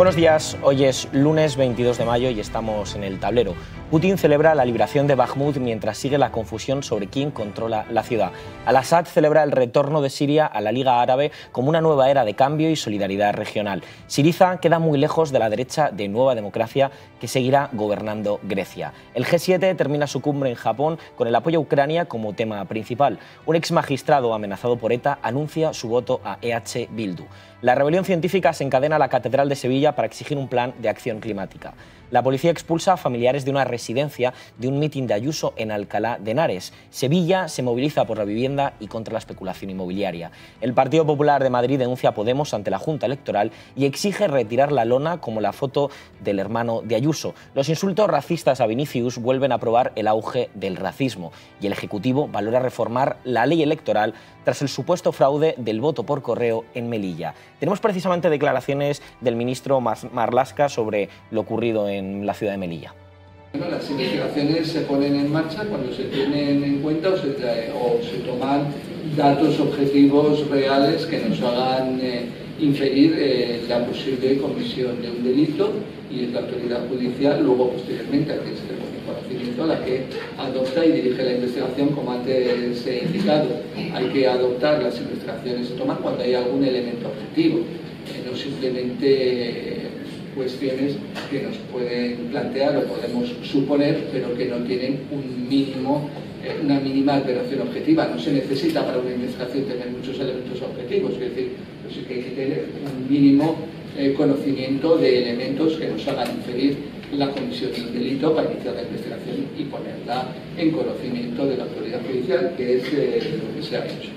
Buenos días, hoy es lunes 22 de mayo y estamos en el tablero. Putin celebra la liberación de Bakhmut mientras sigue la confusión sobre quién controla la ciudad. Al-Assad celebra el retorno de Siria a la Liga Árabe como una nueva era de cambio y solidaridad regional. Siriza queda muy lejos de la derecha de Nueva Democracia que seguirá gobernando Grecia. El G7 termina su cumbre en Japón con el apoyo a Ucrania como tema principal. Un ex magistrado amenazado por ETA anuncia su voto a EH Bildu. La rebelión científica se encadena a la Catedral de Sevilla para exigir un plan de acción climática. La policía expulsa a familiares de una residencia de un mitin de Ayuso en Alcalá de Henares. Sevilla se moviliza por la vivienda y contra la especulación inmobiliaria. El Partido Popular de Madrid denuncia a Podemos ante la Junta Electoral y exige retirar la lona como la foto del hermano de Ayuso. Los insultos racistas a Vinicius vuelven a probar el auge del racismo y el Ejecutivo valora reformar la ley electoral tras el supuesto fraude del voto por correo en Melilla. Tenemos precisamente declaraciones del ministro Marlasca sobre lo ocurrido en en la ciudad de Melilla. las investigaciones se ponen en marcha cuando se tienen en cuenta o se, toman datos objetivos reales que nos hagan eh, inferir eh, la posible comisión de un delito y es la autoridad judicial, luego posteriormente este a quien se le pone conocimiento, la que adopta y dirige la investigación como antes he indicado. Hay que adoptar las investigaciones se toman cuando hay algún elemento objetivo, eh, no simplemente cuestiones que nos pueden plantear o podemos suponer, pero que no tienen un mínimo, eh, una mínima alteración objetiva. No se necesita para una investigación tener muchos elementos objetivos, es decir, pues hay que tener un mínimo eh, conocimiento de elementos que nos hagan inferir la comisión del delito para iniciar la investigación y ponerla en conocimiento de la autoridad judicial, que es eh, lo que se ha hecho.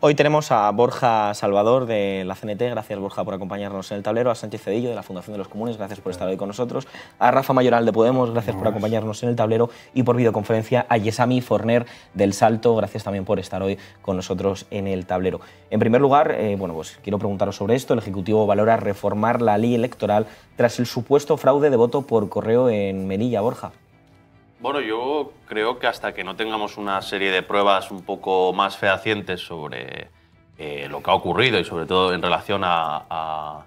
Hoy tenemos a Borja Salvador de la CNT, gracias Borja por acompañarnos en el tablero, a Sánchez Cedillo de la Fundación de los Comunes, gracias por estar hoy con nosotros, a Rafa Mayoral de Podemos, gracias por acompañarnos en el tablero y por videoconferencia a Yesami Forner del Salto, gracias también por estar hoy con nosotros en el tablero. En primer lugar, eh, bueno, pues quiero preguntaros sobre esto, el Ejecutivo valora reformar la ley electoral tras el supuesto fraude de voto por correo en Melilla, Borja. Bueno, yo creo que hasta que no tengamos una serie de pruebas un poco más fehacientes sobre eh, lo que ha ocurrido y sobre todo en relación a,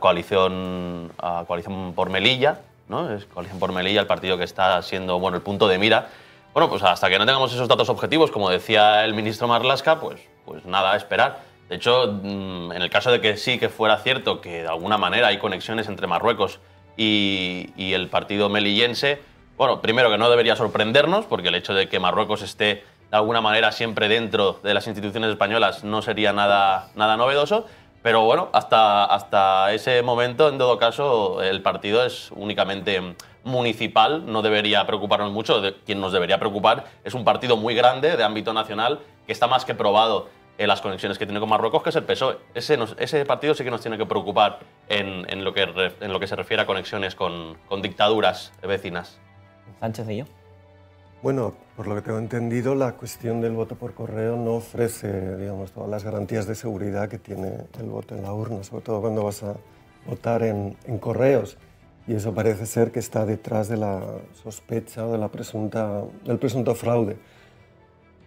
coalición, coalición por Melilla, ¿no? Es coalición por Melilla, el partido que está siendo bueno, el punto de mira. Bueno, pues hasta que no tengamos esos datos objetivos, como decía el ministro Marlasca, pues, pues nada a esperar. De hecho, mm, en el caso de que sí que fuera cierto que de alguna manera hay conexiones entre Marruecos y, y el partido melillense, bueno, primero que no debería sorprendernos, porque el hecho de que Marruecos esté de alguna manera siempre dentro de las instituciones españolas no sería nada, nada novedoso. Pero bueno, hasta, hasta ese momento, en todo caso, el partido es únicamente municipal, no debería preocuparnos mucho. De, quien nos debería preocupar es un partido muy grande de ámbito nacional que está más que probado en las conexiones que tiene con Marruecos, que es el PSOE. Ese, partido sí que nos tiene que preocupar en, en, lo, que, en lo que se refiere a conexiones con, con dictaduras vecinas. Sánchez y yo. Bueno, por lo que tengo entendido, la cuestión del voto por correo no ofrece, digamos, todas las garantías de seguridad que tiene el voto en la urna, sobre todo cuando vas a votar en, correos. Y eso parece ser que está detrás de la sospecha o de la presunta, del presunto fraude.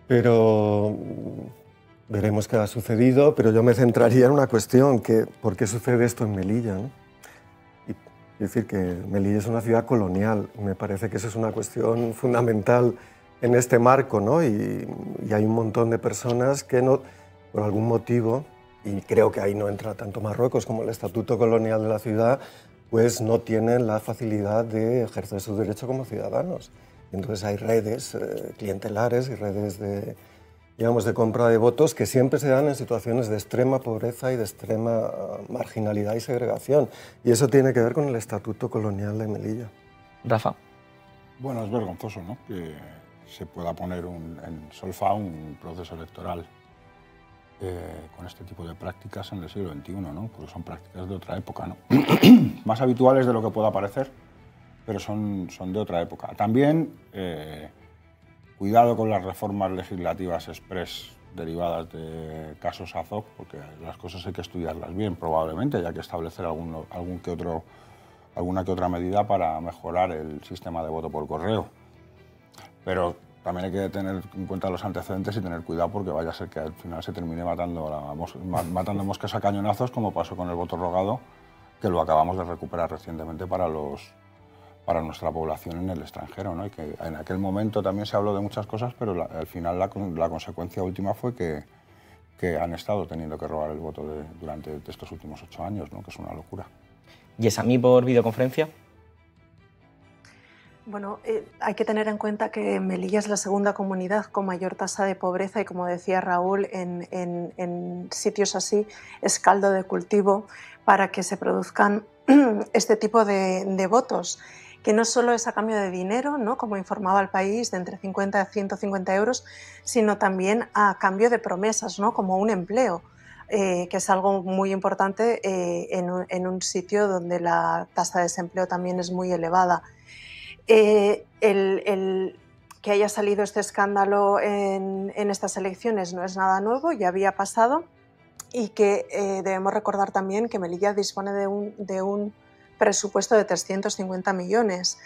Pero mm, veremos qué ha sucedido, pero yo me centraría en una cuestión, que ¿por qué sucede esto en Melilla? Es decir, que Melilla es una ciudad colonial. Me parece que eso es una cuestión fundamental en este marco, ¿no? Y, hay un montón de personas que no, por algún motivo, y creo que ahí no entra tanto Marruecos como el Estatuto Colonial de la ciudad, pues no tienen la facilidad de ejercer su derecho como ciudadanos. Entonces hay redes eh, clientelares y redes de, digamos, de compra de votos que siempre se dan en situaciones de extrema pobreza y de extrema ah, marginalidad y segregación. Y eso tiene que ver con el estatuto colonial de Melilla. Rafa. Bueno, es vergonzoso ¿no? que se pueda poner un, en solfa un proceso electoral eh, con este tipo de prácticas en el siglo XXI, ¿no? porque son prácticas de otra época, ¿no? más habituales de lo que pueda parecer, pero son, son de otra época. También eh, Cuidado con las reformas legislativas express derivadas de casos AZOC, porque las cosas hay que estudiarlas bien, probablemente, ya que establecer algún, algún que otro, alguna que otra medida para mejorar el sistema de voto por correo. Pero también hay que tener en cuenta los antecedentes y tener cuidado porque vaya a ser que al final se termine matando, matando moscas a cañonazos, como pasó con el voto rogado, que lo acabamos de recuperar recientemente para los para nuestra población en el extranjero. ¿no? Y que en aquel momento también se habló de muchas cosas, pero al final la, consecuencia última fue que, han estado teniendo que robar el voto durante estos últimos ocho años, ¿no? que es una locura. ¿Y es a mí por videoconferencia? Bueno, eh, hay que tener en cuenta que Melilla es la segunda comunidad con mayor tasa de pobreza y, como decía Raúl, en, sitios así es caldo de cultivo para que se produzcan este tipo de, de votos que no solo es a cambio de dinero, ¿no? como informaba el país, de entre 50 a 150 euros, sino también a cambio de promesas, ¿no? como un empleo. Eh, que es algo muy importante eh, en, un, sitio donde la tasa de desempleo también es muy elevada. Eh, el, que haya salido este escándalo en, estas elecciones no es nada nuevo, ya había pasado y que debemos recordar también que Melilla dispone de de un presupuesto de 350 millones,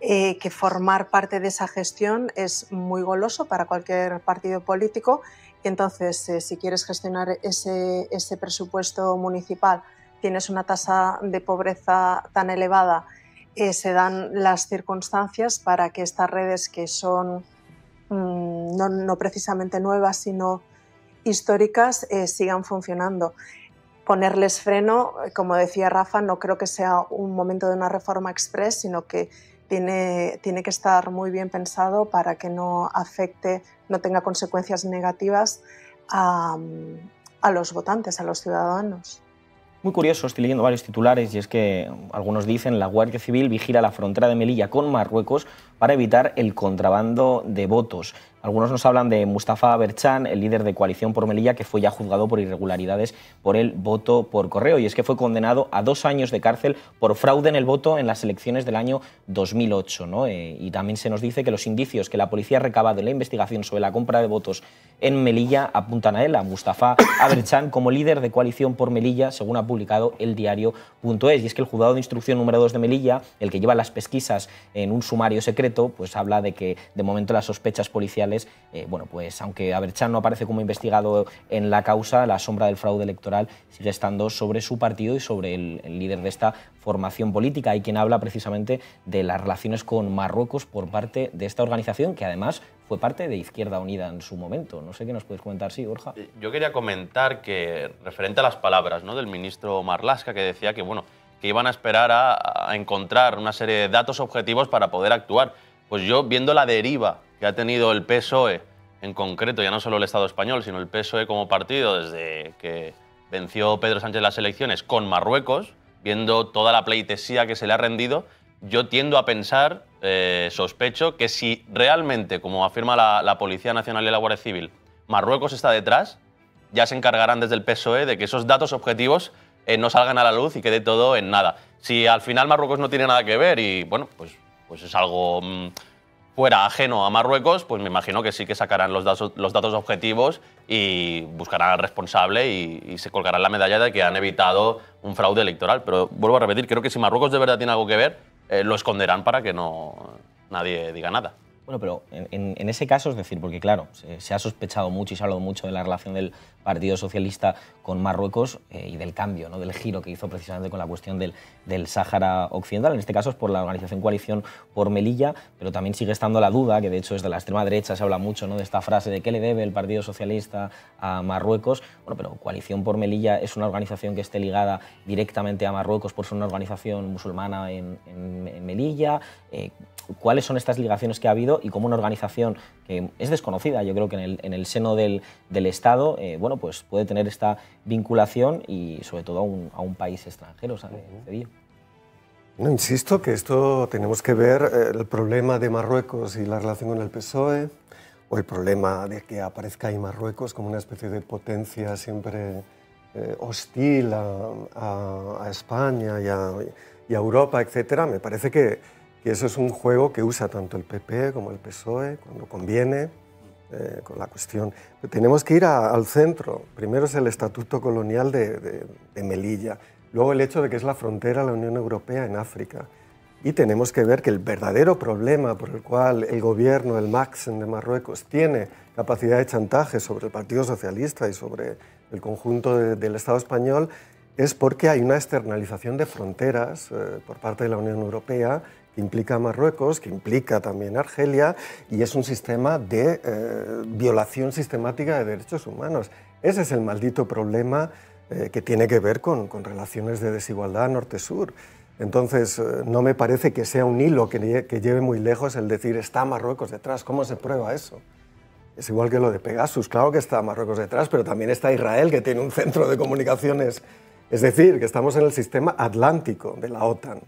eh, que formar parte de esa gestión es muy goloso para cualquier partido político entonces eh, si quieres gestionar ese, presupuesto municipal, tienes una tasa de pobreza tan elevada, eh, se dan las circunstancias para que estas redes que son mm, no, precisamente nuevas, sino históricas, sigan funcionando ponerles freno, eh, como decía Rafa, no creo que sea un momento de una reforma express, sino que tiene, tiene que estar muy bien pensado para que no afecte, no tenga consecuencias negativas a, a los votantes, a los ciudadanos. Muy curioso, estoy leyendo varios titulares y es que algunos dicen la Guardia Civil vigila la frontera de Melilla con Marruecos para evitar el contrabando de votos. Algunos nos hablan de Mustafa Berchan, el líder de Coalición por Melilla, que fue ya juzgado por irregularidades por el voto por correo. Y es que fue condenado a dos años de cárcel por fraude en el voto en las elecciones del año 2008. Eh, y también se nos dice que los indicios que la policía ha recabado en la investigación sobre la compra de votos en Melilla apuntan a él, a Mustafa Aberchan, como líder de Coalición por Melilla, según ha publicado el diario.es. Y es que el juzgado de instrucción número 2 de Melilla, el que lleva las pesquisas en un sumario secreto, pues habla de que de momento las sospechas policiales eh, bueno, pues aunque Aberchan no aparece como investigado en la causa, la sombra del fraude electoral sigue estando sobre su partido y sobre el, líder de esta formación política. Hay quien habla precisamente de las relaciones con Marruecos por parte de esta organización, que además fue parte de Izquierda Unida en su momento. No sé qué nos puedes comentar, sí, Borja. Eh, yo quería comentar que, referente a las palabras ¿no? del ministro Marlasca, que decía que, bueno, que iban a esperar a encontrar una serie de datos objetivos para poder actuar. Pues yo, viendo la deriva ha tenido el PSOE en concreto, ya no solo el Estado español, sino el PSOE como partido desde que venció Pedro Sánchez las elecciones con Marruecos, viendo toda la pleitesía que se le ha rendido, yo tiendo a pensar, eh, sospecho, que si realmente, como afirma la, Policía Nacional y la Guardia Civil, Marruecos está detrás, ya se encargarán desde el PSOE de que esos datos objetivos eh, no salgan a la luz y quede todo en nada. Si al final Marruecos no tiene nada que ver y, bueno, pues, pues es algo... Mm, fuera ajeno a Marruecos, pues me imagino que sí que sacarán los datos, los datos objetivos y buscarán al responsable y, se colgarán la medalla de que han evitado un fraude electoral. Pero vuelvo a repetir, creo que si Marruecos de verdad tiene algo que ver, eh, lo esconderán para que no nadie diga nada. Bueno, pero en, ese caso, es decir, porque claro, se, ha sospechado mucho y se ha hablado mucho de la relación del Partido Socialista con Marruecos eh, y del cambio, ¿no? del giro que hizo precisamente con la cuestión del, del Sáhara Occidental. En este caso es por la organización Coalición por Melilla, pero también sigue estando la duda, que de hecho es de la extrema derecha se habla mucho ¿no? de esta frase de qué le debe el Partido Socialista a Marruecos. Bueno, pero Coalición por Melilla es una organización que esté ligada directamente a Marruecos por ser una organización musulmana en, en, Melilla. Eh, ¿Cuáles son estas ligaciones que ha habido y cómo una organización que es desconocida, yo creo que en el, en el seno del, del Estado, eh, bueno, pues puede tener esta vinculación y sobre todo a un, a un país extranjero, ¿sabes? No, insisto que esto tenemos que ver eh, el problema de Marruecos y la relación con el PSOE, o el problema de que aparezca ahí Marruecos como una especie de potencia siempre eh, hostil a, España y a, Europa, etc. Me parece que eso es un juego que usa tanto el PP como el PSOE cuando conviene eh, con la cuestión. tenemos que ir al centro. Primero es el Estatuto Colonial de, Melilla, luego el hecho de que es la frontera de la Unión Europea en África. Y tenemos que ver que el verdadero problema por el cual el gobierno, el Maxen de Marruecos, tiene capacidad de chantaje sobre el Partido Socialista y sobre el conjunto del Estado español es porque hay una externalización de fronteras eh, por parte de la Unión Europea implica Marruecos, que implica también Argelia, y es un sistema de eh, violación sistemática de derechos humanos. Ese es el maldito problema eh, que tiene que ver con, relaciones de desigualdad norte-sur. Entonces, eh, no me parece que sea un hilo que, que, lleve muy lejos el decir está Marruecos detrás. ¿Cómo se prueba eso? Es igual que lo de Pegasus. Claro que está Marruecos detrás, pero también está Israel, que tiene un centro de comunicaciones. Es decir, que estamos en el sistema atlántico de la OTAN.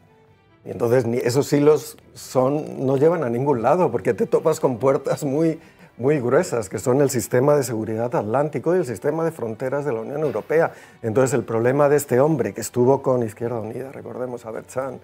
Y entonces esos hilos son, no llevan a ningún lado porque te topas con puertas muy, muy gruesas, que son el sistema de seguridad atlántico y el sistema de fronteras de la Unión Europea. Entonces el problema de este hombre que estuvo con Izquierda Unida, recordemos a Bertrand...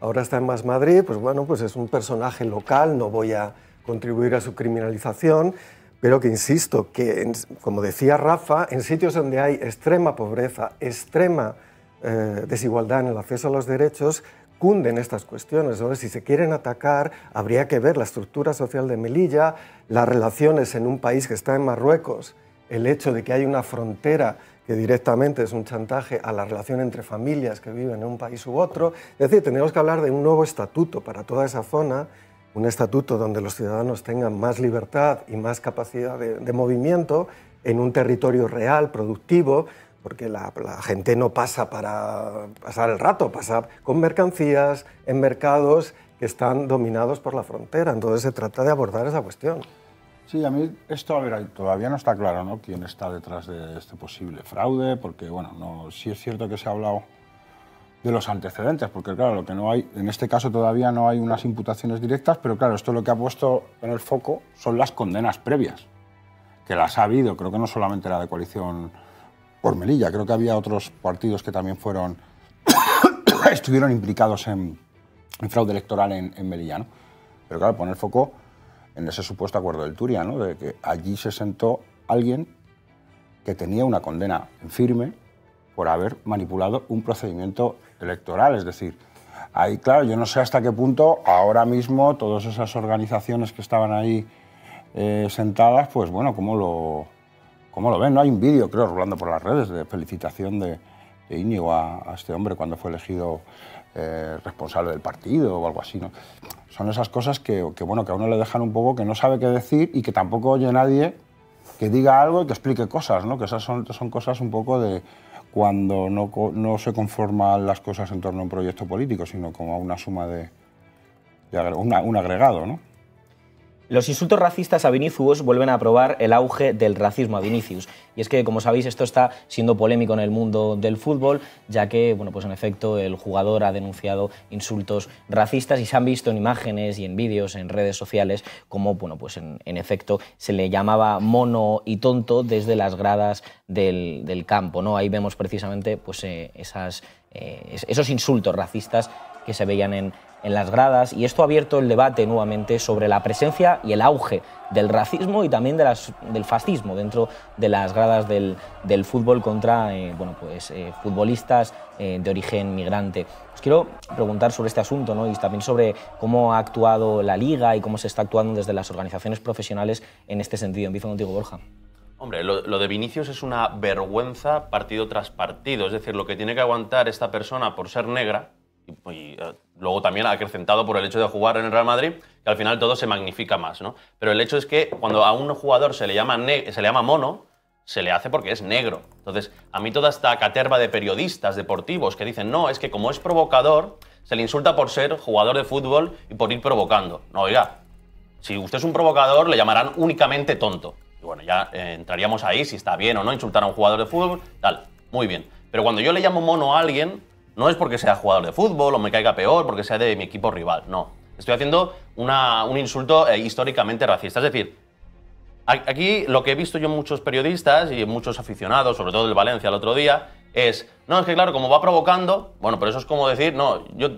ahora está en Más Madrid, pues bueno, pues es un personaje local, no voy a contribuir a su criminalización, pero que insisto, que como decía Rafa, en sitios donde hay extrema pobreza, extrema eh, desigualdad en el acceso a los derechos, cunden estas cuestiones. Si se quieren atacar, habría que ver la estructura social de Melilla, las relaciones en un país que está en Marruecos, el hecho de que hay una frontera que directamente es un chantaje a la relación entre familias que viven en un país u otro. Es decir, tenemos que hablar de un nuevo estatuto para toda esa zona, un estatuto donde los ciudadanos tengan más libertad y más capacidad de, de movimiento en un territorio real, productivo, porque la, gente no pasa para pasar el rato, pasa con mercancías, en mercados que están dominados por la frontera. Entonces se trata de abordar esa cuestión. Sí, a mí esto a ver, todavía no está claro ¿no? quién está detrás de este posible fraude, porque bueno, no, sí es cierto que se ha hablado de los antecedentes, porque claro, lo que no hay, en este caso todavía no hay unas imputaciones directas, pero claro, esto lo que ha puesto en el foco son las condenas previas, que las ha habido, creo que no solamente la de coalición por Melilla. Creo que había otros partidos que también fueron estuvieron implicados en, fraude electoral en, Melilla. ¿no? Pero claro, poner foco en ese supuesto acuerdo del Turia, ¿no? de que allí se sentó alguien que tenía una condena firme por haber manipulado un procedimiento electoral. Es decir, ahí, claro, yo no sé hasta qué punto ahora mismo todas esas organizaciones que estaban ahí eh, sentadas, pues bueno, cómo lo, ¿Cómo lo ven? No hay un vídeo, creo, rolando por las redes de felicitación de, Íñigo a, este hombre cuando fue elegido eh, responsable del partido o algo así. ¿no? Son esas cosas que, bueno, que a uno le dejan un poco que no sabe qué decir y que tampoco oye nadie que diga algo y que explique cosas, ¿no? que esas son, cosas un poco de cuando no, se conforman las cosas en torno a un proyecto político, sino como a una suma de, un agregado. ¿no? Los insultos racistas a Vinicius vuelven a probar el auge del racismo a Vinicius. Y es que, como sabéis, esto está siendo polémico en el mundo del fútbol, ya que, bueno, pues en efecto, el jugador ha denunciado insultos racistas y se han visto en imágenes y en vídeos, en redes sociales, como, bueno, pues en, efecto, se le llamaba mono y tonto desde las gradas del, campo, ¿no? Ahí vemos precisamente, pues, eh, eh, esos insultos racistas que se veían en, en las gradas y esto ha abierto el debate nuevamente sobre la presencia y el auge del racismo y también del fascismo dentro de las gradas del, fútbol contra eh, bueno, pues, eh, futbolistas eh, de origen migrante. Os quiero preguntar sobre este asunto ¿no? y también sobre cómo ha actuado la liga y cómo se está actuando desde las organizaciones profesionales en este sentido. Empiezo contigo, Borja. Hombre, lo, lo, de Vinicius es una vergüenza partido tras partido. Es decir, lo que tiene que aguantar esta persona por ser negra y eh, luego también ha acrecentado por el hecho de jugar en el Real Madrid, que al final todo se magnifica más, ¿no? Pero el hecho es que cuando a un jugador se le llama, se le llama mono, se le hace porque es negro. Entonces, a mí toda esta caterva de periodistas deportivos que dicen, no, es que como es provocador, se le insulta por ser jugador de fútbol y por ir provocando. No, oiga, si usted es un provocador, le llamarán únicamente tonto. Y bueno, ya eh, entraríamos ahí si está bien o no insultar a un jugador de fútbol, tal. Muy bien. Pero cuando yo le llamo mono a alguien, no es porque sea jugador de fútbol o me caiga peor, porque sea de mi equipo rival, no. Estoy haciendo un insulto eh, históricamente racista. Es decir, aquí lo que he visto yo en muchos periodistas y en muchos aficionados, sobre todo del Valencia el otro día, es, no, es que claro, como va provocando, bueno, pero eso es como decir, no, yo,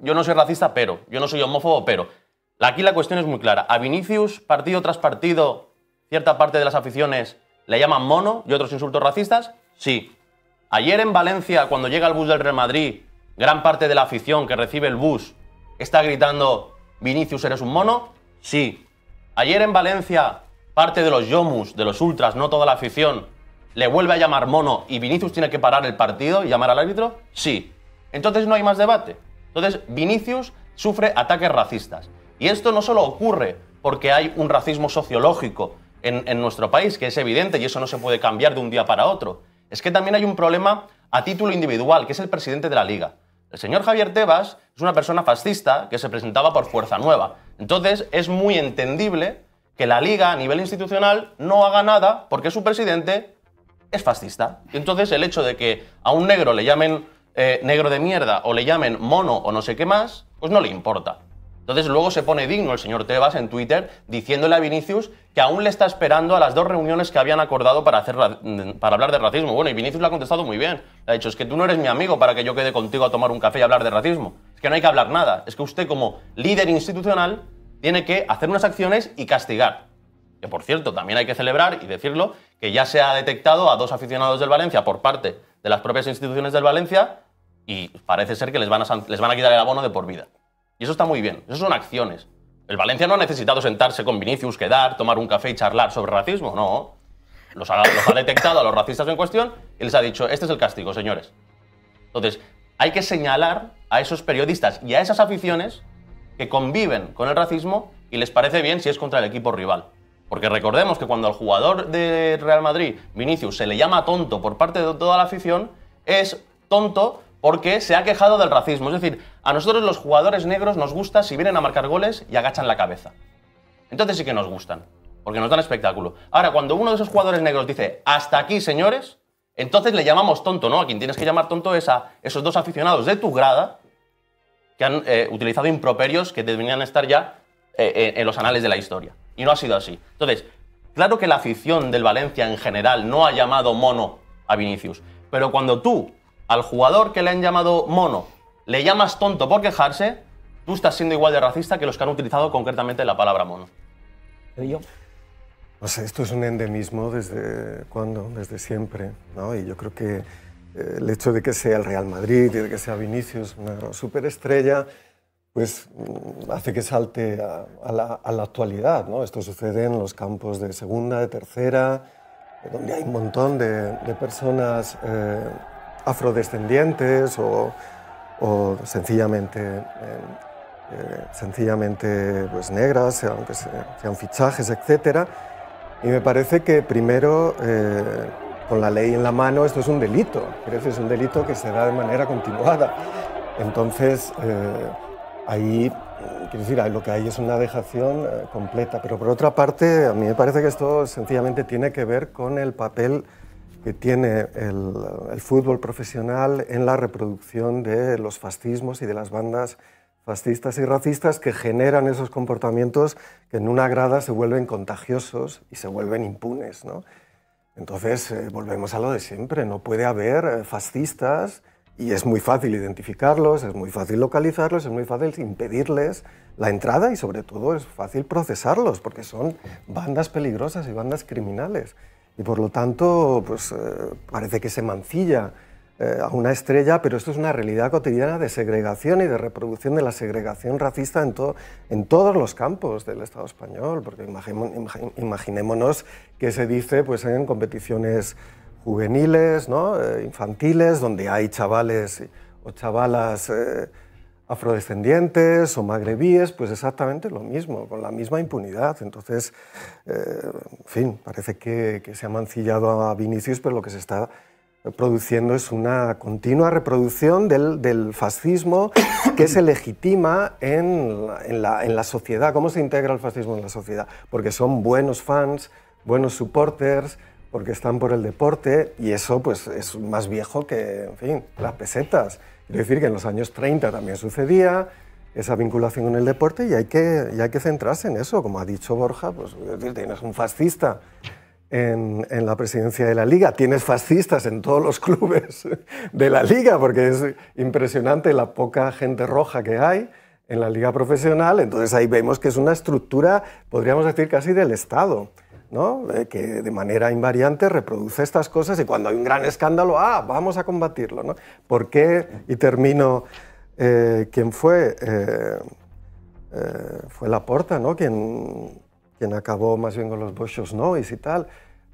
yo no soy racista, pero, yo no soy homófobo, pero. Aquí la cuestión es muy clara. A Vinicius, partido tras partido, cierta parte de las aficiones le llaman mono y otros insultos racistas, sí. Ayer en Valencia, cuando llega el bus del Real Madrid, gran parte de la afición que recibe el bus está gritando, Vinicius, ¿eres un mono? Sí. Ayer en Valencia, parte de los Yomus, de los Ultras, no toda la afición, le vuelve a llamar mono y Vinicius tiene que parar el partido y llamar al árbitro? Sí. Entonces no hay más debate. Entonces Vinicius sufre ataques racistas. Y esto no solo ocurre porque hay un racismo sociológico en, en nuestro país, que es evidente y eso no se puede cambiar de un día para otro es que también hay un problema a título individual, que es el presidente de la liga. El señor Javier Tebas es una persona fascista que se presentaba por Fuerza Nueva. Entonces es muy entendible que la liga a nivel institucional no haga nada porque su presidente es fascista. Y entonces el hecho de que a un negro le llamen eh, negro de mierda o le llamen mono o no sé qué más, pues no le importa. Entonces luego se pone digno el señor Tebas en Twitter diciéndole a Vinicius que aún le está esperando a las dos reuniones que habían acordado para, hacer mm, para hablar de racismo. Bueno, y Vinicius le ha contestado muy bien. Le ha dicho, es que tú no eres mi amigo para que yo quede contigo a tomar un café y hablar de racismo. Es que no hay que hablar nada. Es que usted como líder institucional tiene que hacer unas acciones y castigar. Que por cierto, también hay que celebrar y decirlo, que ya se ha detectado a dos aficionados del Valencia por parte de las propias instituciones del Valencia y parece ser que les van a, les van a quitar el abono de por vida. Y eso está muy bien, eso son acciones. El Valencia no ha necesitado sentarse con Vinicius, quedar, tomar un café y charlar sobre racismo, no. Los ha, los ha detectado a los racistas en cuestión y les ha dicho, este es el castigo, señores. Entonces, hay que señalar a esos periodistas y a esas aficiones que conviven con el racismo y les parece bien si es contra el equipo rival. Porque recordemos que cuando al jugador de Real Madrid, Vinicius, se le llama tonto por parte de toda la afición, es tonto porque se ha quejado del racismo. Es decir, a nosotros los jugadores negros nos gusta si vienen a marcar goles y agachan la cabeza. Entonces sí que nos gustan, porque nos dan espectáculo. Ahora, cuando uno de esos jugadores negros dice, hasta aquí, señores, entonces le llamamos tonto, ¿no? A quien tienes que llamar tonto es a esos dos aficionados de tu grada que han eh, utilizado improperios que deberían estar ya eh, eh, en los anales de la historia. Y no ha sido así. Entonces, claro que la afición del Valencia en general no ha llamado mono a Vinicius, pero cuando tú al jugador que le han llamado mono, le llamas tonto por quejarse, tú estás siendo igual de racista que los que han utilizado concretamente la palabra mono. yo? O esto es un endemismo desde cuando, desde siempre, ¿no? Y yo creo que eh, el hecho de que sea el Real Madrid y de que sea Vinicius una superestrella, pues mm, hace que salte a, la, actualidad, ¿no? Esto sucede en los campos de segunda, de tercera, eh, donde hay un montón de, personas eh, afrodescendientes o, sencillamente, eh, eh, sencillamente pues, negras, aunque sean fichajes, etc. Y me parece que primero, eh, con la ley en la mano, esto es un delito, es un delito que se da de manera continuada. Entonces, ahí, quiero decir, lo que hay es una dejación completa. Pero por otra parte, a mí me parece que esto sencillamente tiene que ver con el papel que tiene el, fútbol profesional en la reproducción de los fascismos y de las bandas fascistas y racistas que generan esos comportamientos que en una grada se vuelven contagiosos y se vuelven impunes. ¿no? Entonces, eh, volvemos a lo de siempre, no puede haber eh, fascistas y es muy fácil identificarlos, es muy fácil localizarlos, es muy fácil impedirles la entrada y sobre todo es fácil procesarlos porque son bandas peligrosas y bandas criminales y por lo tanto pues, eh, parece que se mancilla eh, a una estrella, pero esto es una realidad cotidiana de segregación y de reproducción de la segregación racista en, en todos los campos del Estado español, porque imaginémonos que se dice pues, en competiciones juveniles, ¿no? Eh, infantiles, donde hay chavales o chavalas afrodescendientes o magrebíes, pues exactamente lo mismo, con la misma impunidad. Entonces, eh, en fin, parece que, se ha mancillado a Vinicius, pero lo que se está produciendo es una continua reproducción del, fascismo que se legitima en, la, en la sociedad. ¿Cómo se integra el fascismo en la sociedad? Porque son buenos fans, buenos supporters, porque están por el deporte y eso pues es más viejo que, en fin, las pesetas. Quiero decir que en los años 30 también sucedía esa vinculación con el deporte y hay que, hay que centrarse en eso. Como ha dicho Borja, pues tienes un fascista en, en, la presidencia de la liga, tienes fascistas en todos los clubes de la liga, porque es impresionante la poca gente roja que hay en la liga profesional. Entonces ahí vemos que es una estructura, podríamos decir, casi del Estado que de manera invariante reproduce estas cosas y cuando hay un gran escándalo, ah, vamos a combatirlo. ¿no? ¿Por qué? Y termino, eh, ¿quién fue? Eh, eh, fue Laporta, ¿no? Quien, quien acabó más bien con los Boschos Nois y tal,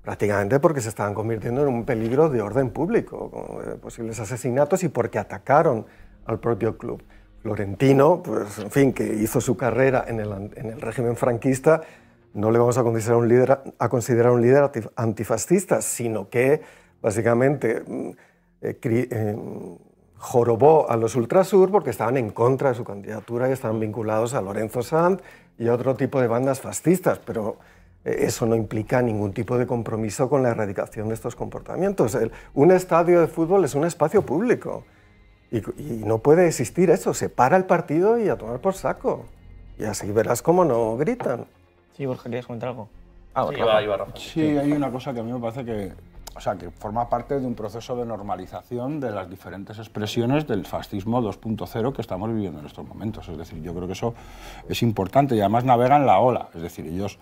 prácticamente porque se estaban convirtiendo en un peligro de orden público, posibles asesinatos y porque atacaron al propio club. Florentino, pues, en fin, que hizo su carrera en el, en el régimen franquista, no le vamos a considerar un líder, a considerar un líder antifascista, sino que básicamente mm, eh, eh, jorobó a los ultrasur porque estaban en contra de su candidatura y estaban vinculados a Lorenzo Sand y a otro tipo de bandas fascistas, pero eh, eso no implica ningún tipo de compromiso con la erradicación de estos comportamientos. un estadio de fútbol es un espacio público y, y, no puede existir eso. Se para el partido y a tomar por saco. Y así verás cómo no gritan. Sí, Borja, ¿querías comentar algo? Ah, sí, Sí, hay una cosa que a mí me parece que, o sea, que forma parte de un proceso de normalización de las diferentes expresiones del fascismo 2.0 que estamos viviendo en estos momentos. Es decir, yo creo que eso es importante y además navegan la ola. Es decir, ellos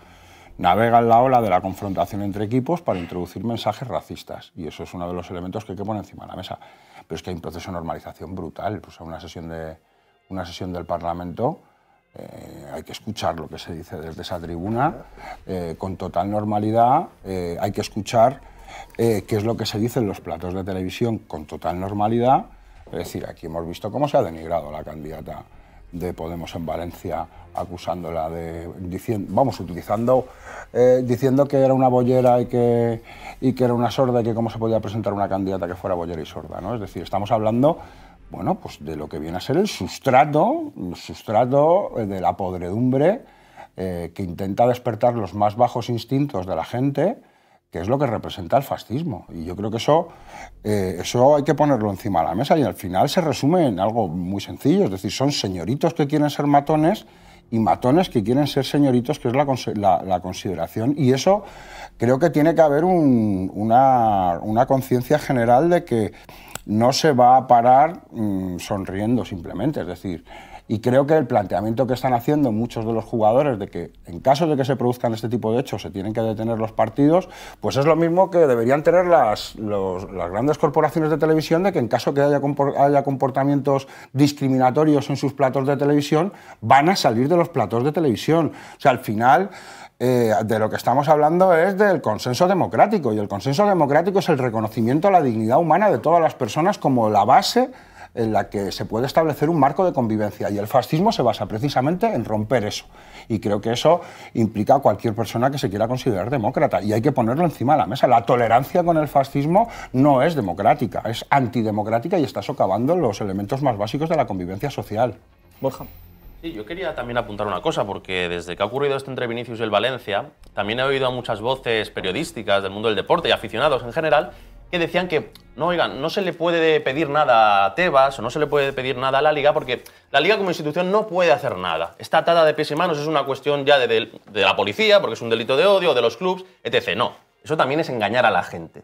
navegan la ola de la confrontación entre equipos para introducir mensajes racistas. Y eso es uno de los elementos que hay que poner encima de la mesa. Pero es que hay un proceso de normalización brutal. Pues una sesión, de, una sesión del Parlamento eh, hay que escuchar lo que se dice desde esa tribuna eh, con total normalidad, eh, hay que escuchar qué es lo que se dice en los platos de televisión con total normalidad. Es decir, aquí hemos visto cómo se ha denigrado la candidata de Podemos en Valencia, acusándola de, diciendo, vamos, utilizando, diciendo que era una bollera y que, y que era una sorda y que cómo se podía presentar una candidata que fuera bollera y sorda. ¿no? Es decir, estamos hablando bueno, pues de lo que viene a ser el sustrato, el sustrato eh, de la podredumbre eh, que intenta despertar los más bajos instintos de la gente, que es lo que representa el fascismo. Y yo creo que eso, eh, eso hay que ponerlo encima de la mesa y al final se resume en algo muy sencillo, es decir, son señoritos que quieren ser matones y matones que quieren ser señoritos, que es la, consideración. Y eso creo que tiene que haber una conciencia general de que no se va a parar mm, sonriendo simplemente. Es decir, y creo que el planteamiento que están haciendo muchos de los jugadores de que en caso de que se produzcan este tipo de hechos se tienen que detener los partidos, pues es lo mismo que deberían tener las, las grandes corporaciones de televisión de que en caso que haya, haya comportamientos discriminatorios en sus platos de televisión, van a salir de los platos de televisión. O sea, al final... Eh, de lo que estamos hablando es del consenso democrático, y el consenso democrático es el reconocimiento a la dignidad humana de todas las personas como la base en la que se puede establecer un marco de convivencia. Y el fascismo se basa precisamente en romper eso. Y creo que eso implica a cualquier persona que se quiera considerar demócrata. Y hay que ponerlo encima de la mesa. La tolerancia con el fascismo no es democrática, es antidemocrática y está socavando los elementos más básicos de la convivencia social. Borja. Sí, yo quería también apuntar una cosa, porque desde que ha ocurrido esto entre Vinicius y el Valencia, también he oído a muchas voces periodísticas del mundo del deporte y aficionados en general que decían que, no, oigan, no se le puede pedir nada a Tebas o no se le puede pedir nada a la Liga, porque la Liga como institución no puede hacer nada. Está atada de pies y manos, es una cuestión ya de, de la policía, porque es un delito de odio, de los clubes, etc. No, eso también es engañar a la gente.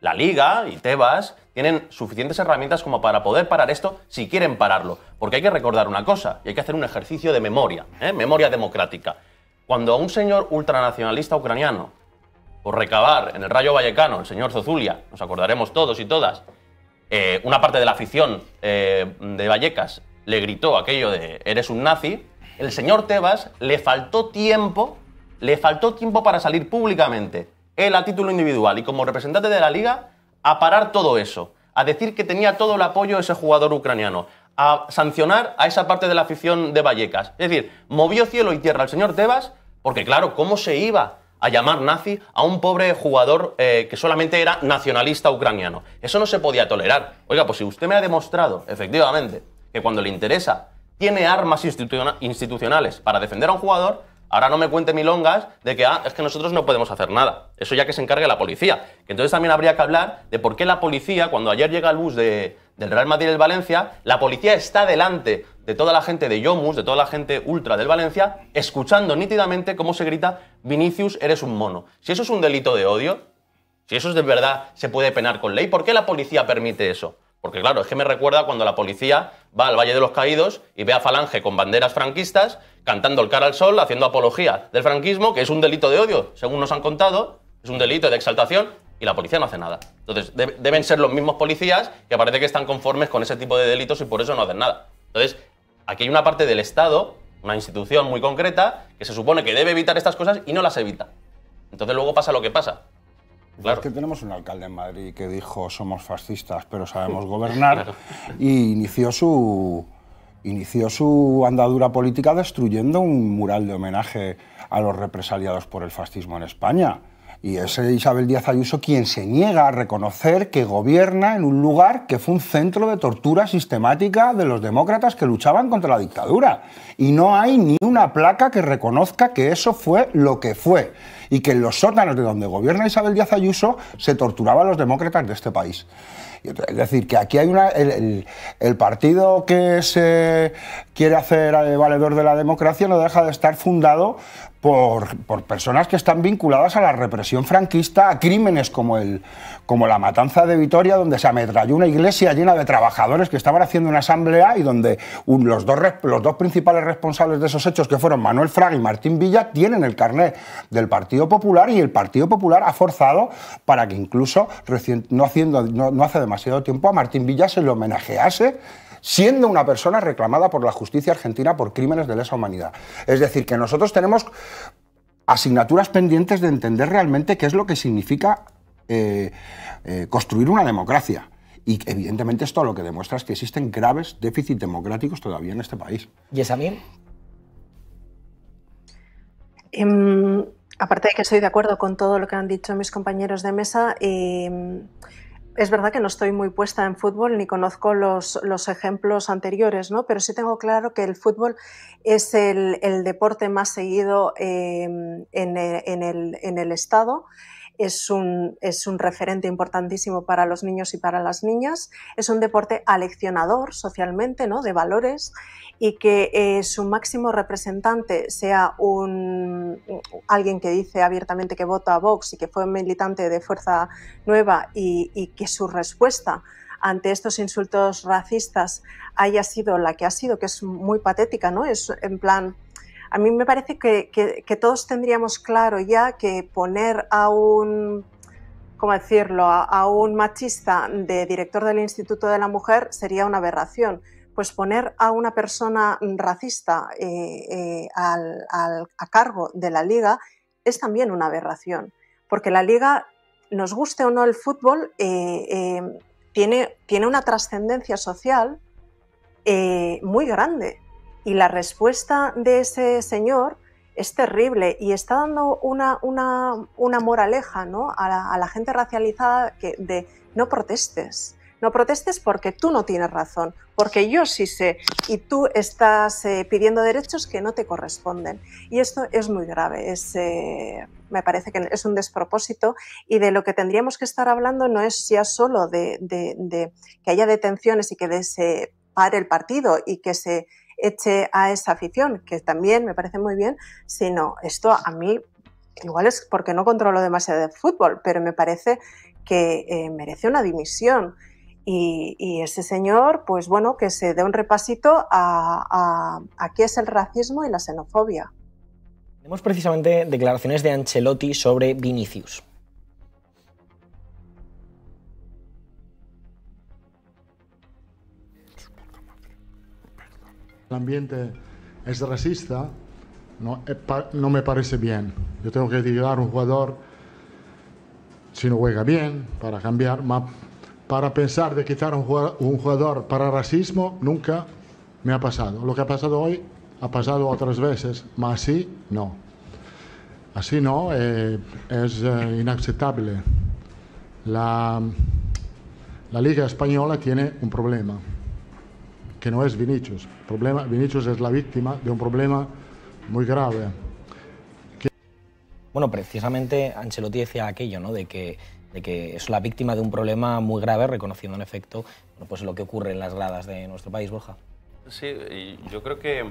La Liga y Tebas tienen suficientes herramientas como para poder parar esto si quieren pararlo. Porque hay que recordar una cosa, y hay que hacer un ejercicio de memoria, ¿eh? memoria democrática. Cuando a un señor ultranacionalista ucraniano, por recabar en el Rayo Vallecano, el señor Zozulia, nos acordaremos todos y todas, eh, una parte de la afición eh, de Vallecas le gritó aquello de eres un nazi, el señor Tebas le faltó tiempo, le faltó tiempo para salir públicamente, él a título individual y como representante de la liga, a parar todo eso, a decir que tenía todo el apoyo de ese jugador ucraniano, a sancionar a esa parte de la afición de Vallecas. Es decir, movió cielo y tierra al señor Tebas, porque claro, ¿cómo se iba a llamar nazi a un pobre jugador eh, que solamente era nacionalista ucraniano? Eso no se podía tolerar. Oiga, pues si usted me ha demostrado, efectivamente, que cuando le interesa tiene armas institucionales para defender a un jugador, Ahora no me cuente milongas de que, ah, es que nosotros no podemos hacer nada. Eso ya que se encargue la policía. Entonces también habría que hablar de por qué la policía, cuando ayer llega el bus del Real Madrid del Valencia, la policía está delante de toda la gente de Yomus, de toda la gente ultra del Valencia, escuchando nítidamente cómo se grita, Vinicius, eres un mono. Si eso es un delito de odio, si eso es de verdad se puede penar con ley, ¿por qué la policía permite eso? Porque claro, es que me recuerda cuando la policía va al Valle de los Caídos y ve a Falange con banderas franquistas cantando el cara al sol, haciendo apología del franquismo, que es un delito de odio, según nos han contado, es un delito de exaltación y la policía no hace nada. Entonces, deben ser los mismos policías que parece que están conformes con ese tipo de delitos y por eso no hacen nada. Entonces, aquí hay una parte del Estado, una institución muy concreta, que se supone que debe evitar estas cosas y no las evita. Entonces luego pasa lo que pasa, es que tenemos un alcalde en Madrid que dijo somos fascistas pero sabemos gobernar y inició su, inició su andadura política destruyendo un mural de homenaje a los represaliados por el fascismo en España. Y es Isabel Díaz Ayuso quien se niega a reconocer que gobierna en un lugar que fue un centro de tortura sistemática de los demócratas que luchaban contra la dictadura. Y no hay ni una placa que reconozca que eso fue lo que fue y que en los sótanos de donde gobierna Isabel Díaz Ayuso se torturaba a los demócratas de este país. Es decir, que aquí hay una. El, el, partido que se quiere hacer eh, valedor de la democracia no deja de estar fundado por, personas que están vinculadas a la represión franquista, a crímenes como, el, como la matanza de Vitoria, donde se ametralló una iglesia llena de trabajadores que estaban haciendo una asamblea y donde los, dos, los dos principales responsables de esos hechos, que fueron Manuel Fraga y Martín Villa, tienen el carnet del Partido Popular y el Partido Popular ha forzado para que incluso no, haciendo, no, no hace demasiado tiempo a Martín Villa se le homenajease siendo una persona reclamada por la justicia argentina por crímenes de lesa humanidad. Es decir, que nosotros tenemos asignaturas pendientes de entender realmente qué es lo que significa eh, eh, construir una democracia. Y evidentemente esto lo que demuestra es que existen graves déficits democráticos todavía en este país. ¿Y a em, aparte de que estoy de acuerdo con todo lo que han dicho mis compañeros de mesa, em, es verdad que no estoy muy puesta en fútbol ni conozco los, los ejemplos anteriores, ¿no? pero sí tengo claro que el fútbol es el, deporte más seguido eh, el, en, el, Estado es un, es un referente importantísimo para los niños y para las niñas. Es un deporte aleccionador socialmente, ¿no? de valores, y que eh, su máximo representante sea un, alguien que dice abiertamente que vota a Vox y que fue militante de Fuerza Nueva y, y que su respuesta ante estos insultos racistas haya sido la que ha sido, que es muy patética, ¿no? Es en plan, a mí me parece que, todos tendríamos claro ya que poner a un, ¿cómo decirlo?, a, un machista de director del Instituto de la Mujer sería una aberración. Pues poner a una persona racista eh, eh, a cargo de la liga es también una aberración, porque la liga, nos guste o no el fútbol, eh, tiene, tiene una trascendencia social muy grande y la respuesta de ese señor es terrible y está dando una, una, moraleja a, la, gente racializada de no protestes. No protestes porque tú no tienes razón, porque yo sí sé y tú estás eh, pidiendo derechos que no te corresponden. Y esto es muy grave, es, eh, me parece que es un despropósito y de lo que tendríamos que estar hablando no es ya solo de, que haya detenciones y que se pare el partido y que se eche a esa afición, que también me parece muy bien, sino esto a mí, igual es porque no controlo demasiado el fútbol, pero me parece que eh, merece una dimisión. Y, ese señor, pues bueno, que se dé un repasito a qué es el racismo y la xenofobia. Tenemos precisamente declaraciones de Ancelotti sobre Vinicius. El ambiente es racista, no, me parece bien. Yo tengo que tirar a un jugador, si no juega bien, para cambiar. Para pensar de quitar un jugador para racismo nunca me ha pasado. Lo que ha pasado hoy ha pasado otras veces, pero así no. Así no, eh, es eh, inaceptable. la Liga Española tiene un problema que no es Vinicius. Problema, Vinicius es la víctima de un problema muy grave. Bueno, precisamente Ancelotti decía aquello, ¿no? De que, de que es la víctima de un problema muy grave, reconociendo en efecto pues lo que ocurre en las gradas de nuestro país, Borja. Sí, yo creo que,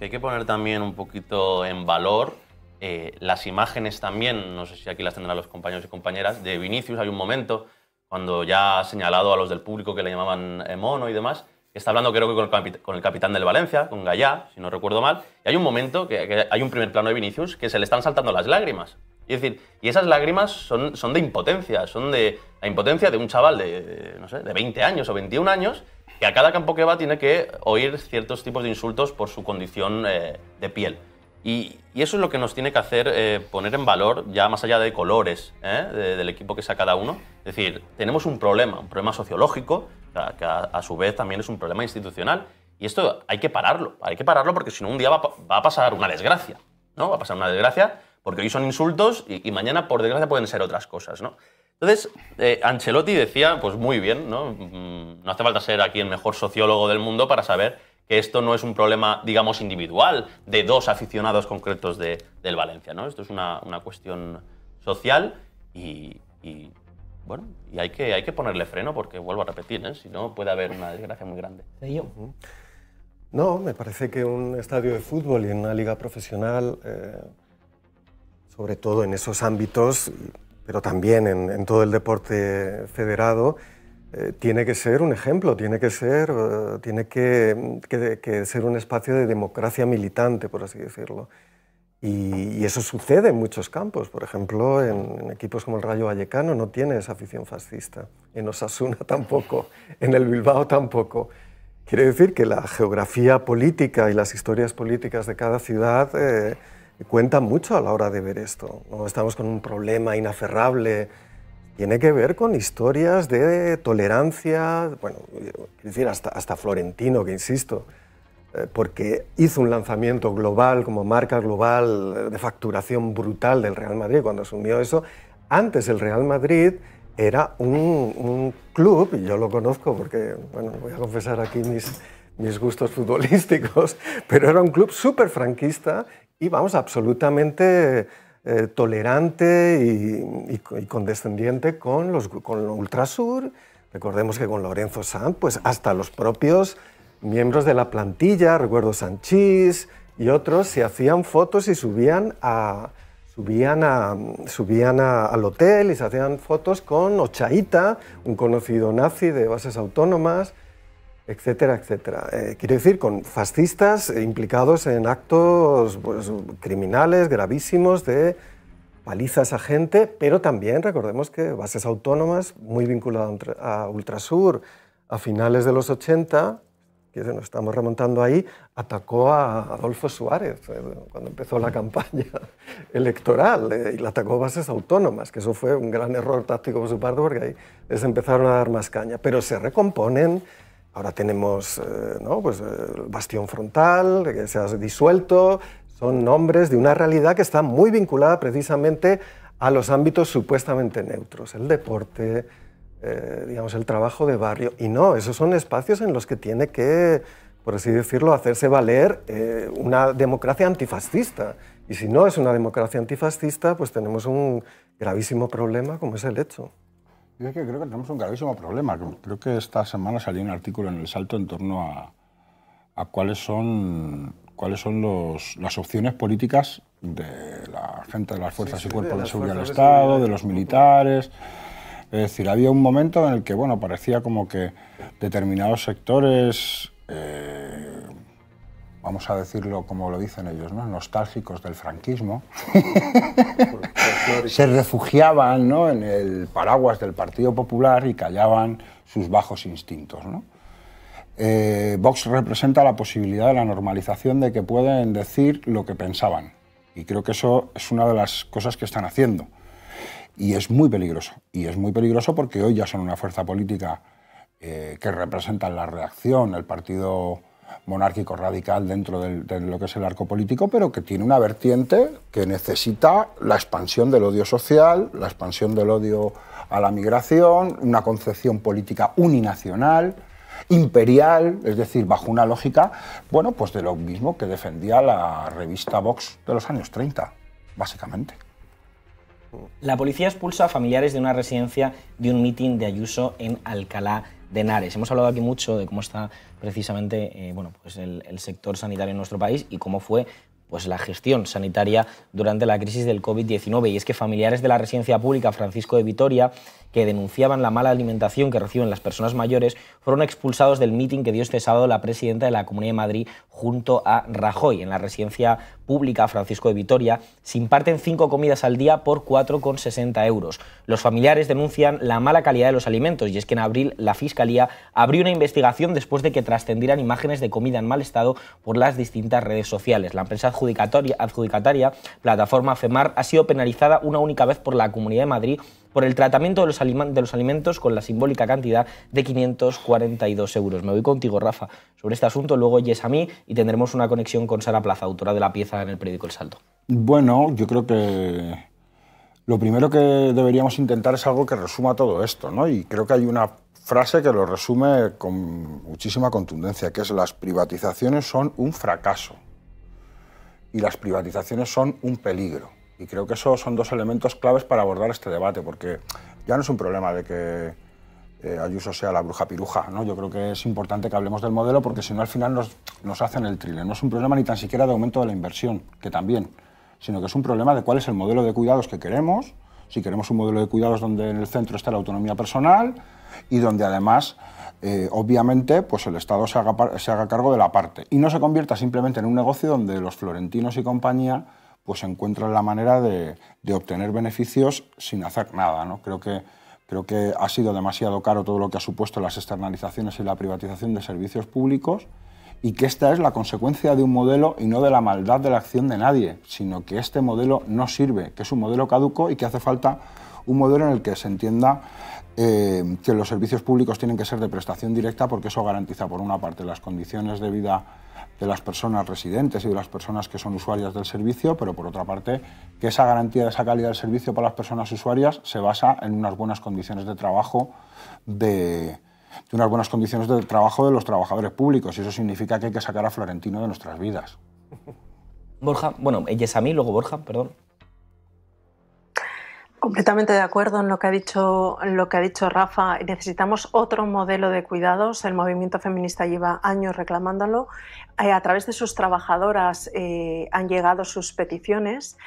hay que poner también un poquito en valor eh, las imágenes también, no sé si aquí las tendrán los compañeros y compañeras, de Vinicius. Hay un momento cuando ya ha señalado a los del público que le llamaban eh, mono y demás, está hablando creo que con el, capitán del Valencia, con Gallá, si no recuerdo mal, y hay un momento, que, hay un primer plano de Vinicius, que se le están saltando las lágrimas. Es decir, y esas lágrimas son, son de impotencia, son de la impotencia de un chaval de, 20 años o 21 años que a cada campo que va tiene que oír ciertos tipos de insultos por su condición eh, de piel. Y, eso es lo que nos tiene que hacer eh, poner en valor, ya más allá de colores eh, del equipo que sea cada uno. Es decir, tenemos un problema, un problema sociológico, que a, su vez también es un problema institucional. Y esto hay que pararlo, hay que pararlo porque si no un día va, a pasar una desgracia, ¿no? Va a pasar una desgracia porque hoy son insultos y, mañana, por desgracia, pueden ser otras cosas, ¿no? Entonces, eh, Ancelotti decía, pues muy bien, ¿no? Mm, no hace falta ser aquí el mejor sociólogo del mundo para saber que esto no es un problema, digamos, individual de dos aficionados concretos de, del Valencia, ¿no? Esto es una, una cuestión social y, y bueno, y hay que, hay que ponerle freno porque, vuelvo a repetir, ¿eh? si no puede haber una desgracia muy grande. yo? No, me parece que un estadio de fútbol y una liga profesional, eh, sobre todo en esos ámbitos, pero también en, todo el deporte federado, eh, tiene que ser un ejemplo, tiene que ser, eh, tiene que, que, ser un espacio de democracia militante, por así decirlo. Y, eso sucede en muchos campos. Por ejemplo, en, equipos como el Rayo Vallecano no tiene esa afición fascista. En Osasuna tampoco. En el Bilbao tampoco. Quiere decir que la geografía política y las historias políticas de cada ciudad eh, cuentan mucho a la hora de ver esto. No estamos con un problema inaferrable. Tiene que ver con historias de tolerancia, bueno, quiero decir, hasta, hasta Florentino, que insisto, eh, porque hizo un lanzamiento global como marca global eh, de facturación brutal del Real Madrid cuando asumió eso. Antes el Real Madrid era un, club, y yo lo conozco porque, bueno, voy a confesar aquí mis, mis gustos futbolísticos, pero era un club súper franquista y, vamos, absolutamente eh, tolerante y, condescendiente con los con Ultrasur. Recordemos que con Lorenzo Sanz, pues hasta los propios miembros de la plantilla, recuerdo Sanchís y otros, se hacían fotos y subían a subían, a, subían al hotel y se hacían fotos con Ochaita, un conocido nazi de bases autónomas, etcétera, etcétera. Eh, quiero decir, con fascistas implicados en actos pues, criminales gravísimos de palizas a gente, pero también recordemos que bases autónomas muy vinculadas a Ultrasur a finales de los 80 que nos estamos remontando ahí, atacó a Adolfo Suárez eh, cuando empezó la campaña electoral eh, y le atacó bases autónomas, que eso fue un gran error táctico por su parte porque ahí les empezaron a dar más caña. Pero se recomponen, ahora tenemos eh, ¿no? pues, el bastión frontal que se ha disuelto, son nombres de una realidad que está muy vinculada precisamente a los ámbitos supuestamente neutros, el deporte, eh, digamos, el trabajo de barrio. Y no, esos son espacios en los que tiene que, por así decirlo, hacerse valer eh, una democracia antifascista. Y si no es una democracia antifascista, pues tenemos un gravísimo problema como es el hecho. Yo es que creo que tenemos un gravísimo problema. Creo que esta semana salió un artículo en El Salto en torno a, a cuáles son, cuáles son los, las opciones políticas de la gente de las fuerzas y cuerpos de, seguridad del Estado, de los militares. Es decir, había un momento en el que, bueno, parecía como que determinados sectores, eh, vamos a decirlo como lo dicen ellos, ¿no? nostálgicos del franquismo, se refugiaban ¿no? en el paraguas del Partido Popular y callaban sus bajos instintos. Eh, Vox representa la posibilidad de la normalización de que pueden decir lo que pensaban. Y creo que eso es una de las cosas que están haciendo. Y es muy peligroso. Y es muy peligroso porque hoy ya son una fuerza política eh, que representa la reacción, el partido monárquico radical dentro de lo que es el arco político, pero que tiene una vertiente que necesita la expansión del odio social, la expansión del odio a la migración, una concepción política uninacional, imperial, es decir, bajo una lógica, bueno, pues de lo mismo que defendía la revista Vox de los años 30, básicamente. La policía expulsa a familiares de una residencia de un mitin de Ayuso en Alcalá de Henares. Hemos hablado aquí mucho de cómo está precisamente eh, bueno, pues el, el sector sanitario en nuestro país y cómo fue pues la gestión sanitaria durante la crisis del COVID-19. Y es que familiares de la residencia pública Francisco de Vitoria que denunciaban la mala alimentación que reciben las personas mayores fueron expulsados del meeting que dio este sábado la presidenta de la Comunidad de Madrid junto a Rajoy en la residencia pública Francisco de Vitoria. Se imparten cinco comidas al día por 4,60 euros. Los familiares denuncian la mala calidad de los alimentos y es que en abril la Fiscalía abrió una investigación después de que trascendieran imágenes de comida en mal estado por las distintas redes sociales. La empresa adjudicatoria, adjudicataria, plataforma FEMAR, ha sido penalizada una única vez por la Comunidad de Madrid por el tratamiento de los, alimentos con la simbólica cantidad de 542 euros. Me voy contigo, Rafa, sobre este asunto, luego yes a mí y tendremos una conexión con Sara Plaza, autora de la pieza en el periódico El Salto. Bueno, yo creo que lo primero que deberíamos intentar es algo que resuma todo esto, ¿no? Y creo que hay una frase que lo resume con muchísima contundencia, que es las privatizaciones son un fracaso y las privatizaciones son un peligro. Y creo que esos son dos elementos claves para abordar este debate, porque ya no es un problema de que eh, Ayuso sea la bruja piruja, Yo creo que es importante que hablemos del modelo, porque si no al final nos, hacen el trile. No es un problema ni tan siquiera de aumento de la inversión, que también, sino que es un problema de cuál es el modelo de cuidados que queremos, si queremos un modelo de cuidados donde en el centro está la autonomía personal y donde además, eh, obviamente, pues el Estado se haga, se haga cargo de la parte y no se convierta simplemente en un negocio donde los florentinos y compañía pues encuentran la manera de, obtener beneficios sin hacer nada. ¿no? Creo, que, creo que ha sido demasiado caro todo lo que ha supuesto las externalizaciones y la privatización de servicios públicos y que esta es la consecuencia de un modelo y no de la maldad de la acción de nadie, sino que este modelo no sirve, que es un modelo caduco y que hace falta un modelo en el que se entienda eh, que los servicios públicos tienen que ser de prestación directa porque eso garantiza, por una parte, las condiciones de vida de las personas residentes y de las personas que son usuarias del servicio, pero por otra parte, que esa garantía de esa calidad del servicio para las personas usuarias se basa en unas buenas condiciones de trabajo de, unas buenas condiciones de trabajo de los trabajadores públicos y eso significa que hay que sacar a Florentino de nuestras vidas. Borja, bueno, ella es a mí, luego Borja, perdón. Completamente de acuerdo en lo que ha dicho, lo que ha dicho Rafa. Necesitamos otro modelo de cuidados. El movimiento feminista lleva años reclamándolo. Eh, a través de sus trabajadoras eh, han llegado sus peticiones.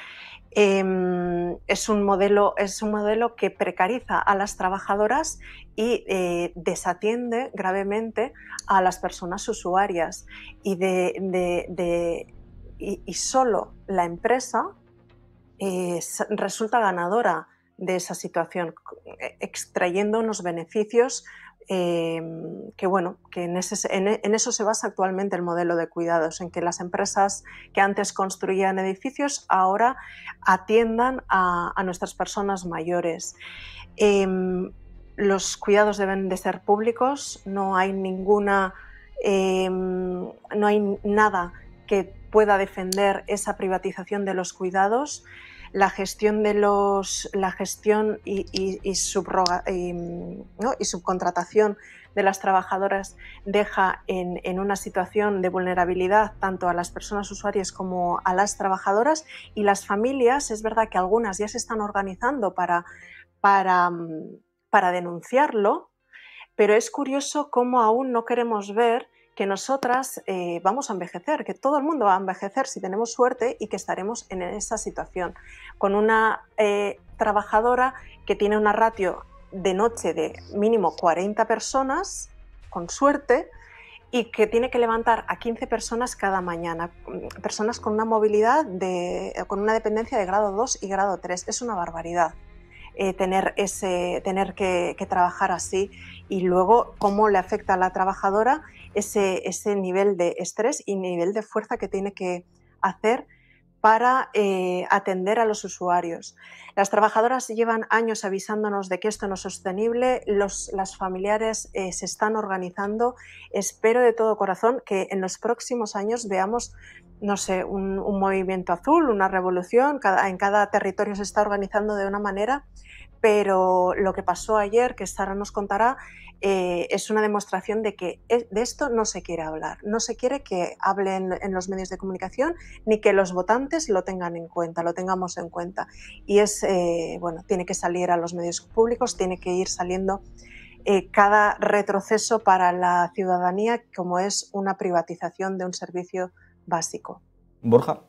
Em, es, un modelo, es un modelo que precariza a las trabajadoras y eh, desatiende gravemente a las personas usuarias y, de, y solo la empresa eh, resulta ganadora de esa situación, eh, extrayendo unos beneficios em, que, bueno, que e, en, eso se basa actualmente el modelo de cuidados, en que las empresas que antes construían edificios ahora atiendan a, nuestras personas mayores. Em, los cuidados deben de ser públicos, no hay ninguna, em, no hay nada que pueda defender esa privatización de los cuidados, la gestión de los, la gestión y, y subcontratación de las trabajadoras deja en, una situación de vulnerabilidad tanto a las personas usuarias como a las trabajadoras y las familias, es verdad que algunas ya se están organizando para, para, para denunciarlo, pero es curioso cómo aún no queremos ver que nosotras eh, vamos a envejecer, que todo el mundo va a envejecer si tenemos suerte y que estaremos en esa situación, con una eh, trabajadora que tiene una ratio de noche de mínimo 40 personas, con suerte, y que tiene que levantar a 15 personas cada mañana, mm, personas con una movilidad, de, con una dependencia de grado 2 y grado 3. Es una barbaridad. Eh, tener, ese, tener que, trabajar así y luego cómo le afecta a la trabajadora ese, ese nivel de estrés y nivel de fuerza que tiene que hacer para eh, atender a los usuarios. Las trabajadoras llevan años avisándonos de que esto no es sostenible, los, las familiares eh, se están organizando. Espero de todo corazón que en los próximos años veamos, no sé, un, movimiento azul, una revolución, en cada territorio se está organizando de una manera, pero lo que pasó ayer, que Sara nos contará, eh, es una demostración de que de esto no se quiere hablar, no se quiere que hablen en los medios de comunicación ni que los votantes lo tengan en cuenta, lo tengamos en cuenta. Y es, eh, bueno, tiene que salir a los medios públicos, tiene que ir saliendo eh, cada retroceso para la ciudadanía como es una privatización de un servicio básico. Borja.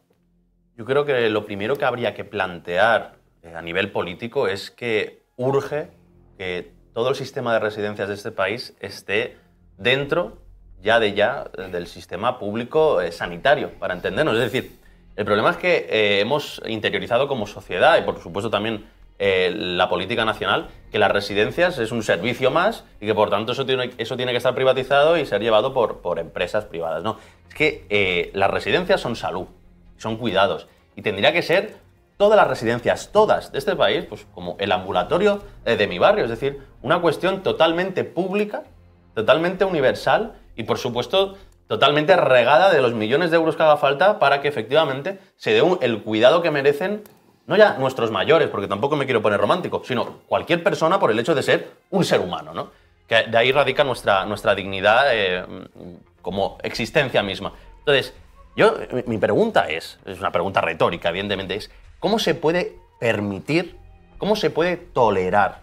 Yo creo que lo primero que habría que plantear a nivel político es que urge que todo el sistema de residencias de este país esté dentro ya de ya eh, del sistema público eh, sanitario, para entendernos. Es decir, el problema es que eh, hemos interiorizado como sociedad y por supuesto también la política nacional que las residencias es un servicio más y que por tanto eso tiene, eso tiene que estar privatizado y ser llevado por, por empresas privadas. No, es que las residencias son salud, son cuidados y tendría que ser todas las residencias, todas de este país, pues como el ambulatorio eh, de mi barrio, es decir, una cuestión totalmente pública, totalmente universal y por supuesto totalmente regada de los millones de euros que haga falta para que efectivamente se dé el cuidado que merecen no ya nuestros mayores, porque tampoco me quiero poner romántico, sino cualquier persona por el hecho de ser un ser humano, ¿no? Que de ahí radica nuestra, nuestra dignidad eh, como existencia misma. Entonces, yo, mi pregunta es, es una pregunta retórica, evidentemente, es, ¿Cómo se puede permitir, cómo se puede tolerar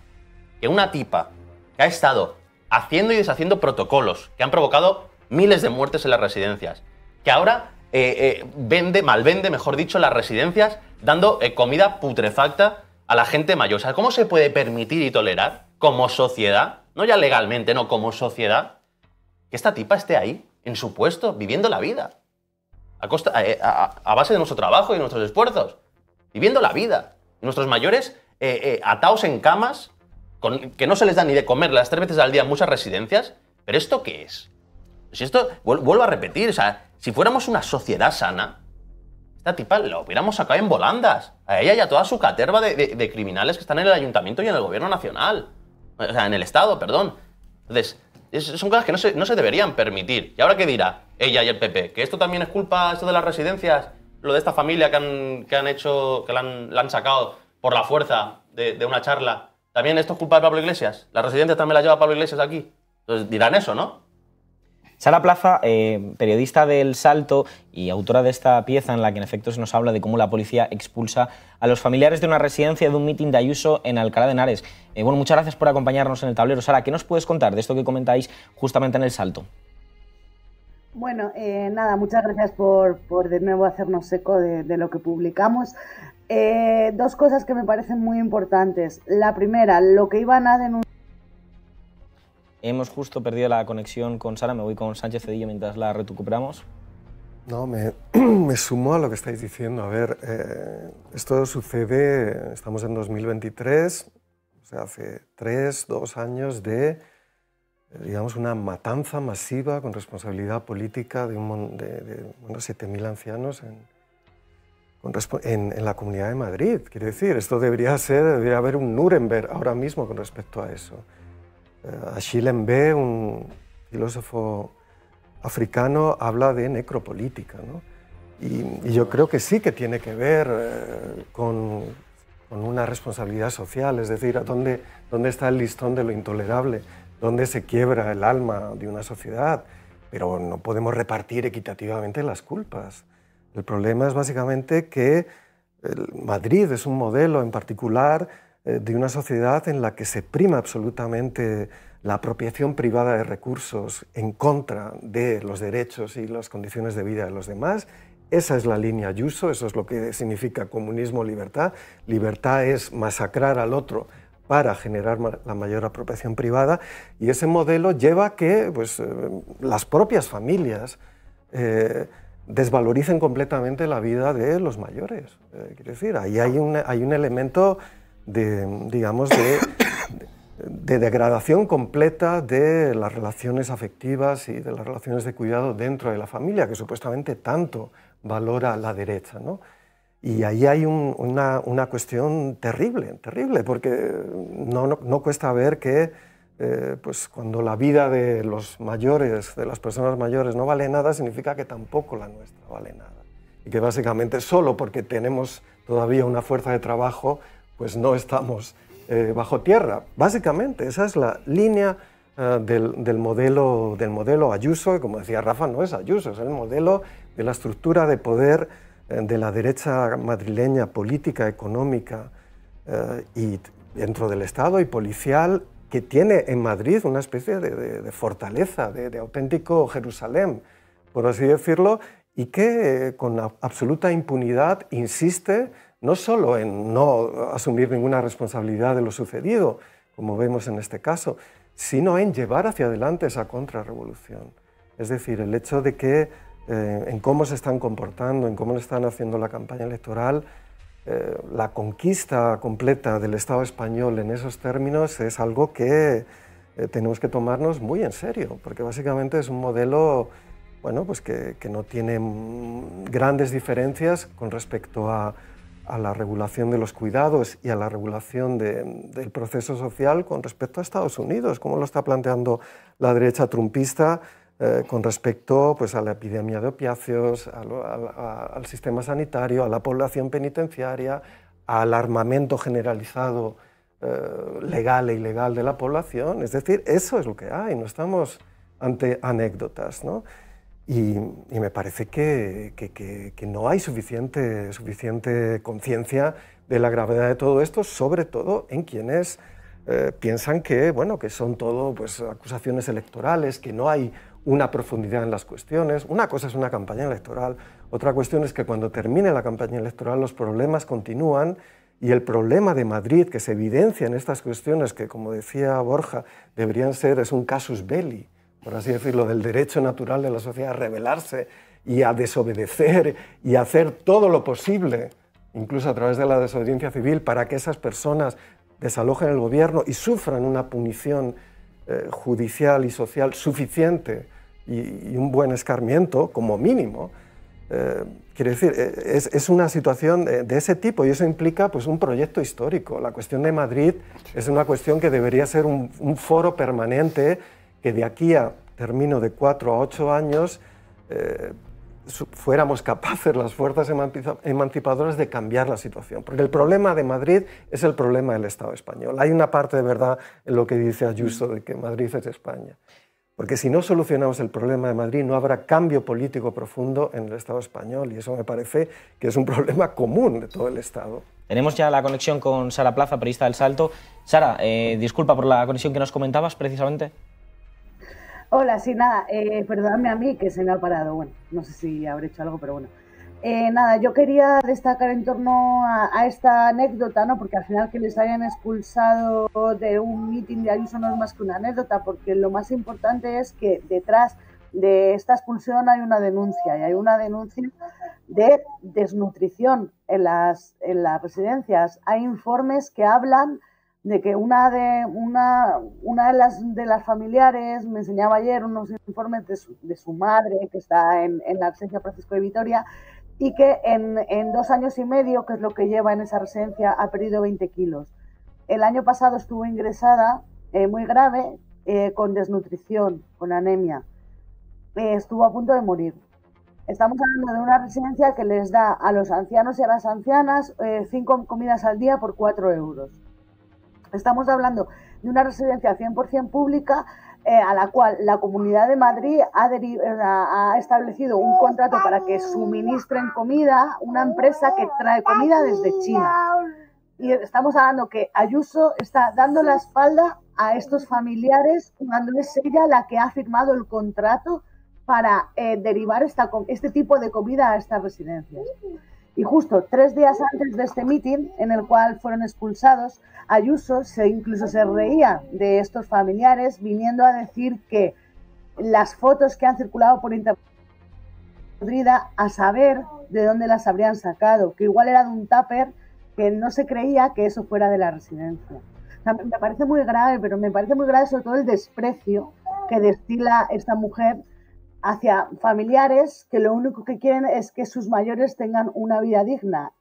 que una tipa que ha estado haciendo y deshaciendo protocolos que han provocado miles de muertes en las residencias, que ahora eh, eh, vende, malvende, mejor dicho, las residencias, dando eh, comida putrefacta a la gente mayor. ¿cómo se puede permitir y tolerar como sociedad, no ya legalmente, no, como sociedad, que esta tipa esté ahí, en su puesto, viviendo la vida, a, a, base de nuestro trabajo y nuestros esfuerzos? viviendo la vida. Nuestros mayores eh, eh, atados en camas, con, que no se les da ni de comer las tres veces al día en muchas residencias. ¿Pero esto qué es? Si esto, vuelvo a repetir, o sea, si fuéramos una sociedad sana, esta tipa la hubiéramos sacado en volandas. A ella y a toda su caterva de, criminales que están en el ayuntamiento y en el gobierno nacional. O sea, en el Estado, perdón. Entonces, son cosas que no se, no se deberían permitir. ¿Y ahora qué dirá ella y el PP? ¿Que esto también es culpa esto de las residencias? lo de esta familia que han, hecho, que la han, sacado por la fuerza de, una charla, ¿también esto es culpa de Pablo Iglesias? ¿La residencia también la lleva Pablo Iglesias aquí? Entonces dirán eso, ¿no? Sara Plaza, eh, periodista del Salto y autora de esta pieza en la que en efecto se nos habla de cómo la policía expulsa a los familiares de una residencia de un mitin de Ayuso en Alcalá de Henares. Eh, bueno, muchas gracias por acompañarnos en el tablero. Sara, ¿qué nos puedes contar de esto que comentáis justamente en el Salto? Bueno, eh, nada, muchas gracias por, por, de nuevo hacernos eco de, lo que publicamos. Eh, dos cosas que me parecen muy importantes. La primera, lo que iban a denunciar. Hemos justo perdido la conexión con Sara, me voy con Sánchez Cedillo mientras la recuperamos. No, me, me, sumo a lo que estáis diciendo. A ver, eh, esto sucede, estamos en 2023, o sea, hace tres, dos años de digamos, una matanza masiva con responsabilidad política de, unos de, de 7.000 ancianos en, la Comunidad de Madrid. Quiero decir, esto debería ser, debería haber un Nuremberg ahora mismo con respecto a eso. Eh, Achille Mbé, un filósofo africano, habla de necropolítica, ¿no? y, yo creo que sí que tiene que ver eh, con, con, una responsabilidad social, es decir, a dónde, dónde está el listón de lo intolerable donde se quiebra el alma de una sociedad, pero no podemos repartir equitativamente las culpas. El problema es básicamente que Madrid es un modelo en particular eh, de una sociedad en la que se prima absolutamente la apropiación privada de recursos en contra de los derechos y las condiciones de vida de los demás. Esa es la línea yuso, eso es lo que significa comunismo-libertad. Libertad es masacrar al otro para generar la mayor apropiación privada y ese modelo lleva a que pues, eh, las propias familias eh, desvaloricen completamente la vida de los mayores. Eh, decir, ahí hay un, elemento de, degradación completa de las relaciones afectivas y de las relaciones de cuidado dentro de la familia, que supuestamente tanto valora la derecha. Y ahí hay una, una, cuestión terrible, terrible, porque no, no, cuesta ver que eh, pues cuando la vida de los mayores, de las personas mayores, no vale nada, significa que tampoco la nuestra vale nada. Y que básicamente solo porque tenemos todavía una fuerza de trabajo, pues no estamos eh, bajo tierra. Básicamente, esa es la línea eh, del, del, modelo, del modelo Ayuso, y como decía Rafa, no es Ayuso, es el modelo de la estructura de poder de la derecha madrileña política, económica eh, y dentro del Estado y policial que tiene en Madrid una especie de, fortaleza, de, auténtico Jerusalén, por así decirlo, y que eh, con absoluta impunidad insiste no solo en no asumir ninguna responsabilidad de lo sucedido, como vemos en este caso, sino en llevar hacia adelante esa contrarrevolución. Es decir, el hecho de que eh, en cómo se están comportando, en cómo están haciendo la campaña electoral. Eh, la conquista completa del Estado español en esos términos es algo que eh, tenemos que tomarnos muy en serio, porque básicamente es un modelo bueno, pues que, no tiene mm, grandes diferencias con respecto a, la regulación de los cuidados y a la regulación del proceso social con respecto a Estados Unidos, como lo está planteando la derecha trumpista eh, con respecto pues, a la epidemia de opiáceos, al sistema sanitario, a la población penitenciaria, al armamento generalizado eh, legal e ilegal de la población. Es decir, eso es lo que hay, no estamos ante anécdotas. ¿no? Y, me parece que, no hay suficiente, suficiente conciencia de la gravedad de todo esto, sobre todo en quienes eh, piensan que, bueno, que son todo pues, acusaciones electorales, que no hay una profundidad en las cuestiones. Una cosa es una campaña electoral, otra cuestión es que cuando termine la campaña electoral los problemas continúan y el problema de Madrid que se evidencia en estas cuestiones, que como decía Borja, deberían ser, es un casus belli, por así decirlo, del derecho natural de la sociedad a rebelarse y a desobedecer y a hacer todo lo posible, incluso a través de la desobediencia civil, para que esas personas desalojen el gobierno y sufran una punición eh, judicial y social suficiente y, un buen escarmiento, como mínimo, eh, quiere decir, eh, es, una situación de ese tipo y eso implica pues, un proyecto histórico. La cuestión de Madrid es una cuestión que debería ser un, foro permanente que de aquí a, termino, de cuatro a ocho años, fuéramos capaces las fuerzas emancipadoras de cambiar la situación. Porque el problema de Madrid es el problema del Estado español. Hay una parte de verdad en lo que dice Ayuso de que Madrid es España. Porque si no solucionamos el problema de Madrid no habrá cambio político profundo en el Estado español. Y eso me parece que es un problema común de todo el Estado. Tenemos ya la conexión con Sara Plaza, periodista del Salto. Sara, eh, disculpa por la conexión que nos comentabas precisamente. Hola, sí, nada, eh, perdóname a mí que se me ha parado. Bueno, no sé si habré hecho algo, pero bueno. Eh, nada, yo quería destacar en torno a, esta anécdota, ¿no? Porque al final que les hayan expulsado de un meeting de Ayuso no es más que una anécdota, porque lo más importante es que detrás de esta expulsión hay una denuncia, y hay una denuncia de desnutrición en las, en las residencias. Hay informes que hablan de que una de, una, las, de las familiares me enseñaba ayer unos informes de su, de su madre, que está en, la residencia Francisco de Vitoria, y que en, dos años y medio, que es lo que lleva en esa residencia, ha perdido 20 kilos. El año pasado estuvo ingresada eh, muy grave eh, con desnutrición, con anemia. Eh, estuvo a punto de morir. Estamos hablando de una residencia que les da a los ancianos y a las ancianas cinco comidas al día por cuatro euros Estamos hablando de una residencia 100% pública eh, a la cual la Comunidad de Madrid eh, ha, establecido un contrato para que suministren comida una empresa que trae comida desde China. Y estamos hablando que Ayuso está dando la espalda a estos familiares cuando es ella la que ha firmado el contrato para eh, derivar este tipo de comida a estas residencias. Y justo tres días antes de este mitin, en el cual fueron expulsados, Ayuso se, incluso se reía de estos familiares, viniendo a decir que las fotos que han circulado por internet a saber de dónde las habrían sacado, que igual era de un tupper que no se creía que eso fuera de la residencia. me parece muy grave, pero me parece muy grave sobre todo el desprecio que destila esta mujer hacia familiares que lo único que quieren es que sus mayores tengan una vida digna.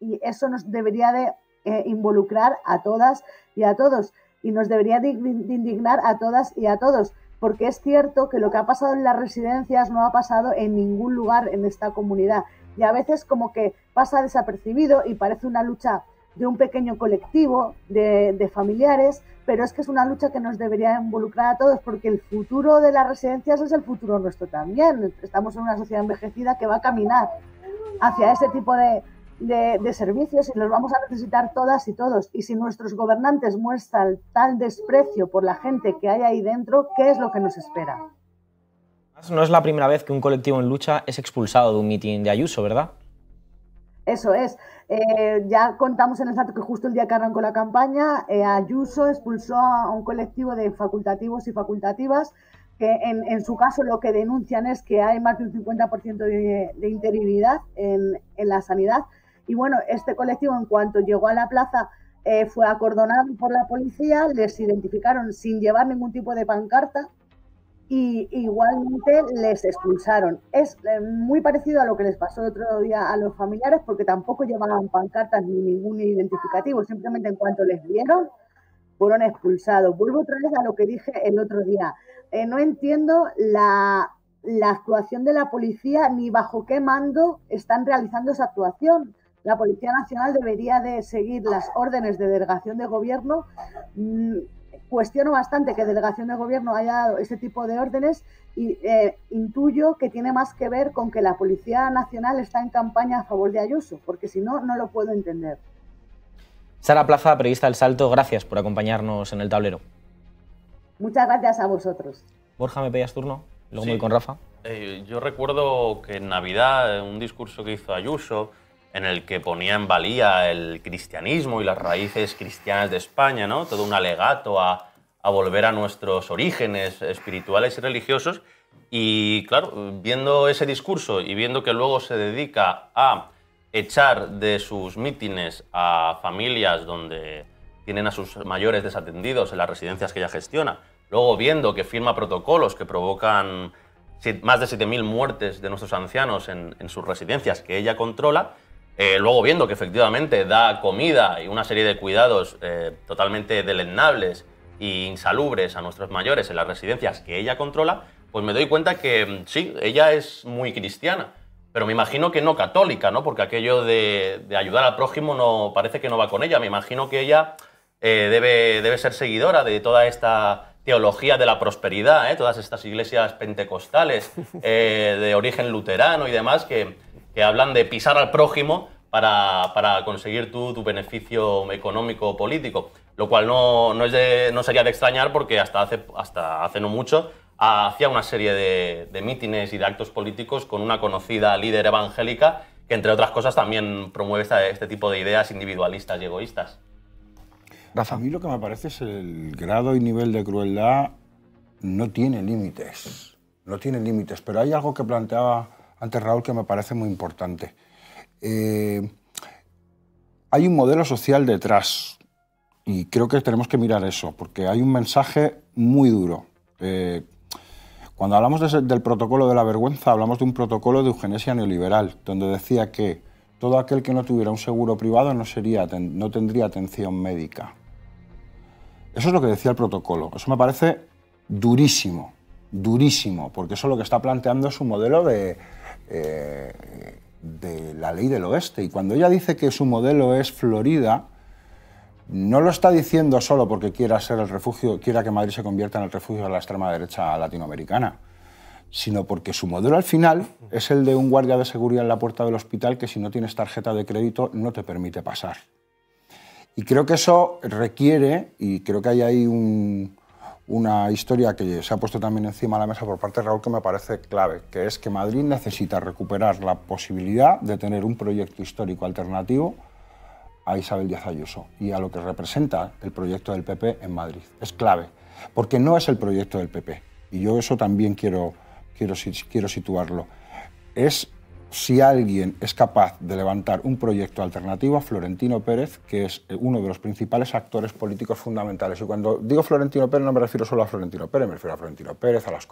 Y eso nos debería de eh, involucrar a todas y a todos. Y nos debería indignar a todas y a todos. Porque es cierto que lo que ha pasado en las residencias no ha pasado en ningún lugar en esta comunidad. Y a veces como que pasa desapercibido y parece una lucha de un pequeño colectivo de, familiares, pero es que es una lucha que nos debería involucrar a todos porque el futuro de las residencias es el futuro nuestro también. Estamos en una sociedad envejecida que va a caminar hacia ese tipo de, de servicios y los vamos a necesitar todas y todos. Y si nuestros gobernantes muestran tal desprecio por la gente que hay ahí dentro, ¿qué es lo que nos espera? No es la primera vez que un colectivo en lucha es expulsado de un mitin de Ayuso, ¿verdad? Eso es. Eh, ya contamos en el dato que justo el día que arrancó la campaña, eh, Ayuso expulsó a un colectivo de facultativos y facultativas que en, su caso lo que denuncian es que hay más de un 50% de, de interinidad en, la sanidad. Y bueno, este colectivo en cuanto llegó a la plaza eh, fue acordonado por la policía, les identificaron sin llevar ningún tipo de pancarta, y igualmente les expulsaron. Es eh, muy parecido a lo que les pasó el otro día a los familiares porque tampoco llevaban pancartas ni ningún identificativo, simplemente en cuanto les vieron fueron expulsados. Vuelvo otra vez a lo que dije el otro día. Eh, no entiendo la, la actuación de la policía ni bajo qué mando están realizando esa actuación la Policía Nacional debería de seguir las órdenes de delegación de gobierno mm, cuestiono bastante que delegación de gobierno haya dado ese tipo de órdenes y eh, intuyo que tiene más que ver con que la Policía Nacional está en campaña a favor de Ayuso, porque si no, no lo puedo entender. Sara Plaza, prevista El Salto, gracias por acompañarnos en el tablero. Muchas gracias a vosotros. Borja, me pedías turno, luego voy con Rafa. Eh, yo recuerdo que en Navidad, un discurso que hizo Ayuso, en el que ponía en valía el cristianismo y las raíces cristianas de España, ¿no? Todo un alegato a, volver a nuestros orígenes espirituales y religiosos. Y claro, viendo ese discurso y viendo que luego se dedica a echar de sus mítines a familias donde tienen a sus mayores desatendidos en las residencias que ella gestiona, luego viendo que firma protocolos que provocan más de 7.000 muertes de nuestros ancianos en sus residencias que ella controla, eh, luego viendo que efectivamente da comida y una serie de cuidados eh, totalmente deleznables e insalubres a nuestros mayores en las residencias que ella controla, pues me doy cuenta que mm, sí, ella es muy cristiana, pero me imagino que no católica, ¿no? Porque aquello de, ayudar al prójimo no parece que no va con ella. Me imagino que ella eh, debe, debe ser seguidora de toda esta teología de la prosperidad, todas estas iglesias pentecostales de origen luterano y demás que que hablan de pisar al prójimo para, para conseguir tú, tu beneficio económico o político. Lo cual no, no, es no sería de extrañar porque hasta hace, hasta hace no mucho hacía una serie de, de mítines y de actos políticos con una conocida líder evangélica que, entre otras cosas, también promueve este tipo de ideas individualistas y egoístas. Rafa, a mí lo que me parece es el grado y nivel de crueldad no tiene límites. No tiene límites, pero hay algo que planteaba antes, Raúl, que me parece muy importante. Eh, hay un modelo social detrás y creo que tenemos que mirar eso, porque hay un mensaje muy duro. Eh, cuando hablamos del protocolo de la vergüenza, hablamos de un protocolo de eugenesia neoliberal, donde decía que todo aquel que no tuviera un seguro privado no, sería, no tendría atención médica. Eso es lo que decía el protocolo. Eso me parece durísimo, durísimo, porque eso lo que está planteando es un modelo de, eh, de la ley del oeste. Y cuando ella dice que su modelo es Florida, no lo está diciendo solo porque quiera ser el refugio, quiera que Madrid se convierta en el refugio de la extrema derecha latinoamericana, sino porque su modelo al final es el de un guardia de seguridad en la puerta del hospital que si no tienes tarjeta de crédito no te permite pasar. Y creo que eso requiere, y creo que hay ahí un, una historia que se ha puesto también encima de la mesa por parte de Raúl que me parece clave, que es que Madrid necesita recuperar la posibilidad de tener un proyecto histórico alternativo a Isabel Díaz Ayuso y a lo que representa el proyecto del PP en Madrid. Es clave, porque no es el proyecto del PP, y yo eso también quiero, quiero, quiero situarlo. Es si alguien es capaz de levantar un proyecto alternativo a Florentino Pérez, que es eh, uno de los principales actores políticos fundamentales. Y cuando digo Florentino Pérez no me refiero solo a Florentino Pérez, me refiero a Florentino Pérez, a las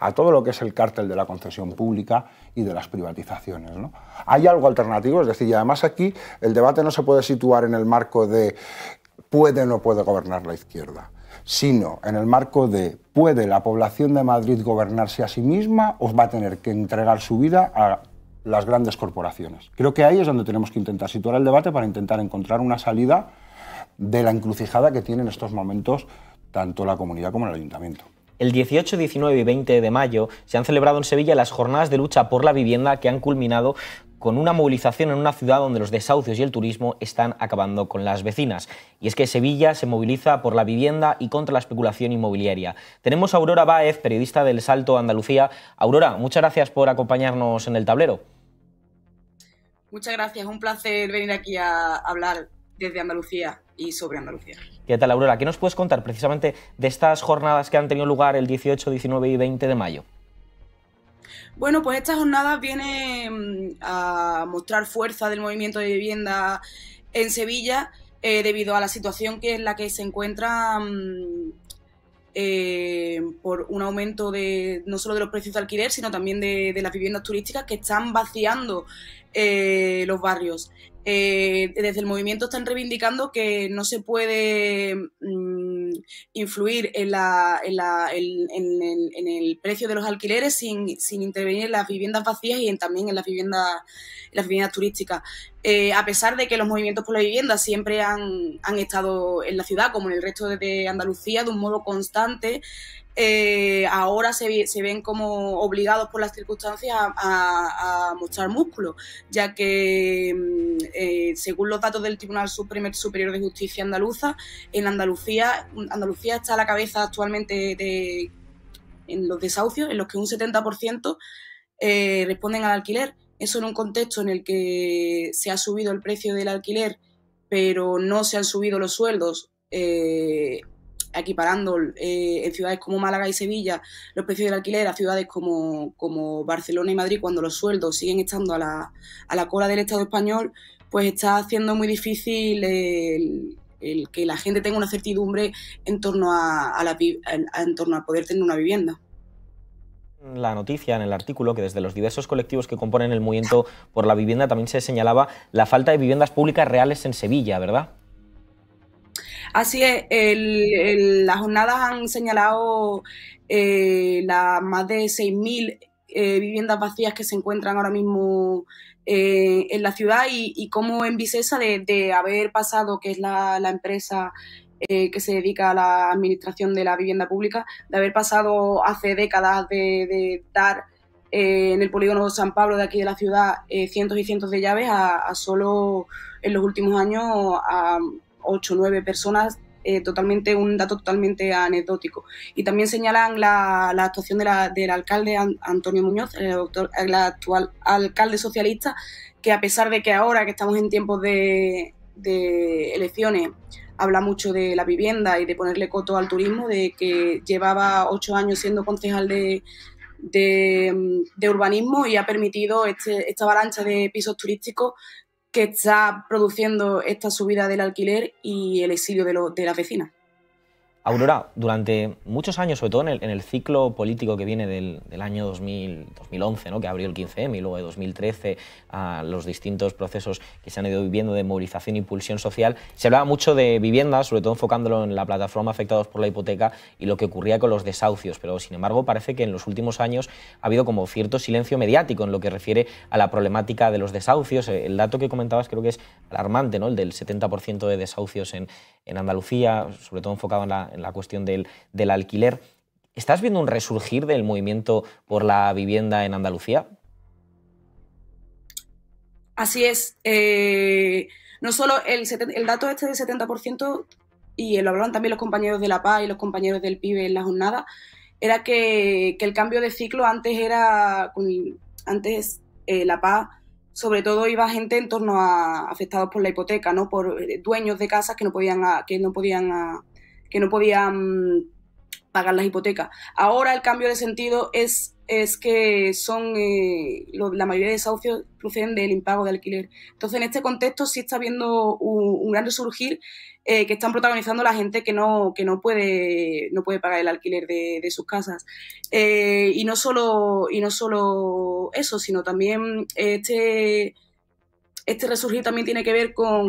a todo lo que es el cártel de la concesión pública y de las privatizaciones. ¿no? Hay algo alternativo, es decir, y además aquí el debate no se puede situar en el marco de puede o no puede gobernar la izquierda sino en el marco de ¿puede la población de Madrid gobernarse a sí misma o va a tener que entregar su vida a las grandes corporaciones? Creo que ahí es donde tenemos que intentar situar el debate para intentar encontrar una salida de la encrucijada que tiene en estos momentos tanto la comunidad como el ayuntamiento. El 18, 19 y 20 de mayo se han celebrado en Sevilla las jornadas de lucha por la vivienda que han culminado con una movilización en una ciudad donde los desahucios y el turismo están acabando con las vecinas. Y es que Sevilla se moviliza por la vivienda y contra la especulación inmobiliaria. Tenemos a Aurora Báez, periodista del Salto Andalucía. Aurora, muchas gracias por acompañarnos en el tablero. Muchas gracias, un placer venir aquí a hablar desde Andalucía y sobre Andalucía. ¿Qué tal, Aurora? ¿Qué nos puedes contar precisamente de estas jornadas que han tenido lugar el 18, 19 y 20 de mayo? Bueno, pues esta jornada viene mm, a mostrar fuerza del movimiento de vivienda en Sevilla eh, debido a la situación que es la que se encuentra mm, eh, por un aumento de no solo de los precios de alquiler, sino también de, las viviendas turísticas que están vaciando eh, los barrios. Eh, desde el movimiento están reivindicando que no se puede mm, influir en, la, en, el, precio de los alquileres sin, intervenir en las viviendas vacías y también en las viviendas, las viviendas turísticas. Eh, a pesar de que los movimientos por la vivienda siempre han, estado en la ciudad, como en el resto de Andalucía, de un modo constante, eh, ahora se, ven como obligados por las circunstancias a, mostrar músculo, ya que mm, eh, según los datos del Tribunal Superior de Justicia Andaluza, en Andalucía, Andalucía está a la cabeza actualmente en los desahucios, en los que un 70% eh, responden al alquiler. Eso en un contexto en el que se ha subido el precio del alquiler, pero no se han subido los sueldos equiparando eh, en ciudades como Málaga y Sevilla los precios del alquiler a ciudades como, Barcelona y Madrid, cuando los sueldos siguen estando a la, a la cola del Estado español, pues está haciendo muy difícil el, que la gente tenga una certidumbre en torno a, la, en torno a poder tener una vivienda la noticia, en el artículo, que desde los diversos colectivos que componen el movimiento por la vivienda también se señalaba la falta de viviendas públicas reales en Sevilla, ¿verdad? Así es, las jornadas han señalado eh, la, más de 6.000 eh, viviendas vacías que se encuentran ahora mismo eh, en la ciudad y, cómo en Vicesa, de, haber pasado, que es la, empresa eh, que se dedica a la administración de la vivienda pública, de haber pasado hace décadas de, dar en el polígono San Pablo de aquí de la ciudad cientos y cientos de llaves a, a solo en los últimos años a 8 o 9 personas eh, totalmente, un dato totalmente anecdótico. Y también señalan la, actuación de la, del alcalde Antonio Muñoz, el, doctor el, actual alcalde socialista, que a pesar de que ahora que estamos en tiempos de, elecciones habla mucho de la vivienda y de ponerle coto al turismo, de que llevaba ocho años siendo concejal de, de, urbanismo y ha permitido este, esta avalancha de pisos turísticos que está produciendo esta subida del alquiler y el exilio de, de las vecinas. Aurora, durante muchos años, sobre todo en el, ciclo político que viene del, año 2011, ¿no? que abrió el 15M y luego de 2013 a los distintos procesos que se han ido viviendo de movilización y pulsión social, se hablaba mucho de viviendas, sobre todo enfocándolo en la plataforma afectados por la hipoteca y lo que ocurría con los desahucios, pero sin embargo parece que en los últimos años ha habido como cierto silencio mediático en lo que refiere a la problemática de los desahucios. Eh, el dato que comentabas creo que es alarmante, ¿no? el del 70% de desahucios en, en Andalucía, sobre todo enfocado en la en la cuestión del, alquiler. ¿Estás viendo un resurgir del movimiento por la vivienda en Andalucía? Así es. Eh, no solo el, el, dato este del 70%, y lo hablaban también los compañeros de La Paz y los compañeros del PIB en la jornada, era que, el cambio de ciclo antes era, antes eh, La Paz sobre todo iba gente en torno a afectados por la hipoteca, ¿no? por eh, dueños de casas que no podían, que no podían a, que no podían mm, pagar las hipotecas. Ahora el cambio de sentido es, es que son eh, la mayoría de desahucios proceden del impago de alquiler. Entonces, en este contexto sí está habiendo un, gran resurgir eh, que están protagonizando la gente que no, que no puede, no puede pagar el alquiler de, sus casas. Eh, y no solo, y no solo eso, sino también este este resurgir también tiene que ver con,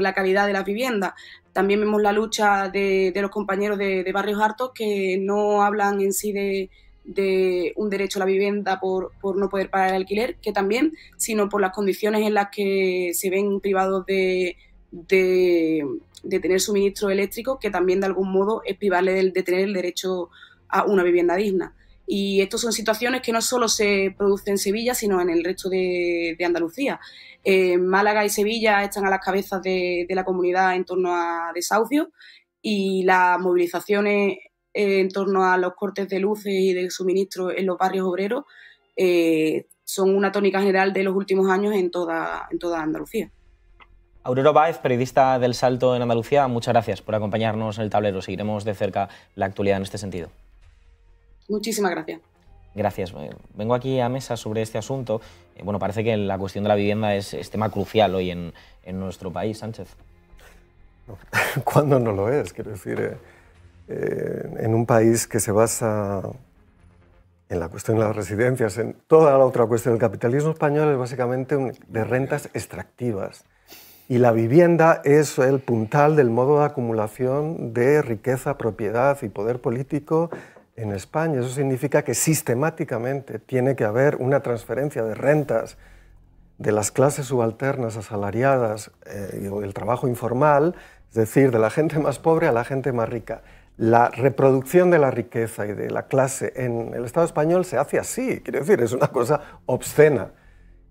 la calidad de las viviendas. También vemos la lucha de, los compañeros de, barrios hartos que no hablan en sí de, un derecho a la vivienda por, no poder pagar el alquiler, que también, sino por las condiciones en las que se ven privados de, tener suministro eléctrico, que también de algún modo es privarle de tener el derecho a una vivienda digna. Y estas son situaciones que no solo se producen en Sevilla, sino en el resto de, Andalucía. Eh, Málaga y Sevilla están a las cabezas de, la comunidad en torno a desahucios y las movilizaciones eh, en torno a los cortes de luces y de suministro en los barrios obreros eh, son una tónica general de los últimos años en toda, Andalucía. Aurora Báez, periodista del Salto en Andalucía, muchas gracias por acompañarnos en el tablero. Seguiremos de cerca la actualidad en este sentido. Muchísimas gracias. Gracias. Eh, vengo aquí a mesa sobre este asunto. Eh, bueno, parece que la cuestión de la vivienda es, tema crucial hoy en, en, nuestro país, Sánchez. ¿Cuándo no lo es? Quiero decir, eh, en un país que se basa en la cuestión de las residencias, en toda la otra cuestión del capitalismo español, es básicamente de rentas extractivas. Y la vivienda es el puntal del modo de acumulación de riqueza, propiedad y poder político en España. Eso significa que sistemáticamente tiene que haber una transferencia de rentas de las clases subalternas asalariadas eh, y del trabajo informal, es decir, de la gente más pobre a la gente más rica. La reproducción de la riqueza y de la clase en el Estado español se hace así, quiero decir, es una cosa obscena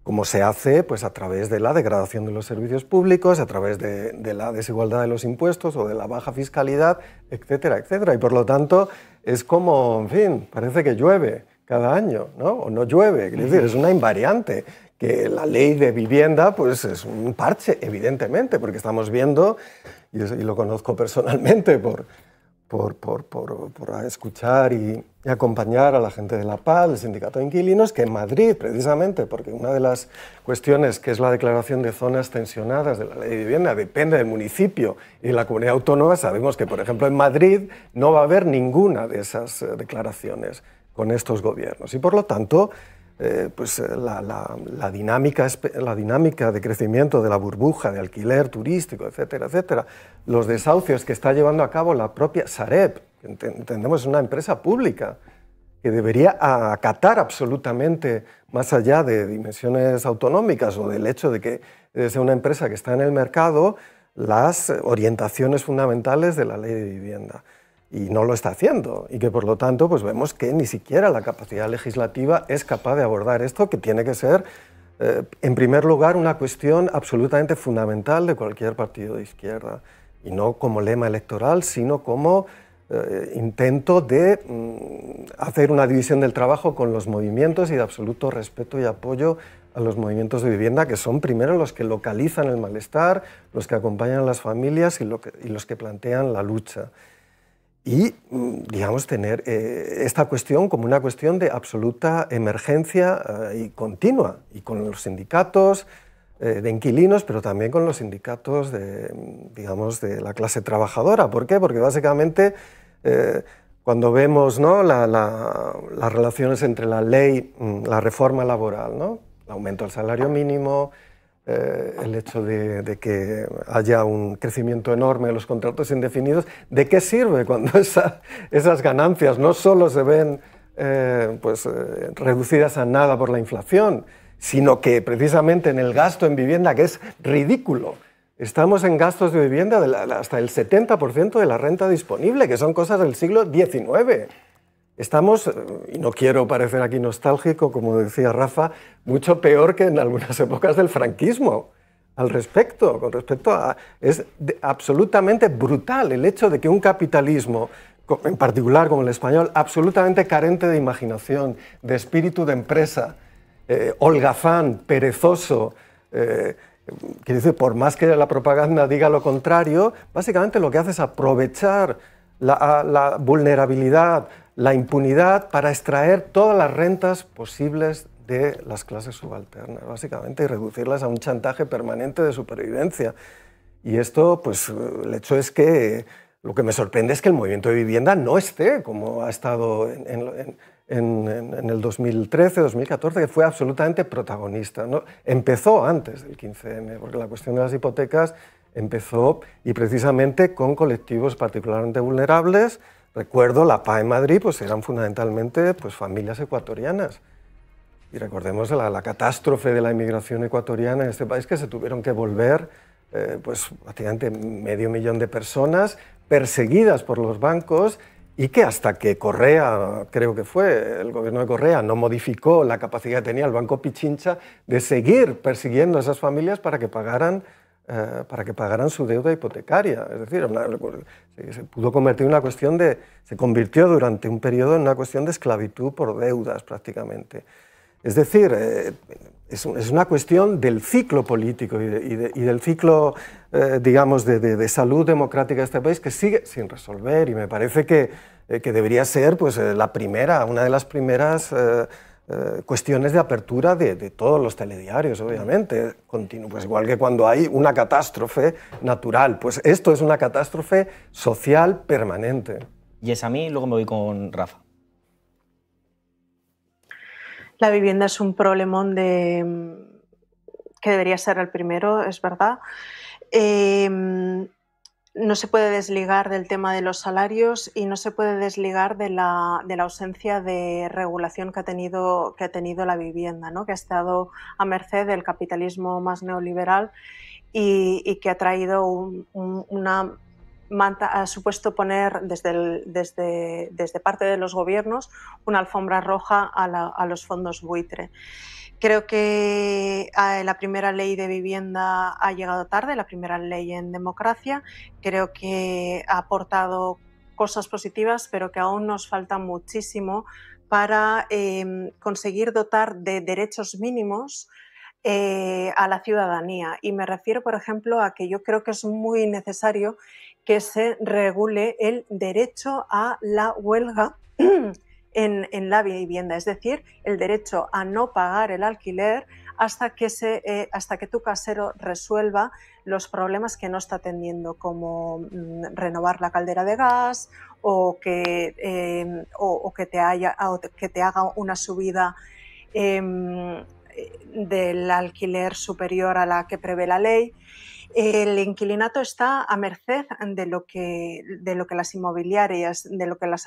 como se hace pues, a través de la degradación de los servicios públicos, a través de, la desigualdad de los impuestos o de la baja fiscalidad, etcétera, etcétera. Y por lo tanto es como, en fin, parece que llueve cada año, ¿no? O no llueve, es decir, es una invariante que la ley de vivienda pues es un parche, evidentemente, porque estamos viendo, y, lo conozco personalmente por, por, por, por, por escuchar y, acompañar a la gente de La Paz, del Sindicato de Inquilinos, que en Madrid, precisamente, porque una de las cuestiones que es la declaración de zonas tensionadas de la ley de vivienda depende del municipio y de la comunidad autónoma, sabemos que, por ejemplo, en Madrid no va a haber ninguna de esas eh, declaraciones con estos gobiernos. Y por lo tanto, eh, pues eh, la, dinámica, la dinámica de crecimiento de la burbuja de alquiler turístico, etcétera, etcétera, los desahucios que está llevando a cabo la propia Sareb, que entendemos es una empresa pública, que debería acatar absolutamente, más allá de dimensiones autonómicas o del hecho de que eh, sea una empresa que está en el mercado, las orientaciones fundamentales de la ley de vivienda y no lo está haciendo y que por lo tanto pues vemos que ni siquiera la capacidad legislativa es capaz de abordar esto que tiene que ser eh, en primer lugar una cuestión absolutamente fundamental de cualquier partido de izquierda y no como lema electoral sino como eh, intento de mm, hacer una división del trabajo con los movimientos y de absoluto respeto y apoyo a los movimientos de vivienda, que son primero los que localizan el malestar, los que acompañan a las familias y los que plantean la lucha y, mm, digamos, tener eh, esta cuestión como una cuestión de absoluta emergencia eh, y continua, y con los sindicatos eh, de inquilinos, pero también con los sindicatos de, mm, digamos, de la clase trabajadora. ¿Por qué? Porque básicamente cuando vemos ¿no? las relaciones entre la ley, mm, la reforma laboral, ¿no? el aumento del salario mínimo, eh, el hecho de, que haya un crecimiento enorme de los contratos indefinidos, ¿de qué sirve cuando esas ganancias no solo se ven eh, pues, eh, reducidas a nada por la inflación, sino que precisamente en el gasto en vivienda, que es ridículo, estamos en gastos de vivienda hasta el 70% de la renta disponible, que son cosas del siglo XIX? Estamos, eh, y no quiero parecer aquí nostálgico, como decía Rafa, mucho peor que en algunas épocas del franquismo al respecto, con respecto a... Es absolutamente brutal el hecho de que un capitalismo, en particular como el español, absolutamente carente de imaginación, de espíritu de empresa, eh, holgazán, perezoso, eh, dice por más que la propaganda diga lo contrario, básicamente lo que hace es aprovechar la, la vulnerabilidad, la impunidad para extraer todas las rentas posibles de las clases subalternas, básicamente, y reducirlas a un chantaje permanente de supervivencia. Y esto, pues, el hecho es que lo que me sorprende es que el movimiento de vivienda no esté como ha estado en, el 2013, 2014, que fue absolutamente protagonista. ¿no? Empezó antes del 15M, porque la cuestión de las hipotecas empezó y precisamente con colectivos particularmente vulnerables, Recuerdo, la PA e en Madrid pues eran fundamentalmente pues, familias ecuatorianas. Y recordemos la, catástrofe de la inmigración ecuatoriana en este país, que se tuvieron que volver eh, pues, prácticamente medio millón de personas perseguidas por los bancos y que hasta que Correa, creo que fue, el gobierno de Correa no modificó la capacidad que tenía el Banco Pichincha de seguir persiguiendo a esas familias para que pagaran eh, para que pagaran su deuda hipotecaria. Es decir, se, pudo convertir en una cuestión de... Se convirtió durante un periodo en una cuestión de esclavitud por deudas prácticamente. Es decir, eh, es, una cuestión del ciclo político y, del ciclo, eh, digamos, de, de, salud democrática de este país que sigue sin resolver y me parece que, que debería ser pues, la primera, una de las primeras... Eh, cuestiones de apertura de, todos los telediarios, obviamente, pues igual que cuando hay una catástrofe natural, pues esto es una catástrofe social permanente. Y es a mí, luego me voy con Rafa. La vivienda es un problemón de, mm, que debería ser el primero, es verdad. Eh, no se puede desligar del tema de los salarios y no se puede desligar de la, de la ausencia de regulación que ha tenido, que ha tenido la vivienda, ¿no? que ha estado a merced del capitalismo más neoliberal y, que ha traído una manta, ha supuesto poner desde, desde, desde, parte de los gobiernos una alfombra roja a, a los fondos buitre. Creo que eh, la primera ley de vivienda ha llegado tarde, la primera ley en democracia. Creo que ha aportado cosas positivas, pero que aún nos falta muchísimo para em, conseguir dotar de derechos mínimos eh, a la ciudadanía. Y me refiero, por ejemplo, a que yo creo que es muy necesario que se regule el derecho a la huelga en, la vivienda, es decir, el derecho a no pagar el alquiler hasta que, eh, hasta que tu casero resuelva los problemas que no está teniendo, como mm, renovar la caldera de gas o que, em, te, haga una subida em, eh, del alquiler superior a la que prevé la ley el inquilinato está a merced de lo que, de lo que las inmobiliarias, de lo que las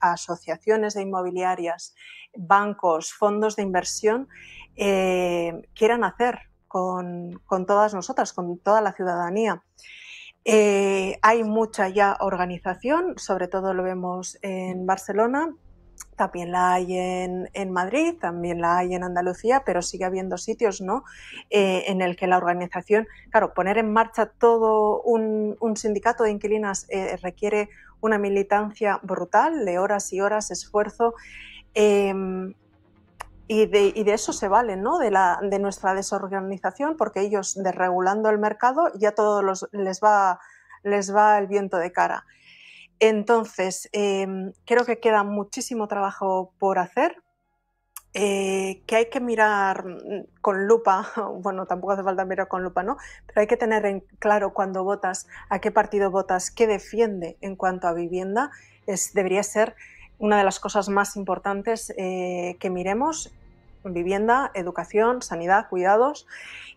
asociaciones de inmobiliarias, bancos, fondos de inversión eh, quieran hacer con, todas nosotras, con toda la ciudadanía. Eh, hay mucha ya organización, sobre todo lo vemos en Barcelona, también la hay en, en, Madrid, también la hay en Andalucía, pero sigue habiendo sitios eh, en el que la organización, claro, poner en marcha todo un, sindicato de inquilinas eh, requiere una militancia brutal de horas y horas, esfuerzo. Em, y de, eso se vale, ¿no? De, nuestra desorganización, porque ellos, desregulando el mercado, ya todos les, va, les va el viento de cara. Entonces, em, creo que queda muchísimo trabajo por hacer, eh, que hay que mirar mm, con lupa, bueno, tampoco hace falta mirar con lupa, ¿no? Pero hay que tener en claro cuando votas, a qué partido votas, qué defiende en cuanto a vivienda, es, debería ser una de las cosas más importantes eh, que miremos vivienda, educación, sanidad, cuidados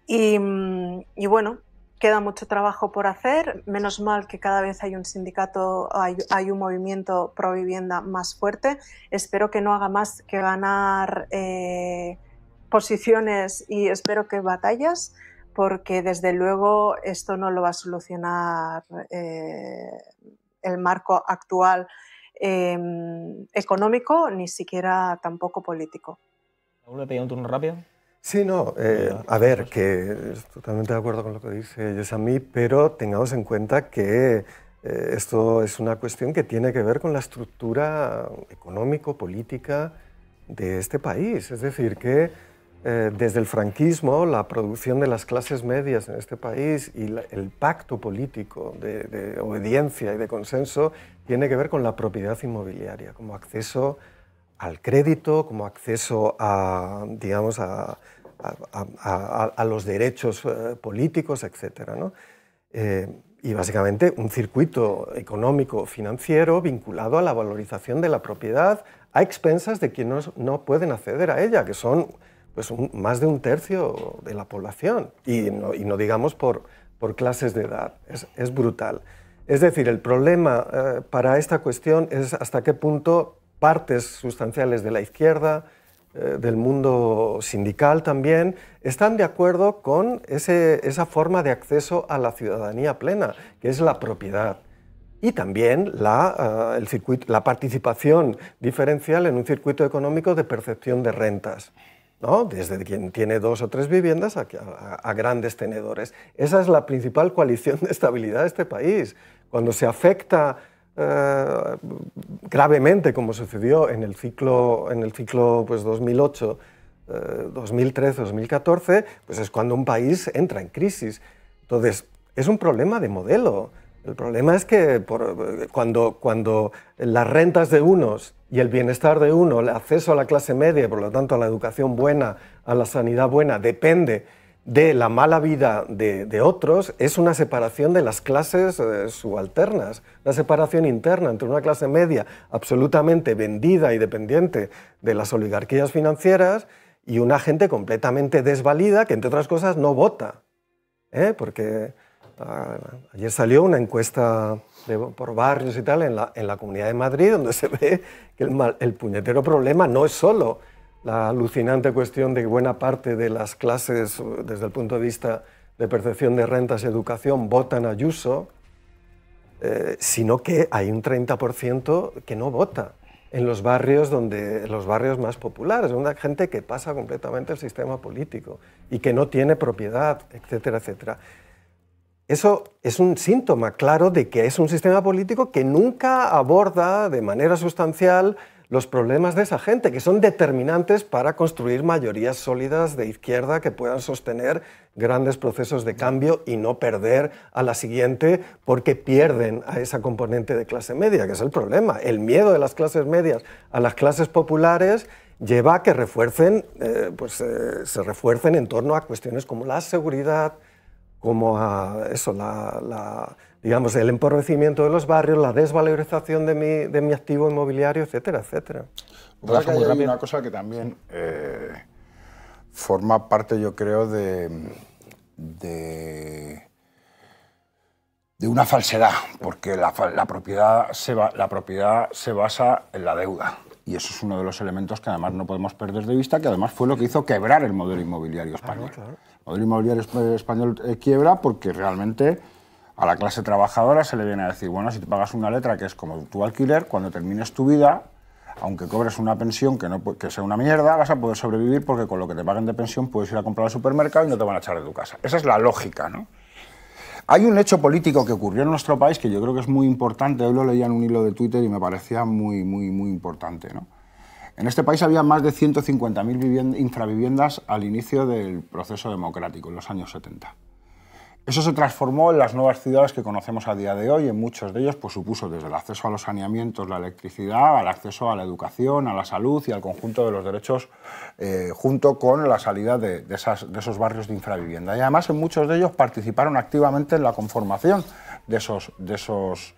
y mm, bueno, Queda mucho trabajo por hacer. Menos mal que cada vez hay un sindicato, hay, un movimiento pro vivienda más fuerte. Espero que no haga más que ganar eh, posiciones y espero que batallas, porque desde luego esto no lo va a solucionar eh, el marco actual em, económico, ni siquiera tampoco político. un turno rápido. Sí, no, eh, a ver, pues. que totalmente de acuerdo con lo que dice Yesami, pero tengamos en cuenta que eh, esto es una cuestión que tiene que ver con la estructura económico-política de este país. Es decir, que eh, desde el franquismo la producción de las clases medias en este país y el pacto político de, de obediencia y de consenso tiene que ver con la propiedad inmobiliaria como acceso al crédito, como acceso a, digamos, a, los derechos eh, políticos, etc. Eh, y básicamente un circuito económico financiero vinculado a la valorización de la propiedad a expensas de quienes no pueden acceder a ella, que son pues, más de un tercio de la población, y no, digamos por, clases de edad. Es, brutal. Es decir, el problema eh, para esta cuestión es hasta qué punto partes sustanciales de la izquierda, eh, del mundo sindical también, están de acuerdo con esa forma de acceso a la ciudadanía plena, que es la propiedad. Y también ah, la, participación diferencial en un circuito económico de percepción de rentas. ¿no? desde quien tiene dos o tres viviendas a, grandes tenedores. Esa es la principal coalición de estabilidad de este país. Cuando se afecta eh, gravemente, como sucedió en el ciclo, en el ciclo pues, 2008, 2013, 2014, pues es cuando un país entra en crisis. Entonces, es un problema de modelo. El problema es que cuando, cuando las rentas de unos y el bienestar de uno, el acceso a la clase media, por lo tanto a la educación buena, a la sanidad buena, depende de la mala vida de, otros es una separación de las clases eh, subalternas, una separación interna entre una clase media absolutamente vendida y dependiente de las oligarquías financieras y una gente completamente desvalida que, entre otras cosas, no vota. ¿eh? Porque ah, ayer salió una encuesta por barrios y tal en la, Comunidad de Madrid donde se ve que el puñetero problema no es solo la alucinante cuestión de que buena parte de las clases, desde el punto de vista de percepción de rentas y educación, votan Ayuso, eh, sino que hay un 30% que no vota en los barrios, donde, los barrios más populares, una gente que pasa completamente el sistema político y que no tiene propiedad, etcétera, etcétera. Eso es un síntoma claro de que es un sistema político que nunca aborda de manera sustancial los problemas de esa gente, que son determinantes para construir mayorías sólidas de izquierda que puedan sostener grandes procesos de cambio y no perder a la siguiente porque pierden a esa componente de clase media, que es el problema. El miedo de las clases medias a las clases populares lleva a que refuercen, eh, pues, eh, se refuercen en torno a cuestiones como la seguridad, como a eso, la digamos, el empobrecimiento de los barrios, la desvalorización de mi, activo inmobiliario, etcétera, etcétera. una cosa que también eh, forma parte, yo creo, de, una falsedad, porque la, propiedad se la propiedad se basa en la deuda. Y eso es uno de los elementos que además no podemos perder de vista, que además fue lo que hizo quebrar el modelo inmobiliario ah, español. El modelo inmobiliario español eh, quiebra porque realmente a la clase trabajadora se le viene a decir, bueno, si te pagas una letra que es como tu alquiler, cuando termines tu vida, aunque cobres una pensión que, no, que sea una mierda, vas a poder sobrevivir porque con lo que te paguen de pensión puedes ir a comprar al supermercado y no te van a echar de tu casa. Esa es la lógica, ¿no? Hay un hecho político que ocurrió en nuestro país que yo creo que es muy importante. Hoy lo leía en un hilo de Twitter y me parecía muy, muy, muy importante, En este país había más de 150.000 infraviviendas al inicio del proceso democrático, en los años 70. Eso se transformó en las nuevas ciudades que conocemos a día de hoy. En muchos de ellos pues, supuso desde el acceso a los saneamientos, la electricidad, al acceso a la educación, a la salud y al conjunto de los derechos, eh, junto con la salida de, esos barrios de infravivienda. Y además en muchos de ellos participaron activamente en la conformación de esos, de esos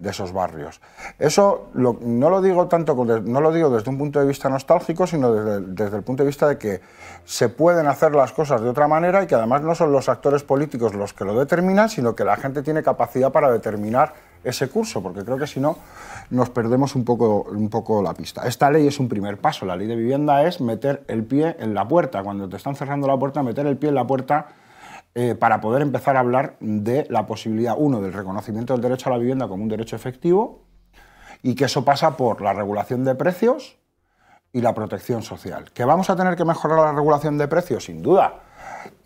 de esos barrios. Eso no, lo digo tanto, no lo digo desde un punto de vista nostálgico, sino desde, el punto de vista de que se pueden hacer las cosas de otra manera y que además no son los actores políticos los que lo determinan, sino que la gente tiene capacidad para determinar ese curso, porque creo que si no nos perdemos un poco, un poco la pista. Esta ley es un primer paso, la ley de vivienda es meter el pie en la puerta, cuando te están cerrando la puerta, meter el pie en la puerta eh, para poder empezar a hablar de la posibilidad, uno, del reconocimiento del derecho a la vivienda como un derecho efectivo y que eso pasa por la regulación de precios y la protección social. ¿Que vamos a tener que mejorar la regulación de precios? Sin duda.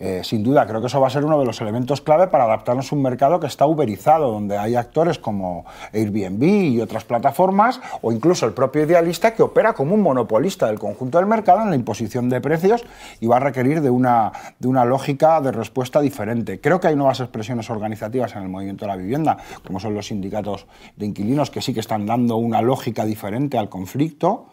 Eh, sin duda, creo que eso va a ser uno de los elementos clave para adaptarnos a un mercado que está uberizado, donde hay actores como Airbnb y otras plataformas, o incluso el propio idealista que opera como un monopolista del conjunto del mercado en la imposición de precios y va a requerir de una, de una lógica de respuesta diferente. Creo que hay nuevas expresiones organizativas en el movimiento de la vivienda, como son los sindicatos de inquilinos, que sí que están dando una lógica diferente al conflicto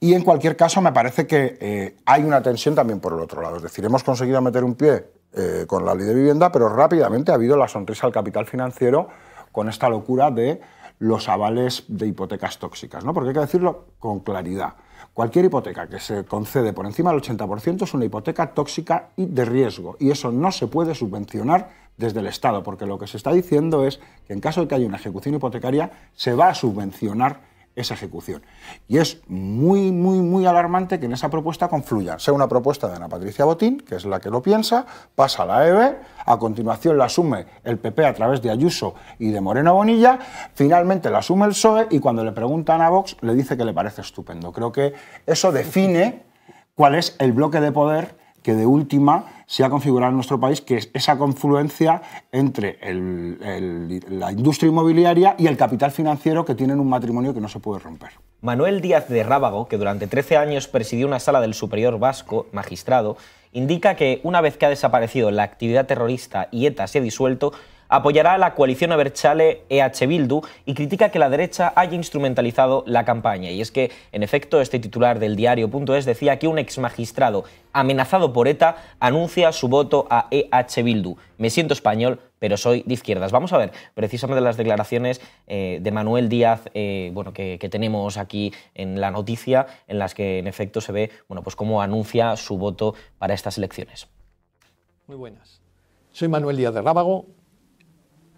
y en cualquier caso, me parece que eh, hay una tensión también por el otro lado. Es decir, hemos conseguido meter un pie eh, con la ley de vivienda, pero rápidamente ha habido la sonrisa al capital financiero con esta locura de los avales de hipotecas tóxicas, ¿no? Porque hay que decirlo con claridad. Cualquier hipoteca que se concede por encima del 80% es una hipoteca tóxica y de riesgo, y eso no se puede subvencionar desde el Estado, porque lo que se está diciendo es que en caso de que haya una ejecución hipotecaria se va a subvencionar esa ejecución. Y es muy, muy, muy alarmante que en esa propuesta confluya. sea una propuesta de Ana Patricia Botín, que es la que lo piensa, pasa a la EVE, a continuación la asume el PP a través de Ayuso y de Moreno Bonilla, finalmente la asume el PSOE y cuando le preguntan a Vox le dice que le parece estupendo. Creo que eso define cuál es el bloque de poder que de última se ha configurado en nuestro país, que es esa confluencia entre la industria inmobiliaria y el capital financiero que tienen un matrimonio que no se puede romper. Manuel Díaz de Rábago, que durante 13 años presidió una sala del Superior Vasco, magistrado, indica que una vez que ha desaparecido la actividad terrorista y ETA se ha disuelto, apoyará a la coalición Aberchale EH Bildu y critica que la derecha haya instrumentalizado la campaña. Y es que, en efecto, este titular del diario.es decía que un exmagistrado amenazado por ETA anuncia su voto a EH Bildu. Me siento español, pero soy de izquierdas. Vamos a ver precisamente las declaraciones eh, de Manuel Díaz, eh, bueno, que, tenemos aquí en la noticia, en las que en efecto se ve, bueno, pues cómo anuncia su voto para estas elecciones. Muy buenas. Soy Manuel Díaz de Rábago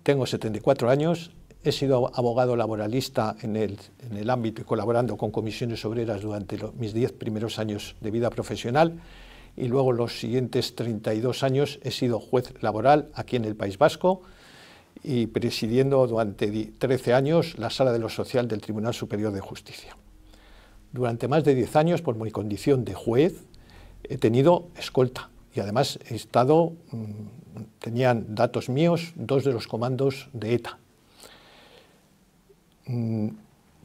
tengo 74 años, he sido abogado laboralista en el, en el ámbito y colaborando con comisiones obreras durante mis 10 primeros años de vida profesional y luego los siguientes 32 años he sido juez laboral aquí en el País Vasco y presidiendo durante 13 años la Sala de lo Social del Tribunal Superior de Justicia. Durante más de 10 años, por mi condición de juez, he tenido escolta y además he estado mm, tenían datos míos dos de los comandos de ETA. Mm,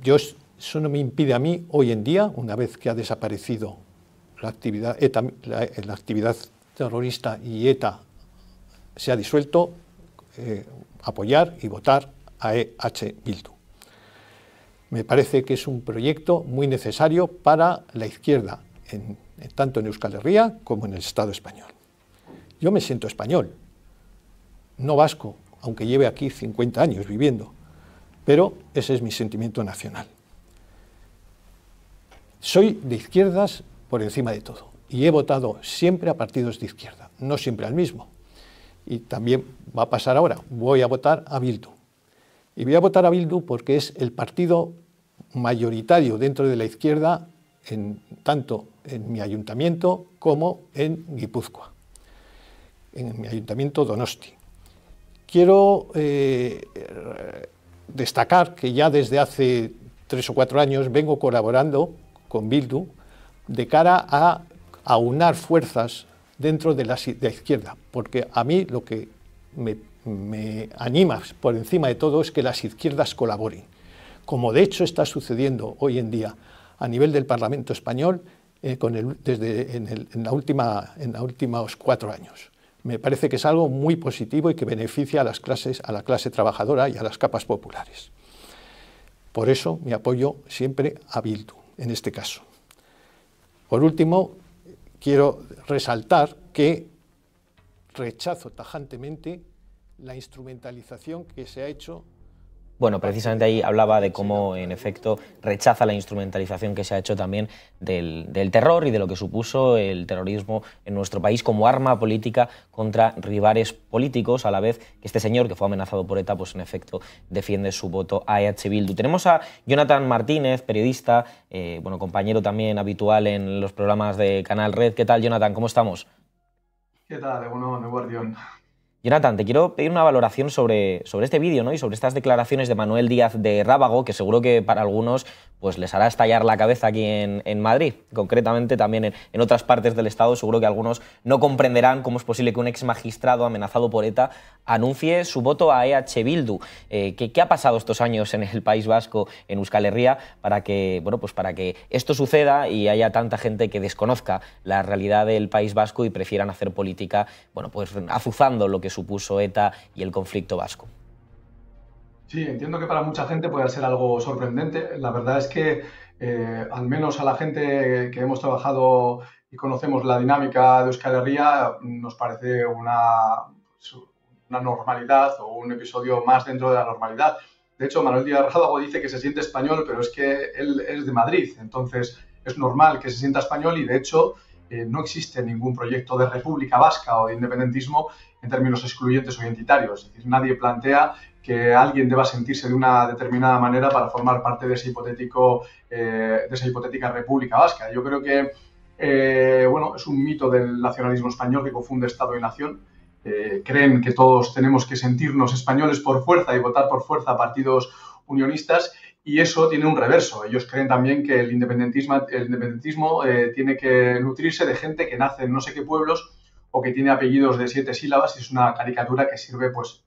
yo, eso no me impide a mí hoy en día, una vez que ha desaparecido la actividad, la, actividad terrorista y ETA se ha disuelto, eh, apoyar y votar a EH Bildu. Me parece que es un proyecto muy necesario para la izquierda, en, tanto en Euskal Herria como en el Estado español. Yo me siento español, no vasco, aunque lleve aquí 50 años viviendo, pero ese es mi sentimiento nacional. Soy de izquierdas por encima de todo y he votado siempre a partidos de izquierda, no siempre al mismo. Y también va a pasar ahora, voy a votar a Bildu. Y voy a votar a Bildu porque es el partido mayoritario dentro de la izquierda, tanto en mi ayuntamiento como en Guipúzcoa en mi ayuntamiento Donosti. Quiero eh, destacar que ya desde hace tres o cuatro años vengo colaborando con Bildu de cara a aunar fuerzas dentro de la, izquierda, porque a mí lo que me, anima por encima de todo es que las izquierdas colaboren, como de hecho está sucediendo hoy en día a nivel del Parlamento español eh, desde en, la última, en los últimos cuatro años me parece que es algo muy positivo y que beneficia a las clases, a la clase trabajadora y a las capas populares. Por eso mi apoyo siempre a Bildu, en este caso. Por último, quiero resaltar que rechazo tajantemente la instrumentalización que se ha hecho bueno, precisamente ahí hablaba de cómo, en efecto, rechaza la instrumentalización que se ha hecho también del, terror y de lo que supuso el terrorismo en nuestro país como arma política contra rivales políticos, a la vez que este señor, que fue amenazado por ETA, pues en efecto defiende su voto a EH Bildu. Tenemos a Jonathan Martínez, periodista, eh, bueno, compañero también habitual en los programas de Canal Red. ¿Qué tal, Jonathan? ¿Cómo estamos? ¿Qué tal? Bueno, de Jonathan, te quiero pedir una valoración sobre, sobre este vídeo ¿no? y sobre estas declaraciones de Manuel Díaz de Rábago, que seguro que para algunos pues, les hará estallar la cabeza aquí en, en Madrid, concretamente también en, en, otras partes del Estado. Seguro que algunos no comprenderán cómo es posible que un ex magistrado amenazado por ETA anuncie su voto a e EH Bildu. ¿qué, ¿qué, ha pasado estos años en el País Vasco, en Euskal Herria, para que, bueno, pues para que esto suceda y haya tanta gente que desconozca la realidad del País Vasco y prefieran hacer política bueno, pues, azuzando lo que supuso ETA y el conflicto vasco. Sí, entiendo que para mucha gente puede ser algo sorprendente. La verdad es que, eh, al menos a la gente que hemos trabajado y conocemos la dinámica de Euskal Herria, nos parece una, pues, una normalidad o un episodio más dentro de la normalidad. De hecho, Manuel Díaz Rábago dice que se siente español, pero es que él es de Madrid, entonces es normal que se sienta español y, de hecho, eh, no existe ningún proyecto de República Vasca o de independentismo en términos excluyentes o identitarios. Es decir, nadie plantea que alguien deba sentirse de una determinada manera para formar parte de, ese hipotético, eh, de esa hipotética República Vasca. Yo creo que eh, bueno, es un mito del nacionalismo español que confunde Estado y nación. creen que todos tenemos que sentirnos españoles por fuerza y votar por fuerza a partidos unionistas y eso tiene un reverso. Ellos creen también que el independentismo, el independentismo eh, tiene que nutrirse de gente que nace en no sé qué pueblos o que tiene apellidos de siete sílabas y es una caricatura que sirve pues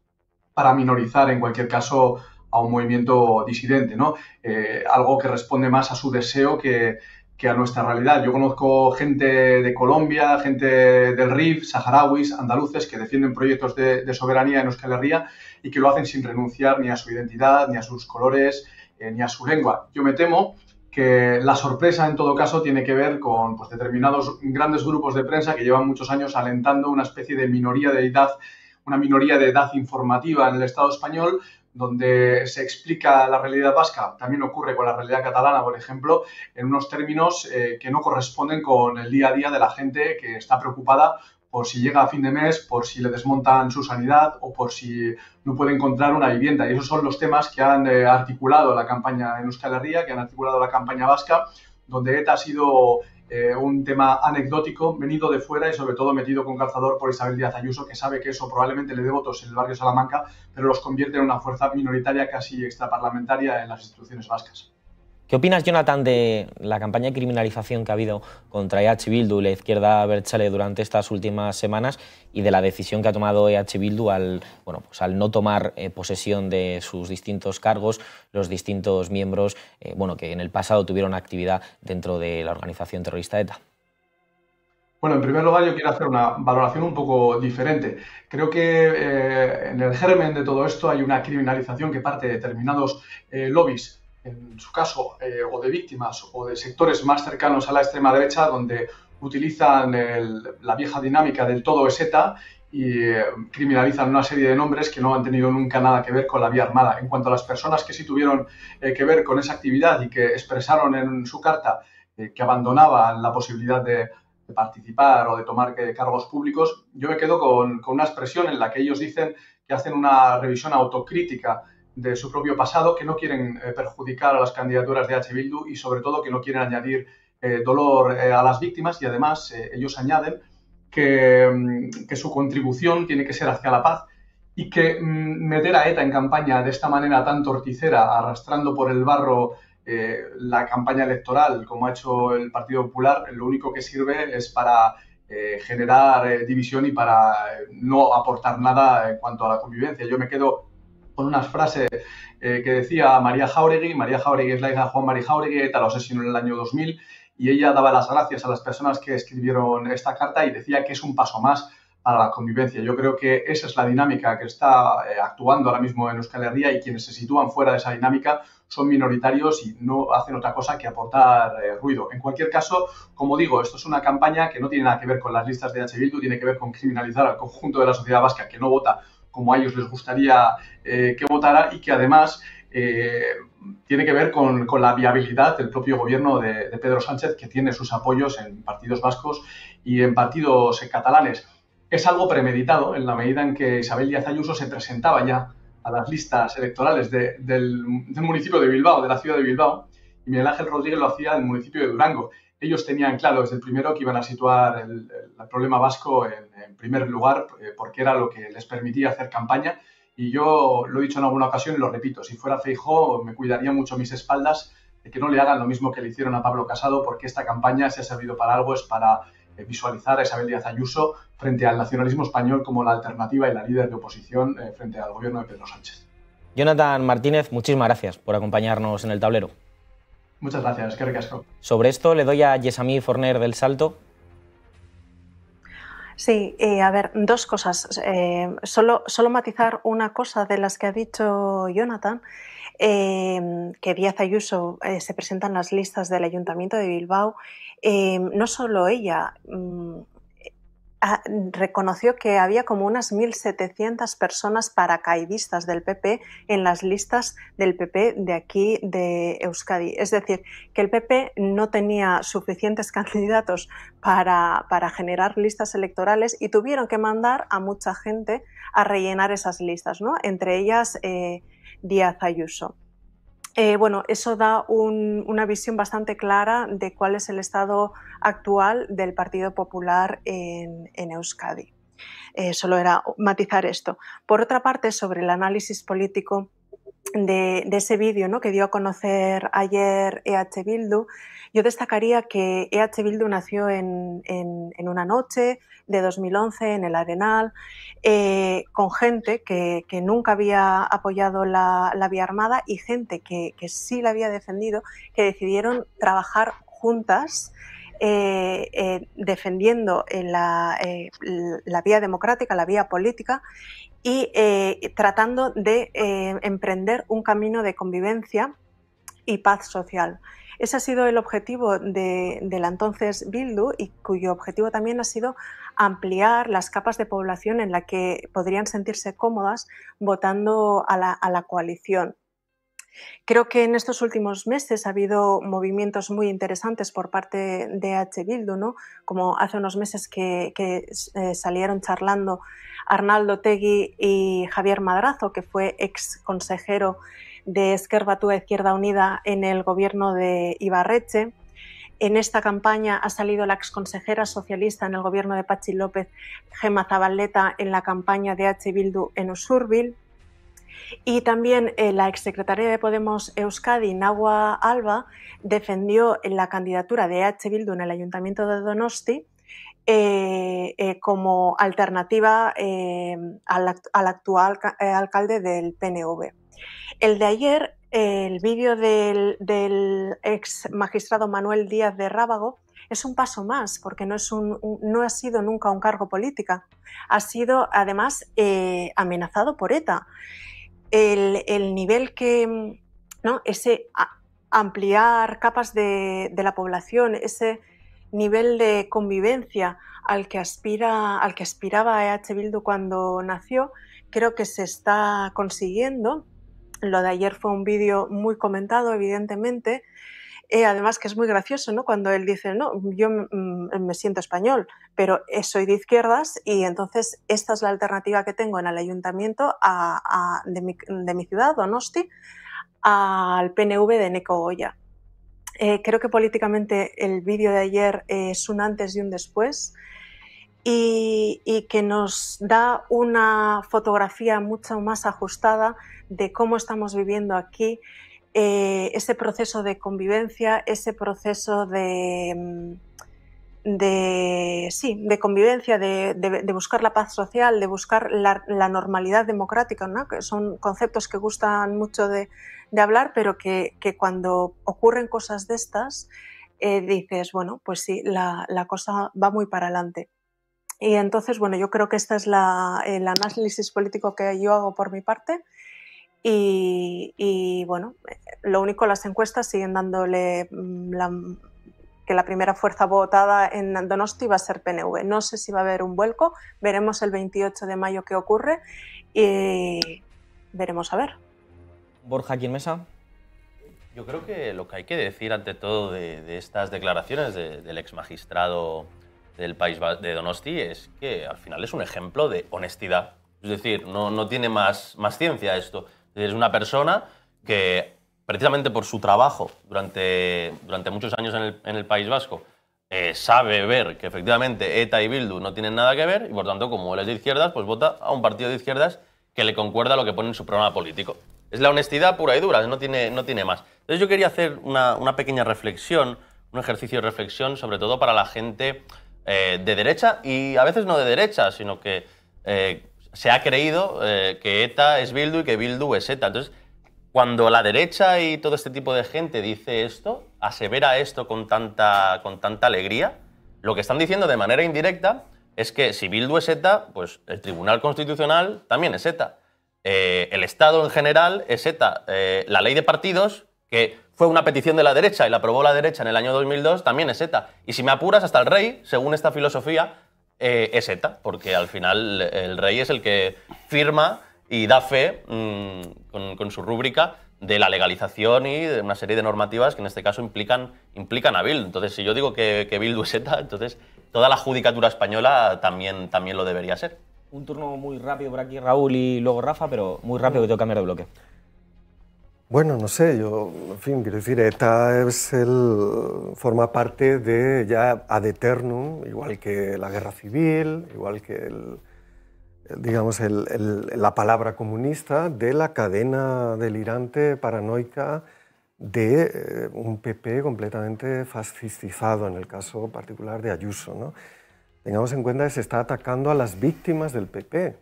para minorizar en cualquier caso a un movimiento disidente, ¿no? Eh, algo que responde más a su deseo que, a nuestra realidad. Yo conozco gente de Colombia, gente del RIF, saharauis, andaluces, que defienden proyectos de, de soberanía en Euskal Herria y que lo hacen sin renunciar ni a su identidad, ni a sus colores, eh, ni a su lengua. Yo me temo que la sorpresa en todo caso tiene que ver con pues, determinados grandes grupos de prensa que llevan muchos años alentando una especie de minoría de edad, una minoría de edad informativa en el Estado español, donde se explica la realidad vasca, también ocurre con la realidad catalana, por ejemplo, en unos términos eh, que no corresponden con el día a día de la gente que está preocupada por si llega a fin de mes, por si le desmontan su sanidad o por si no puede encontrar una vivienda. Y esos son los temas que han eh, articulado la campaña en Euskal Herria, que han articulado la campaña vasca, donde ETA ha sido eh, un tema anecdótico, venido de fuera y sobre todo metido con calzador por Isabel Díaz Ayuso, que sabe que eso probablemente le dé votos en el barrio Salamanca, pero los convierte en una fuerza minoritaria casi extraparlamentaria en las instituciones vascas. ¿Qué opinas, Jonathan, de la campaña de criminalización que ha habido contra EH Bildu y la izquierda Berchale durante estas últimas semanas y de la decisión que ha tomado EH Bildu al, bueno, pues al no tomar eh, posesión de sus distintos cargos, los distintos miembros eh, bueno, que en el pasado tuvieron actividad dentro de la organización terrorista ETA? E bueno, en primer lugar yo quiero hacer una valoración un poco diferente. Creo que eh, en el germen de todo esto hay una criminalización que parte de determinados lobbies en su caso, eh, o de víctimas o de sectores más cercanos a la extrema derecha, donde utilizan la vieja dinámica del todo eseta y eh, criminalizan una serie de nombres que no han tenido nunca nada que ver con la vía armada. En cuanto a las personas que sí tuvieron eh, que ver con esa actividad y que expresaron en su carta que abandonaban la posibilidad de, participar o de tomar cargos públicos, yo me quedo con, con una expresión en la que ellos dicen que hacen una revisión autocrítica de su propio pasado, que no quieren eh, perjudicar a las candidaturas de H. Bildu y sobre todo que no quieren añadir eh, dolor eh, a las víctimas y además ellos añaden mm, que, su contribución tiene que ser hacia la paz y que mm, meter a ETA en campaña de esta manera tan torticera, arrastrando por el barro la campaña electoral como ha hecho el Partido Popular, lo único que sirve es para generar división y para no aportar nada en cuanto a la convivencia. Yo me quedo con unas frases eh, que decía María Jauregui. María Jauregui es la hija de Juan María Jauregui, tal sino en el año 2000 y ella daba las gracias a las personas que escribieron esta carta y decía que es un paso más para la convivencia. Yo creo que esa es la dinámica que está eh, actuando ahora mismo en Euskal Herria y quienes se sitúan fuera de esa dinámica son minoritarios y no hacen otra cosa que aportar eh, ruido. En cualquier caso, como digo, esto es una campaña que no tiene nada que ver con las listas de H. Bildu, tiene que ver con criminalizar al conjunto de la sociedad vasca que no vota como a ellos les gustaría eh, que votara y que además eh, tiene que ver con, la viabilidad del propio gobierno de, Pedro Sánchez, que tiene sus apoyos en partidos vascos y en partidos eh, catalanes. Es algo premeditado en la medida en que Isabel Díaz Ayuso se presentaba ya a las listas electorales del, del municipio de Bilbao, de la ciudad de Bilbao, y Miguel Ángel Rodríguez lo hacía en el municipio de Durango ellos tenían claro desde el primero que iban a situar el, problema vasco en, primer lugar eh, porque era lo que les permitía hacer campaña. Y yo lo he dicho en alguna ocasión y lo repito, si fuera Feijóo me cuidaría mucho mis espaldas de que no le hagan lo mismo que le hicieron a Pablo Casado porque esta campaña, se ha servido para algo, es para eh, visualizar a Isabel Díaz Ayuso frente al nacionalismo español como la alternativa y la líder de oposición eh, frente al gobierno de Pedro Sánchez. Jonathan Martínez, muchísimas gracias por acompañarnos en el tablero. Muchas gracias, Sobre esto le doy a Yesamí Forner del Salto. Sí, eh, a ver, dos cosas. Eh, solo, solo matizar una cosa de las que ha dicho Jonathan. Eh, que Díaz Ayuso se presentan las listas del Ayuntamiento de Bilbao, no solo ella, mm, Ah, reconoció que había como unas 1.700 personas paracaidistas del PP en las listas del PP de aquí de Euskadi. Es decir, que el PP no tenía suficientes candidatos para, generar listas electorales y tuvieron que mandar a mucha gente a rellenar esas listas, ¿no? entre ellas eh, Díaz Ayuso. Eh, bueno, eso da una visión bastante clara de cuál es el estado actual del Partido Popular en, Euskadi. Eh, solo era matizar esto. Por otra parte, sobre el análisis político, de, ese vídeo ¿no? que dio a conocer ayer EH Bildu, yo destacaría que EH Bildu nació en, una noche de 2011 en el Arenal, eh, con gente que, nunca había apoyado la, vía armada y gente que, sí la había defendido, que decidieron trabajar juntas. Eh, eh, defendiendo la, la, vía democrática, la vía política y eh, tratando de eh, emprender un camino de convivencia y paz social. Ese ha sido el objetivo de, la entonces Bildu y cuyo objetivo también ha sido ampliar las capas de población en la que podrían sentirse cómodas votando a la coalición. Creo que en estos últimos meses ha habido movimientos muy interesantes por parte de H. Bildu, como hace unos meses que, eh, salieron charlando Arnaldo Tegui y Javier Madrazo, que fue ex consejero de Túa Izquierda Unida en el gobierno de Ibarreche. En esta campaña ha salido la consejera socialista en el gobierno de Pachi López, Gema Zabaleta, en la campaña de H. Bildu en Usurbil. Y también eh, la exsecretaria de Podemos Euskadi, Nahua Alba, defendió la candidatura de H. Bildu en el Ayuntamiento de Donosti eh, eh, como alternativa al, actual alcalde del PNV. El de ayer, el vídeo del, exmagistrado ex magistrado Manuel Díaz de Rábago, es un paso más, porque no, ha sido nunca un cargo política. Ha sido, además, amenazado por ETA el, nivel que, mm, ¿no? ese ampliar capas de, de, la población, ese nivel de convivencia al que, aspira, al que aspiraba EH Bildu cuando nació, creo que se está consiguiendo. Lo de ayer fue un vídeo muy comentado, evidentemente, eh, además que es muy gracioso, Cuando él dice, no, yo mm, mm, me siento español, pero eh, soy de izquierdas y entonces esta es la alternativa que tengo en el ayuntamiento de, mi, ciudad, Donosti, al PNV de Neco eh, creo que políticamente el vídeo de ayer es un antes y un después. Y, y, que nos da una fotografía mucho más ajustada de cómo estamos viviendo aquí eh, ese proceso de convivencia, ese proceso de, mm, sí, de convivencia, de, buscar la paz social, de buscar la, normalidad democrática, ¿no? que son conceptos que gustan mucho de, hablar, pero que, cuando ocurren cosas de estas, eh, dices, bueno, pues sí, la, cosa va muy para adelante. Y entonces, bueno, yo creo que este es la, el análisis político que yo hago por mi parte y, bueno, lo único, las encuestas siguen dándole mm, que la primera fuerza votada en Donosti va a ser PNV. No sé si va a haber un vuelco, veremos el 28 de mayo qué ocurre y veremos a ver. Borja, en mesa? Yo creo que lo que hay que decir ante todo de, estas declaraciones del ex magistrado del país de Donosti es que al final es un ejemplo de honestidad. Es decir, no, no tiene más, más ciencia esto es una persona que, precisamente por su trabajo durante, durante muchos años en el, en el País Vasco, eh, sabe ver que efectivamente ETA y Bildu no tienen nada que ver y por tanto, como él es de izquierdas, pues vota a un partido de izquierdas que le concuerda lo que pone en su programa político. Es la honestidad pura y dura, no tiene, no tiene más. Entonces yo quería hacer una, una pequeña reflexión, un ejercicio de reflexión, sobre todo para la gente eh, de derecha y a veces no de derecha, sino que eh, se ha creído eh, que ETA es Bildu y que Bildu es ETA. Entonces, cuando la derecha y todo este tipo de gente dice esto, asevera esto con tanta, con tanta alegría, lo que están diciendo de manera indirecta es que si Bildu es ETA, pues el Tribunal Constitucional también es ETA. Eh, el Estado en general es ETA. Eh, la ley de partidos, que fue una petición de la derecha y la aprobó la derecha en el año 2002, también es ETA. Y si me apuras, hasta el rey, según esta filosofía, eh, es ETA, porque al final el rey es el que firma y da fe mm, con, su rúbrica de la legalización y de una serie de normativas que en este caso implican, implican a Bill Entonces, si yo digo que, Bill Bildu es ETA, entonces toda la judicatura española también, también lo debería ser. Un turno muy rápido por aquí, Raúl y luego Rafa, pero muy rápido que tengo que cambiar de bloque. Bueno, no sé, yo, en fin, quiero decir, ETA forma parte de ya ad eternum, igual que la guerra civil, igual que digamos, la palabra comunista, de la cadena delirante, paranoica, de eh, un PP completamente fascistizado, en el caso particular de Ayuso. ¿no? Tengamos en cuenta que se está atacando a las víctimas del PP,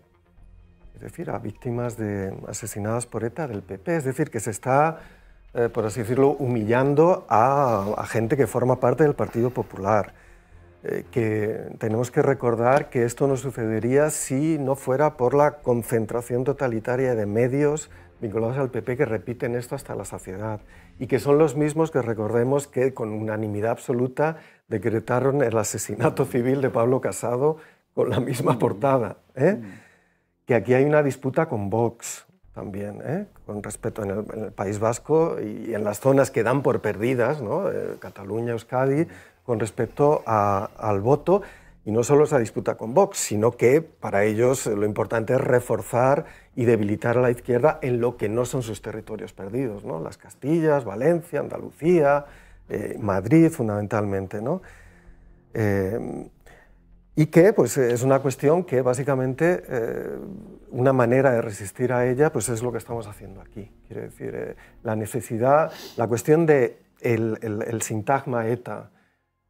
es decir, a víctimas de, asesinadas por ETA del PP. Es decir, que se está, eh, por así decirlo, humillando a, gente que forma parte del Partido Popular. Eh, que tenemos que recordar que esto no sucedería si no fuera por la concentración totalitaria de medios vinculados al PP que repiten esto hasta la saciedad y que son los mismos que recordemos que con unanimidad absoluta decretaron el asesinato civil de Pablo Casado con la misma portada. ¿eh? Mm que aquí hay una disputa con Vox también, ¿eh? con respecto en el, País Vasco y en las zonas que dan por perdidas, eh, Cataluña, Euskadi, con respecto al voto. Y no solo esa disputa con Vox, sino que para ellos lo importante es reforzar y debilitar a la izquierda en lo que no son sus territorios perdidos, ¿no? las Castillas, Valencia, Andalucía, eh, Madrid fundamentalmente. ¿no? y que pues, eh, es una cuestión que básicamente eh, una manera de resistir a ella pues, es lo que estamos haciendo aquí. Quiere decir, eh, la necesidad, la cuestión de el, sintagma eta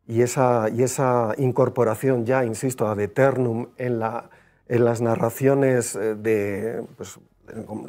y esa, y esa incorporación ya, insisto, a eternum en, la, en las narraciones de... Pues,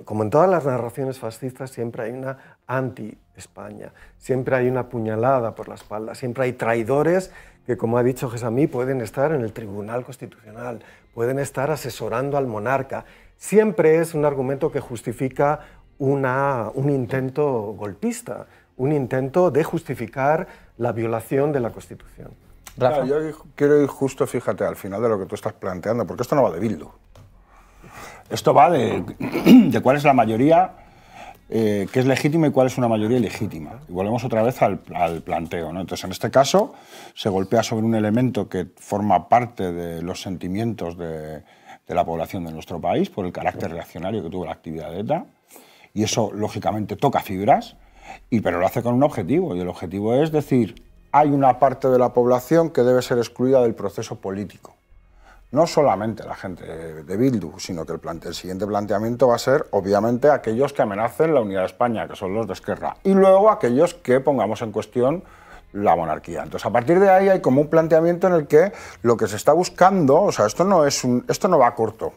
como en todas las narraciones fascistas, siempre hay una anti-España, siempre hay una puñalada por la espalda, siempre hay traidores que, como ha dicho Gesamí, pueden estar en el Tribunal Constitucional, pueden estar asesorando al monarca. Siempre es un argumento que justifica una, un intento golpista, un intento de justificar la violación de la Constitución. yo quiero ir justo, fíjate, al final de lo que tú estás planteando, porque esto no va de Bildu. Esto va de cuál es la mayoría eh, qué es legítima y cuál es una mayoría legítima. Y volvemos otra vez al, planteo. ¿no? Entonces, en este caso, se golpea sobre un elemento que forma parte de los sentimientos de, la población de nuestro país por el carácter reaccionario que tuvo la actividad de ETA. Y eso, lógicamente, toca fibras, y, pero lo hace con un objetivo. Y el objetivo es decir, hay una parte de la población que debe ser excluida del proceso político no solamente la gente de Bildu, sino que el, siguiente planteamiento va a ser, obviamente, aquellos que amenacen la unidad de España, que son los de Esquerra, y luego aquellos que pongamos en cuestión la monarquía. Entonces, a partir de ahí hay como un planteamiento en el que lo que se está buscando, o sea, esto no, es un, esto no va corto.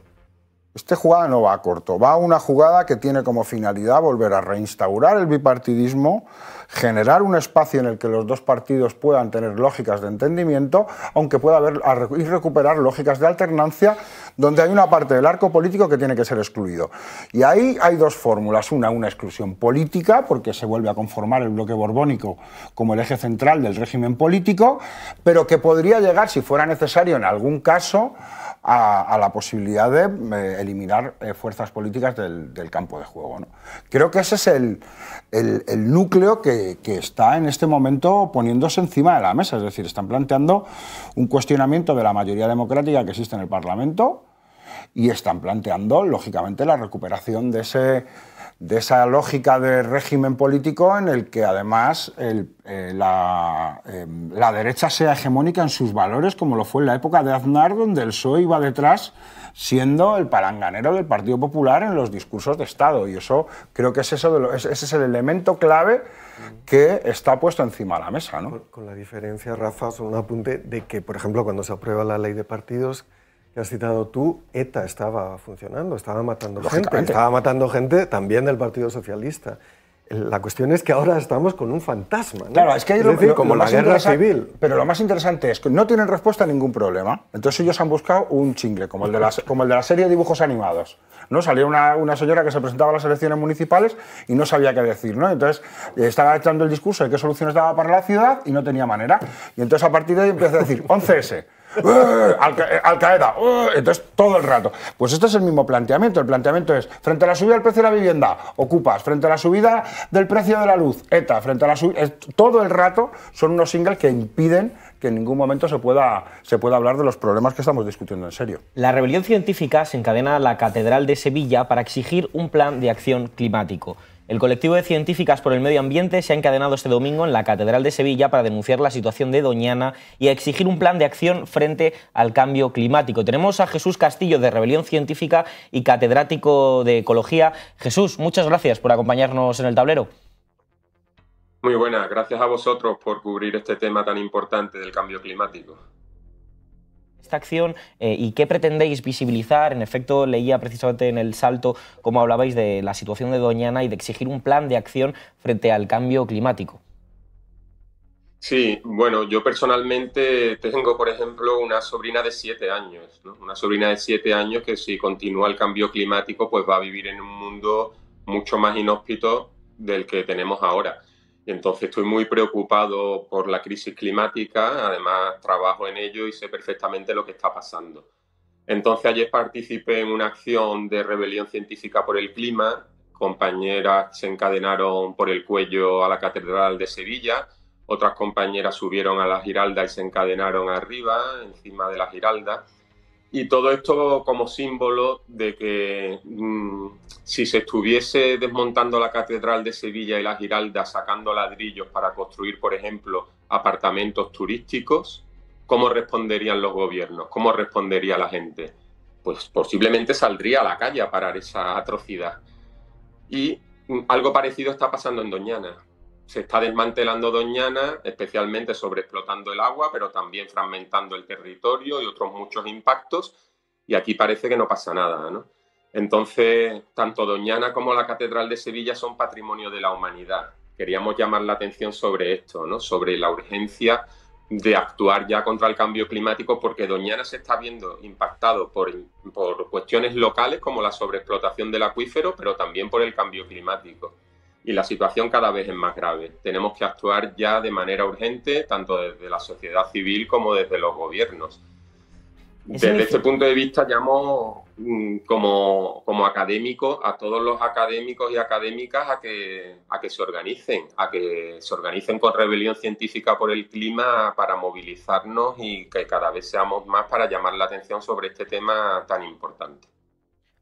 Esta jugada no va a corto, va una jugada que tiene como finalidad volver a reinstaurar el bipartidismo generar un espacio en el que los dos partidos puedan tener lógicas de entendimiento, aunque pueda haber y recuperar lógicas de alternancia donde hay una parte del arco político que tiene que ser excluido. Y ahí hay dos fórmulas, una una exclusión política porque se vuelve a conformar el bloque borbónico como el eje central del régimen político, pero que podría llegar si fuera necesario en algún caso a, la posibilidad de eh, eliminar eh, fuerzas políticas del, campo de juego. ¿no? Creo que ese es el, núcleo que, que, está en este momento poniéndose encima de la mesa, es decir, están planteando un cuestionamiento de la mayoría democrática que existe en el Parlamento y están planteando, lógicamente, la recuperación de ese de esa lógica de régimen político en el que además eh, em, la, derecha sea hegemónica en sus valores, como lo fue en la época de Aznar, donde el PSOE iba detrás siendo el palanganero del Partido Popular en los discursos de Estado. Y eso creo que es eso de ese es el elemento clave que está puesto encima de la mesa. Con la diferencia, Rafa, es un apunte de que, por ejemplo, cuando se aprueba la ley de partidos, que has citado tú, ETA estaba funcionando, estaba matando gente, estaba matando gente también del Partido Socialista. La cuestión es que ahora estamos con un fantasma. Claro, es que hay es como la guerra civil. Pero lo más interesante es que no tienen respuesta a ningún problema. Entonces ellos han buscado un chingle, como el de la, como el de la serie de dibujos animados. ¿no? Salía una, señora que se presentaba a las elecciones municipales y no sabía qué decir. ¿no? Entonces eh, estaba echando el discurso de qué soluciones daba para la ciudad y no tenía manera. Y entonces a partir de ahí empieza a decir 11S. Eh, al, eh, al eh, entonces todo el rato. Pues este es el mismo planteamiento. El planteamiento es, frente a la subida del precio de la vivienda, ocupas, frente a la subida del precio de la luz, ETA, frente a la subida... Todo el rato son unos singles que impiden que en ningún momento se pueda, se pueda hablar de los problemas que estamos discutiendo en serio. La rebelión científica se encadena a la Catedral de Sevilla para exigir un plan de acción climático. El colectivo de científicas por el medio ambiente se ha encadenado este domingo en la Catedral de Sevilla para denunciar la situación de Doñana y exigir un plan de acción frente al cambio climático. Tenemos a Jesús Castillo de Rebelión Científica y catedrático de Ecología. Jesús, muchas gracias por acompañarnos en el tablero. Muy buenas, gracias a vosotros por cubrir este tema tan importante del cambio climático esta acción eh, y qué pretendéis visibilizar? En efecto, leía precisamente en el salto cómo hablabais de la situación de Doñana y de exigir un plan de acción frente al cambio climático. Sí, bueno, yo personalmente tengo, por ejemplo, una sobrina de siete años, una sobrina de siete años que si continúa el cambio climático, pues va a vivir en un mundo mucho más inhóspito del que tenemos ahora. Entonces estoy muy preocupado por la crisis climática, además trabajo en ello y sé perfectamente lo que está pasando. Entonces ayer participé en una acción de rebelión científica por el clima, compañeras se encadenaron por el cuello a la Catedral de Sevilla, otras compañeras subieron a la Giralda y se encadenaron arriba, encima de la Giralda. Y todo esto como símbolo de que mm, si se estuviese desmontando la Catedral de Sevilla y la Giralda, sacando ladrillos para construir, por ejemplo, apartamentos turísticos, ¿cómo responderían los gobiernos? ¿Cómo respondería la gente? Pues posiblemente saldría a la calle a parar esa atrocidad. Y mm, algo parecido está pasando en Doñana se está desmantelando Doñana, especialmente sobreexplotando el agua, pero también fragmentando el territorio y otros muchos impactos, y aquí parece que no pasa nada, ¿no? Entonces, tanto Doñana como la Catedral de Sevilla son patrimonio de la humanidad. Queríamos llamar la atención sobre esto, ¿no? Sobre la urgencia de actuar ya contra el cambio climático porque Doñana se está viendo impactado por cuestiones locales como la sobreexplotación del acuífero, pero también por el cambio climático y la situación cada vez es más grave. Tenemos que actuar ya de manera urgente, tanto desde la sociedad civil como desde los gobiernos. Desde este punto de vista llamo mm, como, como académico a todos los académicos y académicas a que, a que se organicen, a que se organicen con Rebelión Científica por el Clima para movilizarnos y que cada vez seamos más para llamar la atención sobre este tema tan importante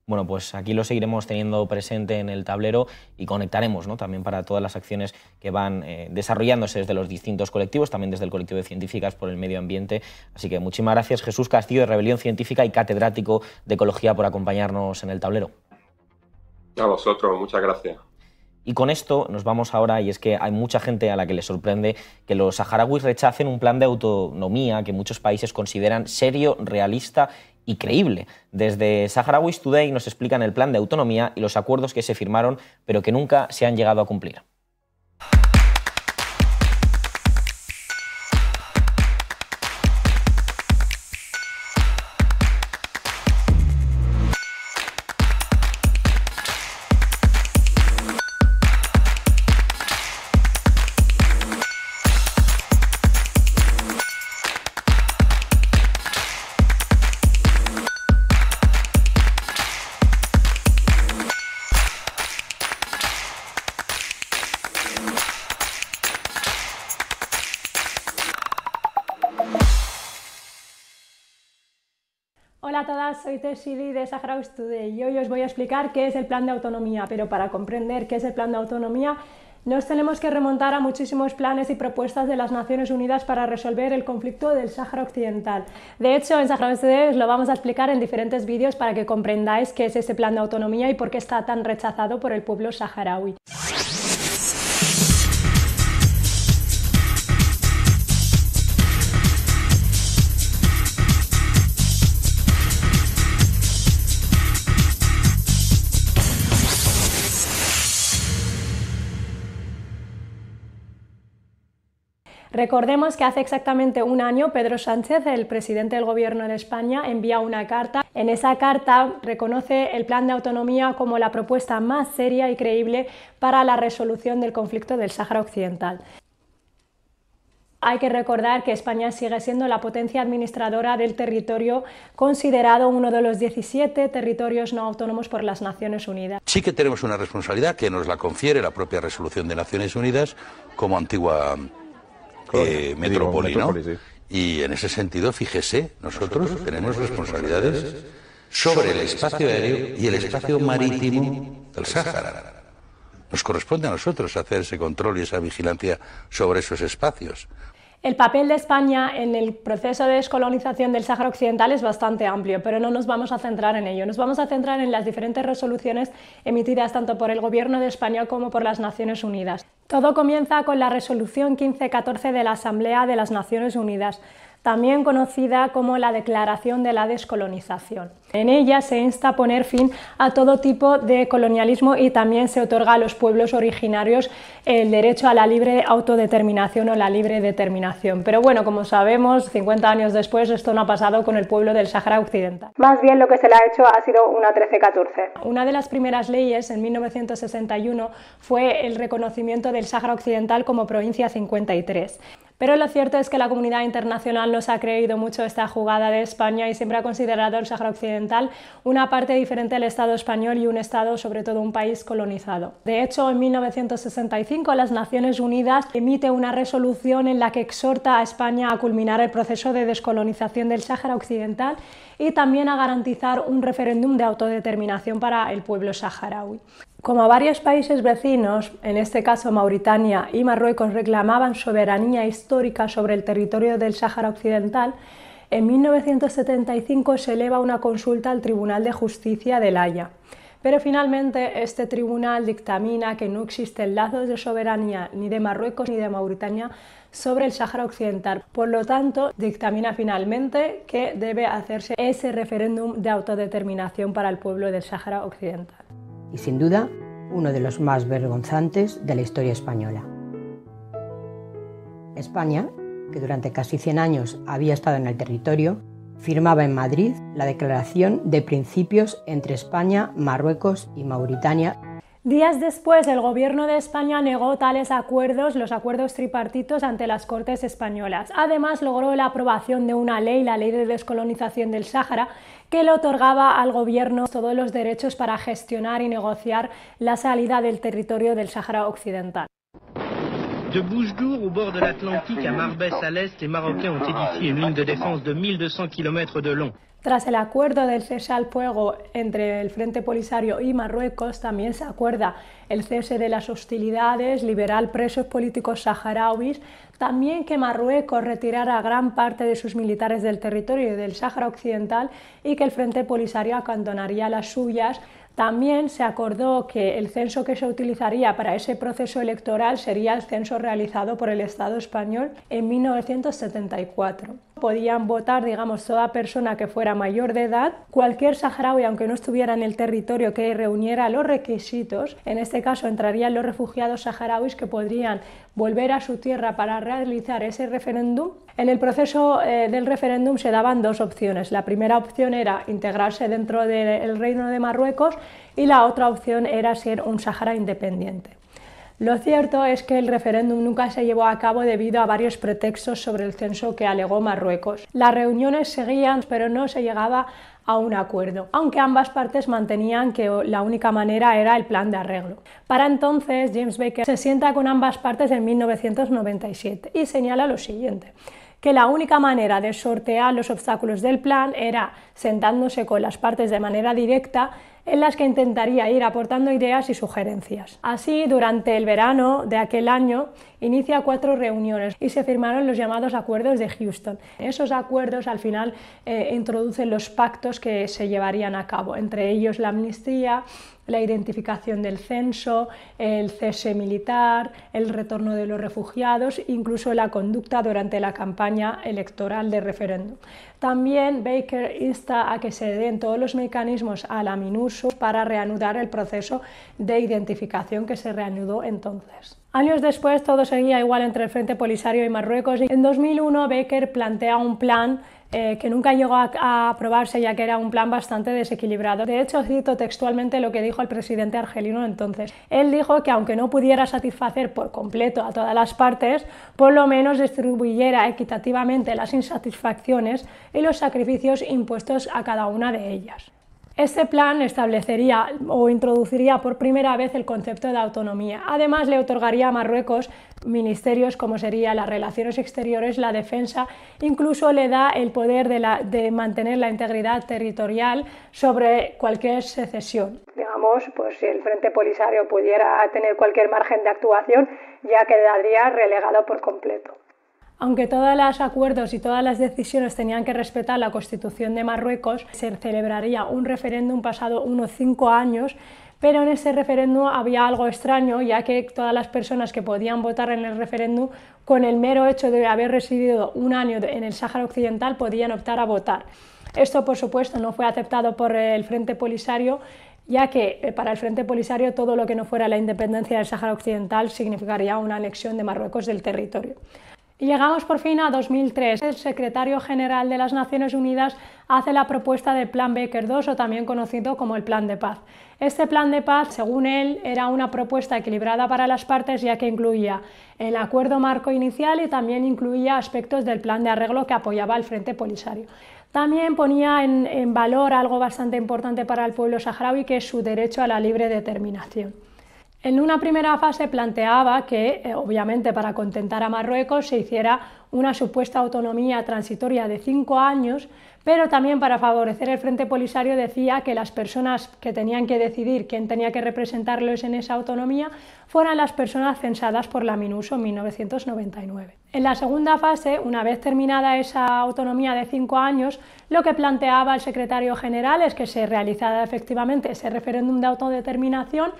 bueno, pues aquí lo seguiremos teniendo presente en el tablero y conectaremos ¿no? también para todas las acciones que van eh, desarrollándose desde los distintos colectivos, también desde el colectivo de científicas por el medio ambiente. Así que muchísimas gracias Jesús Castillo de Rebelión Científica y catedrático de Ecología por acompañarnos en el tablero. A vosotros, muchas gracias. Y con esto nos vamos ahora, y es que hay mucha gente a la que le sorprende que los saharauis rechacen un plan de autonomía que muchos países consideran serio, realista y creíble. Desde Saharauis Today nos explican el plan de autonomía y los acuerdos que se firmaron pero que nunca se han llegado a cumplir. soy Tessili de Sahara Today y hoy os voy a explicar qué es el plan de autonomía, pero para comprender qué es el plan de autonomía nos tenemos que remontar a muchísimos planes y propuestas de las Naciones Unidas para resolver el conflicto del Sáhara Occidental. De hecho, en Sahara Occidental os lo vamos a explicar en diferentes vídeos para que comprendáis qué es ese plan de autonomía y por qué está tan rechazado por el pueblo saharaui. Recordemos que hace exactamente un año Pedro Sánchez, el presidente del Gobierno en España, envía una carta. En esa carta reconoce el plan de autonomía como la propuesta más seria y creíble para la resolución del conflicto del Sáhara Occidental. Hay que recordar que España sigue siendo la potencia administradora del territorio, considerado uno de los 17 territorios no autónomos por las Naciones Unidas. Sí que tenemos una responsabilidad que nos la confiere la propia resolución de Naciones Unidas como antigua eh, Y en ese sentido, fíjese, nosotros, nosotros tenemos responsabilidades sobre el espacio aéreo y el espacio marítimo del Sáhara. Nos corresponde a nosotros hacer ese control y esa vigilancia sobre esos espacios. El papel de España en el proceso de descolonización del Sáhara Occidental es bastante amplio, pero no nos vamos a centrar en ello. Nos vamos a centrar en las diferentes resoluciones emitidas tanto por el Gobierno de España como por las Naciones Unidas. Todo comienza con la resolución 1514 de la Asamblea de las Naciones Unidas, también conocida como la Declaración de la Descolonización. En ella se insta a poner fin a todo tipo de colonialismo y también se otorga a los pueblos originarios el derecho a la libre autodeterminación o la libre determinación. Pero bueno, como sabemos, 50 años después esto no ha pasado con el pueblo del Sahara Occidental. Más bien lo que se le ha hecho ha sido una 13-14. Una de las primeras leyes en 1961 fue el reconocimiento del Sáhara Occidental como provincia 53. Pero lo cierto es que la comunidad internacional nos ha creído mucho esta jugada de España y siempre ha considerado el Sahara Occidental una parte diferente del Estado español y un Estado, sobre todo un país colonizado. De hecho, en 1965 las Naciones Unidas emite una resolución en la que exhorta a España a culminar el proceso de descolonización del Sahara Occidental y también a garantizar un referéndum de autodeterminación para el pueblo saharaui. Como varios países vecinos, en este caso Mauritania y Marruecos, reclamaban soberanía histórica sobre el territorio del Sáhara Occidental, en 1975 se eleva una consulta al Tribunal de Justicia de La Haya. Pero finalmente este tribunal dictamina que no existen lazos de soberanía ni de Marruecos ni de Mauritania sobre el Sáhara Occidental. Por lo tanto, dictamina finalmente que debe hacerse ese referéndum de autodeterminación para el pueblo del Sáhara Occidental y sin duda uno de los más vergonzantes de la historia española. España, que durante casi 100 años había estado en el territorio, firmaba en Madrid la Declaración de Principios entre España, Marruecos y Mauritania. Días después, el Gobierno de España negó tales acuerdos, los acuerdos tripartitos, ante las Cortes españolas. Además, logró la aprobación de una ley, la Ley de Descolonización del Sáhara, que le otorgaba al gobierno todos los derechos para gestionar y negociar la salida del territorio del Sahara Occidental. De Boujdour, bord de l'Atlantique à Marbès à l'est, les Marocains ont édifié une ligne de défense de 1200 km de long. Tras el acuerdo del cese al fuego entre el Frente Polisario y Marruecos, también se acuerda el cese de las hostilidades, liberar presos políticos saharauis, también que Marruecos retirara gran parte de sus militares del territorio del Sáhara Occidental y que el Frente Polisario acantonaría las suyas. También se acordó que el censo que se utilizaría para ese proceso electoral sería el censo realizado por el Estado español en 1974 podían votar, digamos, toda persona que fuera mayor de edad, cualquier saharaui, aunque no estuviera en el territorio que reuniera los requisitos, en este caso entrarían los refugiados saharauis que podrían volver a su tierra para realizar ese referéndum. En el proceso eh, del referéndum se daban dos opciones. La primera opción era integrarse dentro del Reino de Marruecos y la otra opción era ser un Sahara independiente. Lo cierto es que el referéndum nunca se llevó a cabo debido a varios pretextos sobre el censo que alegó Marruecos. Las reuniones seguían, pero no se llegaba a un acuerdo, aunque ambas partes mantenían que la única manera era el plan de arreglo. Para entonces, James Baker se sienta con ambas partes en 1997 y señala lo siguiente que la única manera de sortear los obstáculos del plan era sentándose con las partes de manera directa en las que intentaría ir aportando ideas y sugerencias. Así, durante el verano de aquel año, inicia cuatro reuniones y se firmaron los llamados acuerdos de Houston. Esos acuerdos al final eh, introducen los pactos que se llevarían a cabo, entre ellos la amnistía, la identificación del censo, el cese militar, el retorno de los refugiados, incluso la conducta durante la campaña electoral de referéndum. También Baker insta a que se den todos los mecanismos a la MINUSO para reanudar el proceso de identificación que se reanudó entonces. Años después todo seguía igual entre el Frente Polisario y Marruecos. y En 2001 Baker plantea un plan eh, que nunca llegó a, a, aprobarse ya que era un plan bastante desequilibrado. De hecho, cito textualmente lo que dijo el presidente argelino entonces. Él dijo que aunque no pudiera satisfacer por completo a todas las partes, por lo menos distribuyera equitativamente las insatisfacciones y los sacrificios impuestos a cada una de ellas. Este plan establecería o introduciría por primera vez el concepto de autonomía. Además, le otorgaría a Marruecos ministerios como serían las relaciones exteriores, la defensa, incluso le da el poder de, mantener la integridad territorial sobre cualquier secesión. Digamos, pues si el Frente Polisario pudiera tener cualquier margen de actuación, ya quedaría relegado por completo. Aunque todos los acuerdos y todas las decisiones tenían que respetar la Constitución de Marruecos, se celebraría un referéndum pasado unos cinco años pero en ese referéndum había algo extraño, ya que todas las personas que podían votar en el referéndum, con el mero hecho de haber residido un año en el Sáhara Occidental, podían optar a votar. Esto, por supuesto, no fue aceptado por el Frente Polisario, ya que eh, para el Frente Polisario todo lo que no fuera la independencia del Sáhara Occidental significaría una anexión de Marruecos del territorio llegamos por fin a 2003. El secretario general de las Naciones Unidas hace la propuesta del Plan Baker II, o también conocido como el Plan de Paz. Este Plan de Paz, según él, era una propuesta equilibrada para las partes ya que incluía el acuerdo marco inicial y también incluía aspectos del plan de arreglo que apoyaba al Frente Polisario. También ponía en, en valor algo bastante importante para el pueblo saharaui, que es su derecho a la libre determinación. En una primera fase planteaba que, eh, obviamente, para contentar a Marruecos se hiciera una supuesta autonomía transitoria de cinco años, pero también para favorecer el Frente Polisario decía que las personas que tenían que decidir quién tenía que representarlos en esa autonomía fueran las personas censadas por la MINUSO en 1999. En la segunda fase, una vez terminada esa autonomía de cinco años, lo que planteaba el secretario general es que se realizara efectivamente ese referéndum de autodeterminación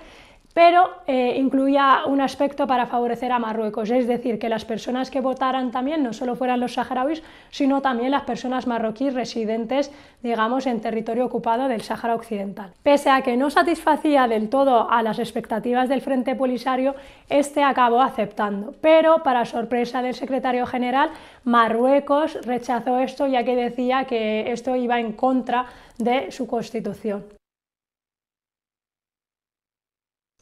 pero eh, incluía un aspecto para favorecer a Marruecos, es decir, que las personas que votaran también no solo fueran los saharauis, sino también las personas marroquíes residentes, digamos, en territorio ocupado del Sáhara Occidental. Pese a que no satisfacía del todo a las expectativas del Frente Polisario, este acabó aceptando, pero para sorpresa del secretario general, Marruecos rechazó esto ya que decía que esto iba en contra de su constitución.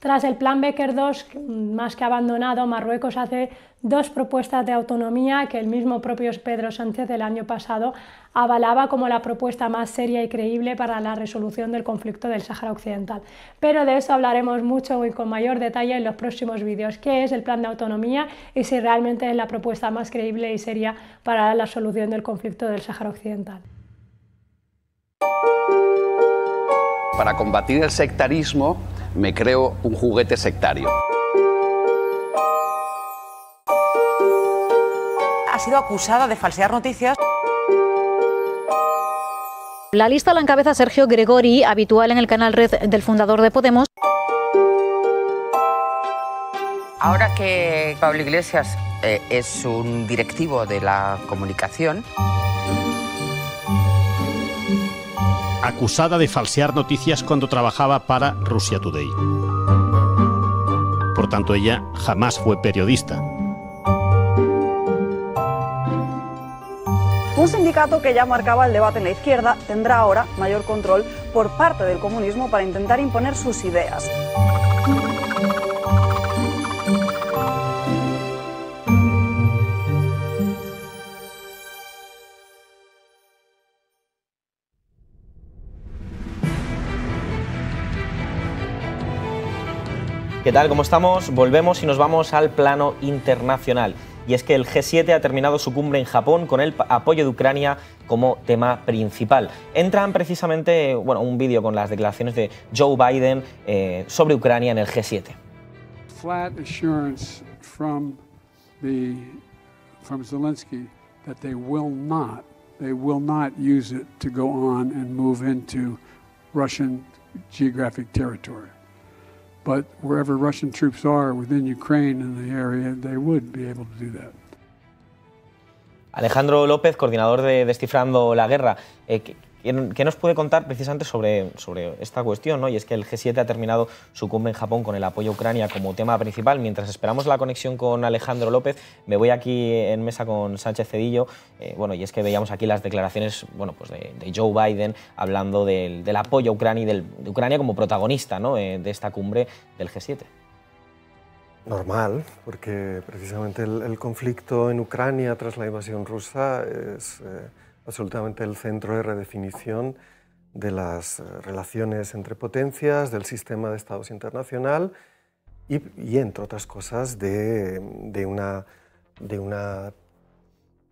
Tras el Plan Becker II, más que abandonado, Marruecos hace dos propuestas de autonomía que el mismo propio Pedro Sánchez del año pasado avalaba como la propuesta más seria y creíble para la resolución del conflicto del Sáhara Occidental. Pero de eso hablaremos mucho y con mayor detalle en los próximos vídeos, qué es el plan de autonomía y si realmente es la propuesta más creíble y seria para la solución del conflicto del Sáhara Occidental. Para combatir el sectarismo, me creo un juguete sectario. Ha sido acusada de falsear noticias. La lista la encabeza Sergio Gregori, habitual en el canal Red del fundador de Podemos. Ahora que Pablo Iglesias eh, es un directivo de la comunicación, acusada de falsear noticias cuando trabajaba para Russia Today. Por tanto, ella jamás fue periodista. Un sindicato que ya marcaba el debate en la izquierda tendrá ahora mayor control por parte del comunismo para intentar imponer sus ideas. ¿Qué tal? ¿Cómo estamos? Volvemos y nos vamos al plano internacional. Y es que el G7 ha terminado su cumbre en Japón con el apoyo de Ucrania como tema principal. Entran precisamente bueno, un vídeo con las declaraciones de Joe Biden eh, sobre Ucrania en el G7. Zelensky But wherever Russian troops are within Ukraine in the area, they would be able to do that. Alejandro López, coordinador de Descifrando la Guerra. Eh, ¿Qué nos puede contar precisamente sobre, sobre esta cuestión? ¿no? Y es que el G7 ha terminado su cumbre en Japón con el apoyo a Ucrania como tema principal. Mientras esperamos la conexión con Alejandro López, me voy aquí en mesa con Sánchez Cedillo. Eh, bueno, y es que veíamos aquí las declaraciones bueno, pues de, Joe Biden hablando del, apoyo a Ucrania y de Ucrania como protagonista eh, de esta cumbre del G7. Normal, porque precisamente el, conflicto en Ucrania tras la invasión rusa es... Eh, absolutamente el centro de redefinición de las eh, relaciones entre potencias, del sistema de estados internacional y, entre otras cosas, de, una, de una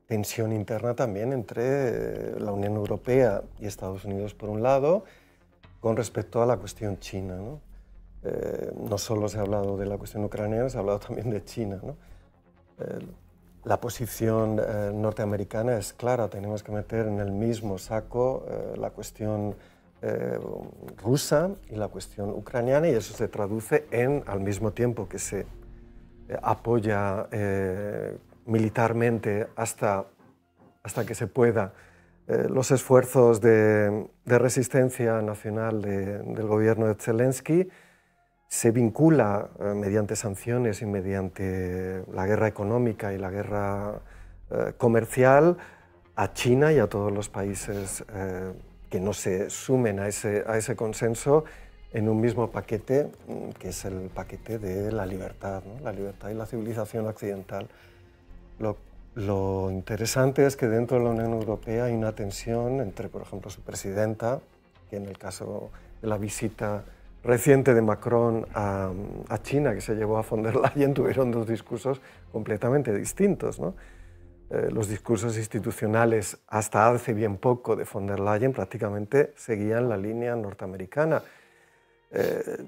tensión interna también entre eh, la Unión Europea y Estados Unidos, por un lado, con respecto a la cuestión china. ¿no? Eh, no solo se ha hablado de la cuestión ucraniana, se ha hablado también de China. La posición eh, norteamericana es clara, tenemos que meter en el mismo saco eh, la cuestión eh, rusa y la cuestión ucraniana y eso se traduce en, al mismo tiempo que se apoya militarmente hasta, que se pueda, los esfuerzos de, resistencia nacional del gobierno de Zelensky, se vincula eh, mediante sanciones y mediante la guerra económica y la guerra eh, comercial a China y a todos los países eh, que no se sumen a ese, a ese consenso en un mismo paquete, mm, que es el paquete de la libertad, la libertad y la civilización occidental. lo interesante es que dentro de la Unión Europea hay una tensión entre, por ejemplo, su presidenta, que en el caso de la visita reciente de Macron a, China, que se llevó a von der Leyen, tuvieron dos discursos completamente distintos. ¿no? Eh, los discursos institucionales hasta hace bien poco de von der Leyen prácticamente seguían la línea norteamericana, eh,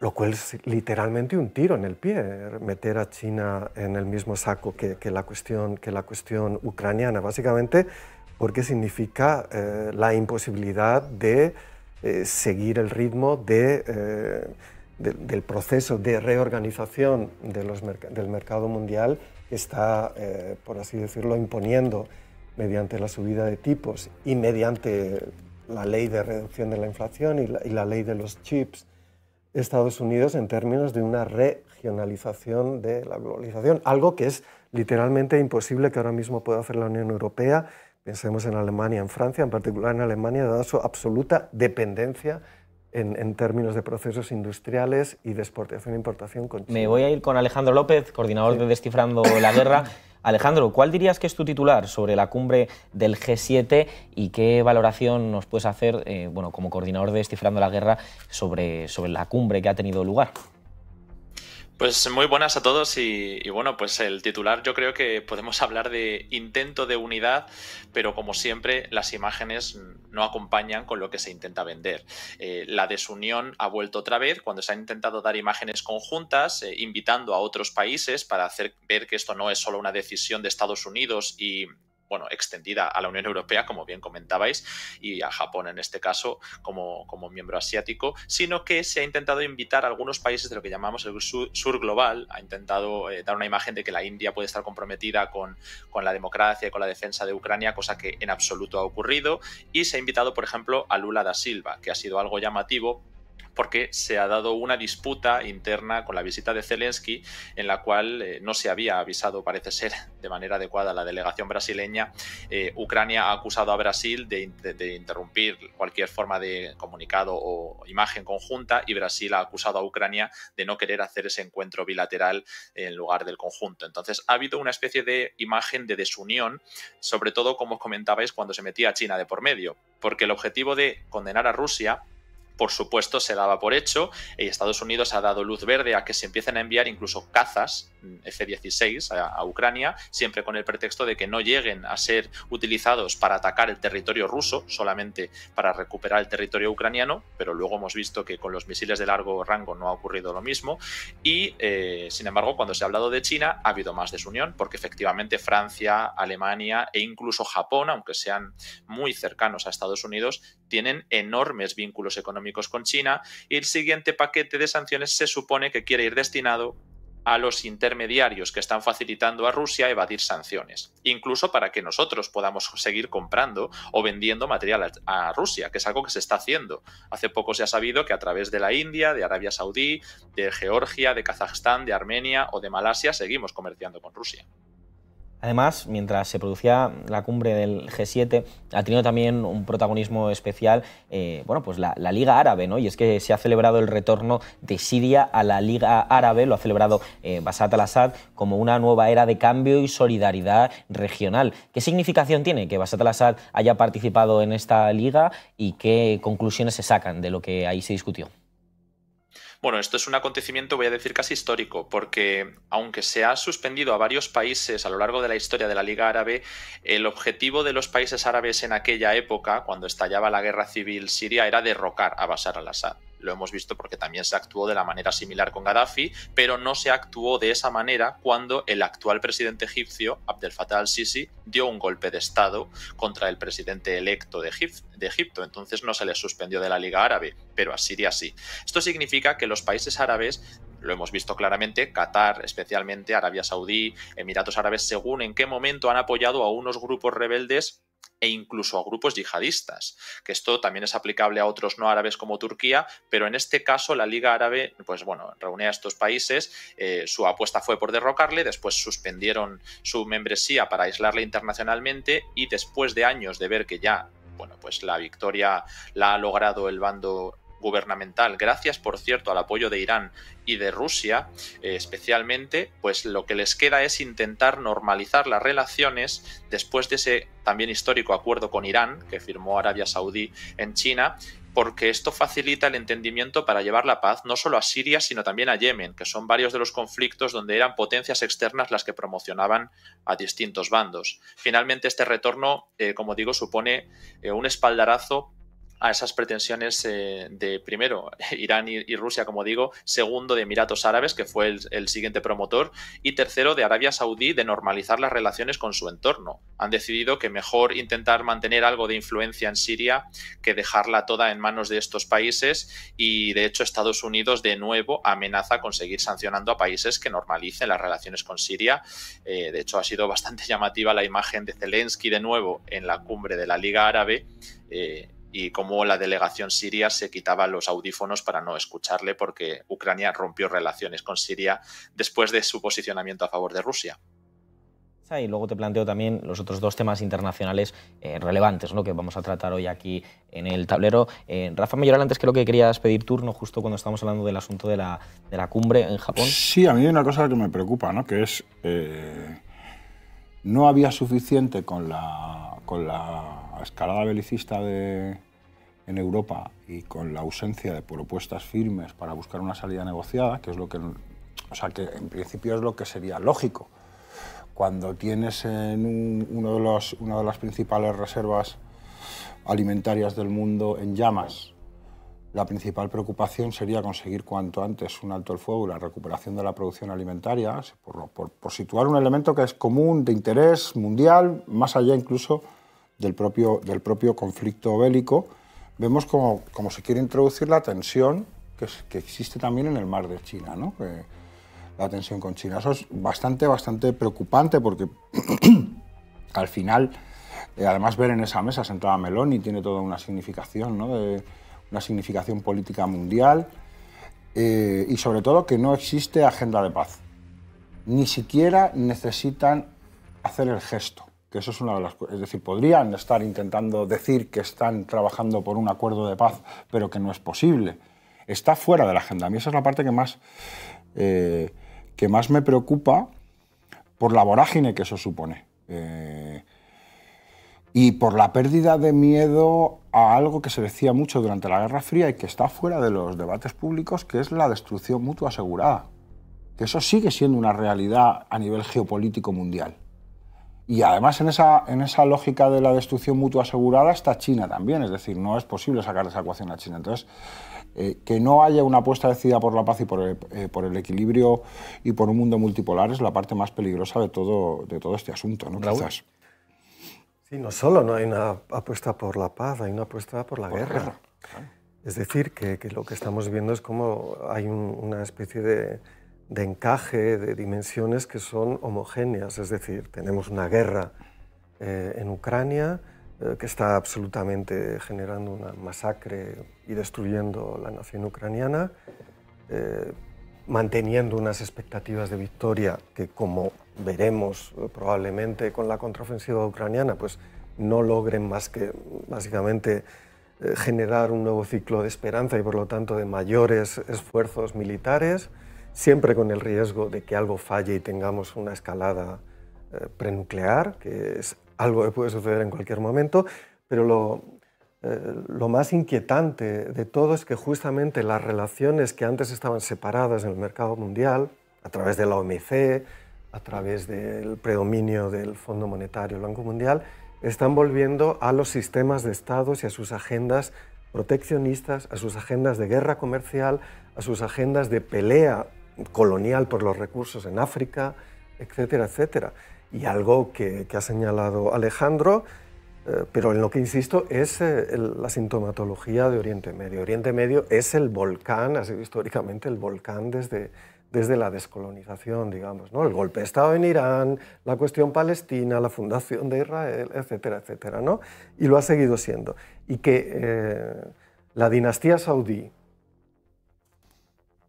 lo cual es literalmente un tiro en el pie, meter a China en el mismo saco que, la, cuestión, que la cuestión ucraniana, básicamente porque significa eh, la imposibilidad de eh, seguir el ritmo eh, del proceso de reorganización de los del mercado mundial que está, eh, por así decirlo, imponiendo mediante la subida de tipos y mediante la ley de reducción de la inflación y la ley de los chips Estados Unidos en términos de una regionalización de la globalización, algo que es literalmente imposible que ahora mismo pueda hacer la Unión Europea Pensemos en Alemania, en Francia, en particular en Alemania, dada su absoluta dependencia en, términos de procesos industriales y de exportación e importación con China. Me voy a ir con Alejandro López, coordinador de Descifrando la Guerra. Alejandro, ¿cuál dirías que es tu titular sobre la cumbre del G7 y qué valoración nos puedes hacer, eh, bueno, como coordinador de Descifrando la Guerra, sobre, sobre la cumbre que ha tenido lugar? Pues muy buenas a todos y, bueno, pues el titular yo creo que podemos hablar de intento de unidad, pero como siempre las imágenes no acompañan con lo que se intenta vender. Eh, la desunión ha vuelto otra vez cuando se han intentado dar imágenes conjuntas, eh, invitando a otros países para hacer ver que esto no es solo una decisión de Estados Unidos y, bueno, extendida a la Unión Europea, como bien comentabais, y a Japón en este caso como, como miembro asiático, sino que se ha intentado invitar a algunos países de lo que llamamos el sur, global, ha intentado eh, dar una imagen de que la India puede estar comprometida con, con la democracia y con la defensa de Ucrania, cosa que en absoluto ha ocurrido, y se ha invitado, por ejemplo, a Lula da Silva, que ha sido algo llamativo porque se ha dado una disputa interna con la visita de Zelensky en la cual eh, no se había avisado, parece ser, de manera adecuada la delegación brasileña. Eh, Ucrania ha acusado a Brasil de, interrumpir cualquier forma de comunicado o imagen conjunta y Brasil ha acusado a Ucrania de no querer hacer ese encuentro bilateral en lugar del conjunto. Entonces ha habido una especie de imagen de desunión, sobre todo como os comentabais cuando se metía China de por medio, porque el objetivo de condenar a Rusia por supuesto, se daba por hecho y Estados Unidos ha dado luz verde a que se empiecen a enviar incluso cazas mm, F-16 a, Ucrania, siempre con el pretexto de que no lleguen a ser utilizados para atacar el territorio ruso, solamente para recuperar el territorio ucraniano, pero luego hemos visto que con los misiles de largo rango no ha ocurrido lo mismo. Y, eh, sin embargo, cuando se ha hablado de China, ha habido más desunión, porque efectivamente Francia, Alemania e incluso Japón, aunque sean muy cercanos a Estados Unidos, tienen enormes vínculos económicos con China y el siguiente paquete de sanciones se supone que quiere ir destinado a los intermediarios que están facilitando a Rusia evadir sanciones, incluso para que nosotros podamos seguir comprando o vendiendo material a Rusia, que es algo que se está haciendo. Hace poco se ha sabido que a través de la India, de Arabia Saudí, de Georgia, de Kazajstán, de Armenia o de Malasia seguimos comerciando con Rusia. Además, mientras se producía la cumbre del G7, ha tenido también un protagonismo especial eh, bueno, pues la, Liga Árabe, ¿no? y es que se ha celebrado el retorno de Siria a la Liga Árabe, lo ha celebrado eh, al-Assad, como una nueva era de cambio y solidaridad regional. ¿Qué significación tiene que Basat al-Assad haya participado en esta liga y qué conclusiones se sacan de lo que ahí se discutió? Bueno, esto es un acontecimiento, voy a decir, casi histórico, porque aunque se ha suspendido a varios países a lo largo de la historia de la Liga Árabe, el objetivo de los países árabes en aquella época, cuando estallaba la guerra civil siria, era derrocar a Bashar al-Assad. Lo hemos visto porque también se actuó de la manera similar con Gaddafi, pero no se actuó de esa manera cuando el actual presidente egipcio, Abdel Fattah al-Sisi, dio un golpe de Estado contra el presidente electo de, Egipto. Entonces no se le suspendió de la Liga Árabe, pero a Siria sí. Esto significa que los países árabes lo hemos visto claramente, Qatar, especialmente Arabia Saudí, Emiratos Árabes, según en qué momento han apoyado a unos grupos rebeldes e incluso a grupos yihadistas, que esto también es aplicable a otros no árabes como Turquía, pero en este caso la Liga Árabe, pues bueno, reunía a estos países, eh, su apuesta fue por derrocarle, después suspendieron su membresía para aislarle internacionalmente y después de años de ver que ya bueno, pues la victoria la ha logrado el bando gubernamental, gracias por cierto al apoyo de Irán y de Rusia eh, especialmente, pues lo que les queda es intentar normalizar las relaciones después de ese también histórico acuerdo con Irán que firmó Arabia Saudí en China porque esto facilita el entendimiento para llevar la paz no solo a Siria, sino también a Yemen, que son varios de los conflictos donde eran potencias externas las que promocionaban a distintos bandos. Finalmente, este retorno, eh, como digo, supone eh, un espaldarazo a esas pretensiones eh, de, primero, Irán y, Rusia, como digo, segundo, de Emiratos Árabes, que fue el, siguiente promotor, y tercero, de Arabia Saudí, de normalizar las relaciones con su entorno. Han decidido que mejor intentar mantener algo de influencia en Siria que dejarla toda en manos de estos países, y de hecho Estados Unidos de nuevo amenaza con seguir sancionando a países que normalicen las relaciones con Siria. Eh, de hecho, ha sido bastante llamativa la imagen de Zelensky de nuevo en la cumbre de la Liga Árabe. Eh, y cómo la delegación siria se quitaba los audífonos para no escucharle porque Ucrania rompió relaciones con Siria después de su posicionamiento a favor de Rusia. Y luego te planteo también los otros dos temas internacionales eh, relevantes ¿no? que vamos a tratar hoy aquí en el tablero. Eh, Rafa Mayoral, antes creo que querías pedir turno justo cuando estábamos hablando del asunto de la, cumbre en Japón. Sí, a mí hay una cosa que me preocupa, ¿no? que es eh, no había suficiente con la, con la la escalada belicista en Europa y con la ausencia de propuestas firmes para buscar una salida negociada, que es lo que, o sea, que en principio es lo que sería lógico. Cuando tienes en uno de los, una de las principales reservas alimentarias del mundo en llamas, la principal preocupación sería conseguir cuanto antes un alto el fuego y la recuperación de la producción alimentaria, por situar un elemento que es común, de interés mundial, más allá incluso del propio, del propio conflicto bélico, vemos como, como se quiere introducir la tensión que, existe también en el mar de China, la tensión con China. Eso es bastante, bastante preocupante porque al final, eh, además ver en esa mesa sentada Meloni tiene toda una significación, ¿no? De, una significación política mundial eh, y sobre todo que no existe agenda de paz. Ni siquiera necesitan hacer el gesto que eso es una es decir, podrían estar intentando decir que están trabajando por un acuerdo de paz, pero que no es posible. Está fuera de la agenda. A mí esa es la parte que más, eh, que más me preocupa por la vorágine que eso supone. Eh, y por la pérdida de miedo a algo que se decía mucho durante la Guerra Fría y que está fuera de los debates públicos, que es la destrucción mutua asegurada. Que eso sigue siendo una realidad a nivel geopolítico mundial. Y además en esa, en esa lógica de la destrucción mutua asegurada está China también, es decir, no es posible sacar de esa ecuación a China. Entonces, eh, que no haya una apuesta decidida por la paz y por el, eh, por el, equilibrio y por un mundo multipolar es la parte más peligrosa de todo, de todo este asunto, ¿no? Sí, no solo no hay una apuesta por la paz, hay una apuesta por la guerra. Es decir, que, lo que estamos viendo es como hay una especie de de encaje, de dimensiones que son homogéneas. Es decir, tenemos una guerra eh, en Ucrania eh, que está absolutamente generando una masacre y destruyendo la nación ucraniana, eh, manteniendo unas expectativas de victoria que, como veremos probablemente con la contraofensiva ucraniana, pues no logren más que básicamente generar un nuevo ciclo de esperanza y por lo tanto de mayores esfuerzos militares siempre con el riesgo de que algo falle y tengamos una escalada eh, prenuclear, que es algo que puede suceder en cualquier momento, pero lo, eh, lo más inquietante de todo es que justamente las relaciones que antes estaban separadas en el mercado mundial, a través de la OMC, a través del predominio del Fondo Monetario el Banco Mundial, están volviendo a los sistemas de estados y a sus agendas proteccionistas, a sus agendas de guerra comercial, a sus agendas de pelea colonial por los recursos en África, etcétera, etcétera. Y algo que, ha señalado Alejandro, eh, pero en lo que insisto, es eh, la sintomatología de Oriente Medio. Oriente Medio es el volcán, ha sido históricamente el volcán desde, desde la descolonización, digamos, ¿no? El golpe de Estado en Irán, la cuestión palestina, la fundación de Israel, etcétera, etcétera, ¿no? Y lo ha seguido siendo. Y que eh, la dinastía saudí,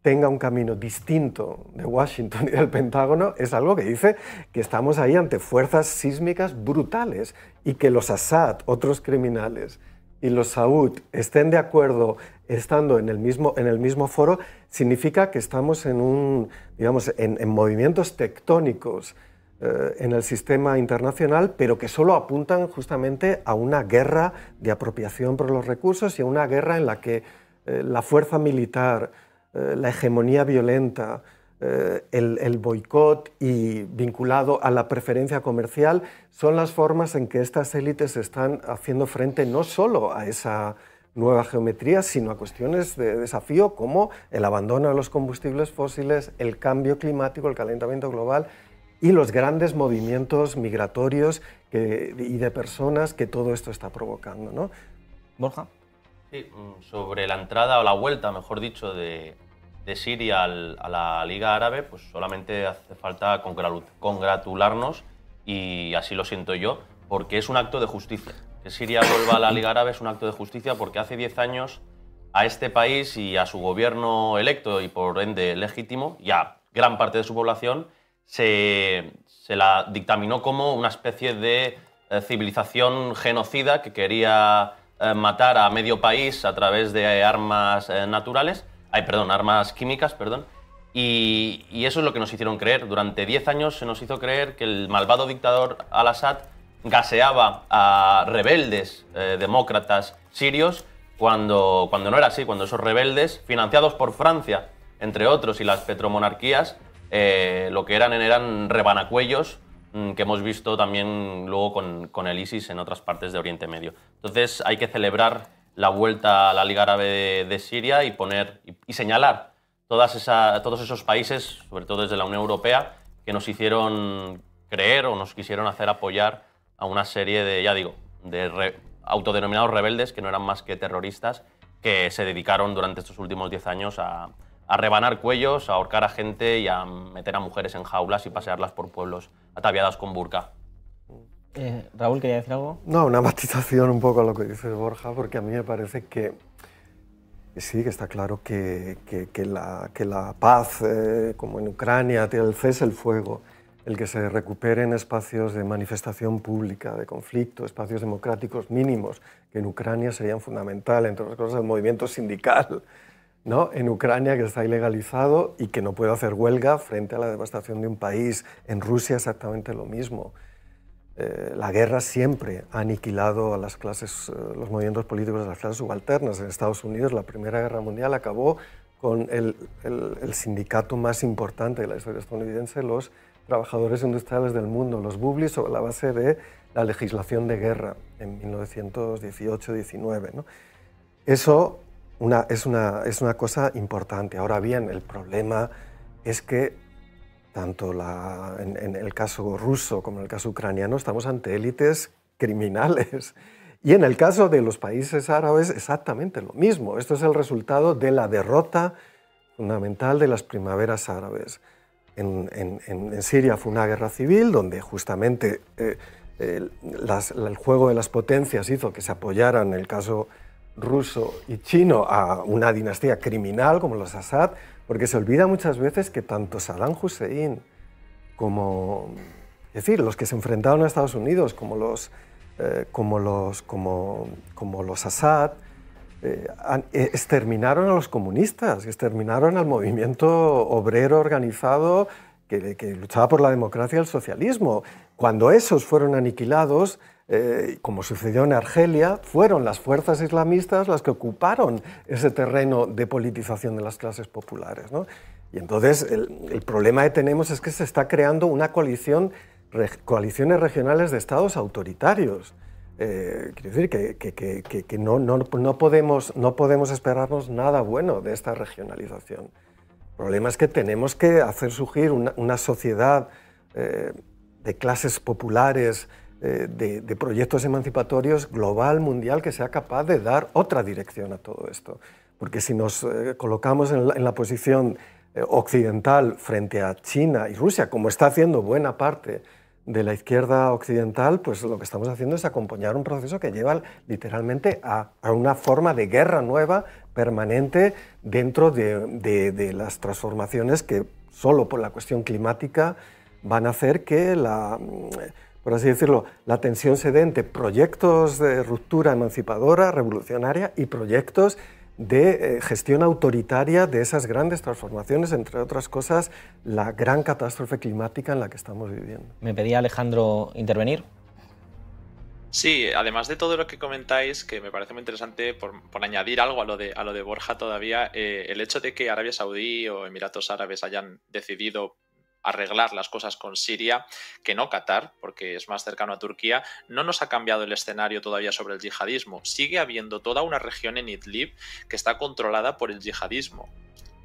tenga un camino distinto de Washington y del Pentágono es algo que dice que estamos ahí ante fuerzas sísmicas brutales y que los Assad, otros criminales, y los Saud estén de acuerdo estando en el mismo, en el mismo foro, significa que estamos en, un, digamos, en, movimientos tectónicos eh, en el sistema internacional, pero que solo apuntan justamente a una guerra de apropiación por los recursos y a una guerra en la que eh, la fuerza militar eh, la hegemonía violenta, eh, el, boicot y vinculado a la preferencia comercial, son las formas en que estas élites están haciendo frente no solo a esa nueva geometría, sino a cuestiones de desafío como el abandono de los combustibles fósiles, el cambio climático, el calentamiento global y los grandes movimientos migratorios y de personas que todo esto está provocando. ¿no? Borja. Mm, sobre la entrada o la vuelta, mejor dicho, de, Siria a la Liga Árabe, pues solamente hace falta congratularnos y así lo siento yo, porque es un acto de justicia. Que Siria vuelva a la Liga Árabe es un acto de justicia porque hace 10 años a este país y a su gobierno electo y por ende legítimo y a gran parte de su población se, se la dictaminó como una especie de eh, civilización genocida que quería eh, matar a medio país a través de eh, armas eh, naturales, ay, perdón, armas químicas, perdón, y, eso es lo que nos hicieron creer. Durante 10 años se nos hizo creer que el malvado dictador al-Assad gaseaba a rebeldes demócratas sirios cuando, cuando no era así, cuando esos rebeldes, financiados por Francia, entre otros, y las petromonarquías, lo que eran eran rebanacuellos Mm, que hemos visto también luego con, el ISIS en otras partes de Oriente Medio. Entonces hay que celebrar la vuelta a la Liga Árabe de, Siria y, poner, y, señalar todas todos esos países, sobre todo desde la Unión Europea, que nos hicieron creer o nos quisieron hacer apoyar a una serie de, ya digo, de autodenominados rebeldes que no eran más que terroristas que se dedicaron durante estos últimos 10 años a, a rebanar cuellos, a ahorcar a gente y a meter a mujeres en jaulas y pasearlas por pueblos ataviadas con burka. Eh, Raúl, ¿quería decir algo? No, una matización un poco a lo que dices, Borja, porque a mí me parece que sí, que está claro que, la, que la, paz, eh, como en Ucrania, el cese el fuego, el que se recuperen espacios de manifestación pública, de conflicto, espacios democráticos mínimos, que en Ucrania serían fundamentales, entre otras cosas el movimiento sindical, ¿no? en Ucrania que está ilegalizado y que no puede hacer huelga frente a la devastación de un país. En Rusia exactamente lo mismo. Eh, la guerra siempre ha aniquilado a las clases, eh, los movimientos políticos de las clases subalternas. En Estados Unidos la Primera Guerra Mundial acabó con el, el, sindicato más importante de la historia estadounidense, los trabajadores industriales del mundo, los bublis, sobre la base de la legislación de guerra en 1918-19. ¿no? Eso es, una, es una cosa importante. Ahora bien, el problema es que tanto en, el caso ruso como en el caso ucraniano estamos ante élites criminales. Y en el caso de los países árabes exactamente lo mismo. Esto es el resultado de la derrota fundamental de las primaveras árabes. En, Siria fue una guerra civil donde justamente eh, el juego de las potencias hizo que se apoyaran, en el caso ruso y chino a una dinastía criminal como los Assad, porque se olvida muchas veces que tanto Saddam Hussein como, es decir, los que se enfrentaron a Estados Unidos, como los, eh, como los, como, como los Assad, eh, eh, exterminaron a los comunistas, exterminaron al movimiento obrero organizado que, que luchaba por la democracia y el socialismo. Cuando esos fueron aniquilados, eh, como sucedió en Argelia, fueron las fuerzas islamistas las que ocuparon ese terreno de politización de las clases populares. ¿no? Y entonces el, problema que tenemos es que se está creando una coalición, coaliciones regionales de estados autoritarios. Eh, quiero decir que, no, podemos, no podemos esperarnos nada bueno de esta regionalización. El problema es que tenemos que hacer surgir una, sociedad eh, de clases populares eh, de, proyectos emancipatorios global, mundial, que sea capaz de dar otra dirección a todo esto. Porque si nos eh, colocamos en la, posición eh, occidental frente a China y Rusia, como está haciendo buena parte de la izquierda occidental, pues lo que estamos haciendo es acompañar un proceso que lleva literalmente a, a una forma de guerra nueva, permanente, dentro de, de, de, las transformaciones que solo por la cuestión climática van a hacer que la mm, por así decirlo, la tensión sedente, proyectos de ruptura emancipadora, revolucionaria y proyectos de eh, gestión autoritaria de esas grandes transformaciones, entre otras cosas, la gran catástrofe climática en la que estamos viviendo. Me pedía Alejandro intervenir. Sí, además de todo lo que comentáis, que me parece muy interesante, por, añadir algo a lo de, a lo de Borja todavía, eh, el hecho de que Arabia Saudí o Emiratos Árabes hayan decidido arreglar las cosas con Siria que no Qatar, porque es más cercano a Turquía, no nos ha cambiado el escenario todavía sobre el yihadismo. Sigue habiendo toda una región en Idlib que está controlada por el yihadismo.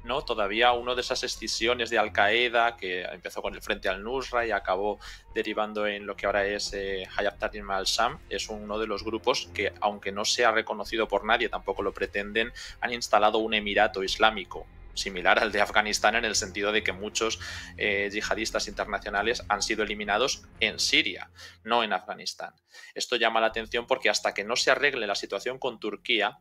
¿no? Todavía una de esas escisiones de Al-Qaeda que empezó con el frente al-Nusra y acabó derivando en lo que ahora es eh, Hayat Tahrir al-Sham, es uno de los grupos que, aunque no sea reconocido por nadie, tampoco lo pretenden, han instalado un emirato islámico similar al de Afganistán en el sentido de que muchos eh, yihadistas internacionales han sido eliminados en Siria, no en Afganistán. Esto llama la atención porque hasta que no se arregle la situación con Turquía,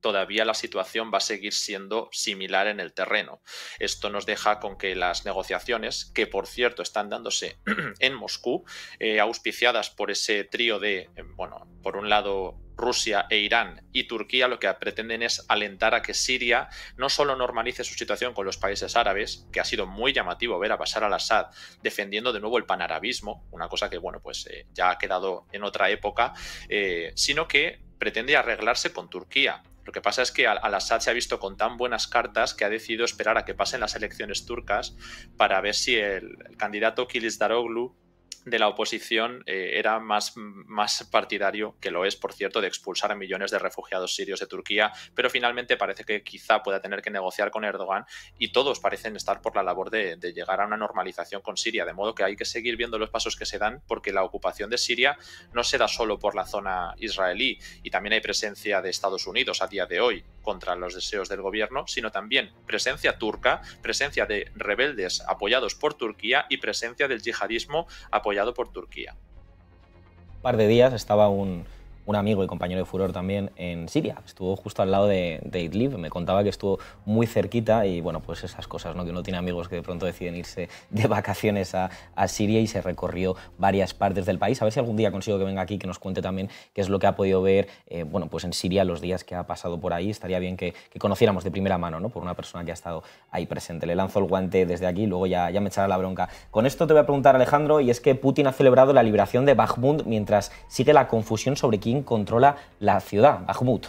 todavía la situación va a seguir siendo similar en el terreno. Esto nos deja con que las negociaciones, que por cierto están dándose en Moscú, eh, auspiciadas por ese trío de, eh, bueno, por un lado Rusia e Irán y Turquía lo que pretenden es alentar a que Siria no solo normalice su situación con los países árabes, que ha sido muy llamativo ver a Bashar al-Assad defendiendo de nuevo el panarabismo, una cosa que bueno, pues eh, ya ha quedado en otra época, eh, sino que pretende arreglarse con Turquía. Lo que pasa es que Al-Assad se ha visto con tan buenas cartas que ha decidido esperar a que pasen las elecciones turcas para ver si el, el candidato Kilis Daroglu de la oposición eh, era más, más partidario, que lo es, por cierto, de expulsar a millones de refugiados sirios de Turquía, pero finalmente parece que quizá pueda tener que negociar con Erdogan y todos parecen estar por la labor de, de llegar a una normalización con Siria, de modo que hay que seguir viendo los pasos que se dan porque la ocupación de Siria no se da solo por la zona israelí y también hay presencia de Estados Unidos a día de hoy contra los deseos del gobierno, sino también presencia turca, presencia de rebeldes apoyados por Turquía y presencia del yihadismo apoyado por Turquía. Un par de días estaba un, un amigo y compañero de Furor también en Siria. Estuvo justo al lado de, Idlib, me contaba que estuvo muy cerquita y bueno, pues esas cosas, ¿no? que uno tiene amigos que de pronto deciden irse de vacaciones a, Siria y se recorrió varias partes del país. A ver si algún día consigo que venga aquí que nos cuente también qué es lo que ha podido ver eh, bueno, pues en Siria los días que ha pasado por ahí. Estaría bien que, que, conociéramos de primera mano ¿no? por una persona que ha estado ahí presente. Le lanzo el guante desde aquí, luego ya, ya me echará la bronca. Con esto te voy a preguntar, Alejandro, y es que Putin ha celebrado la liberación de Bakhmut mientras sigue la confusión sobre quién controla la ciudad, mut.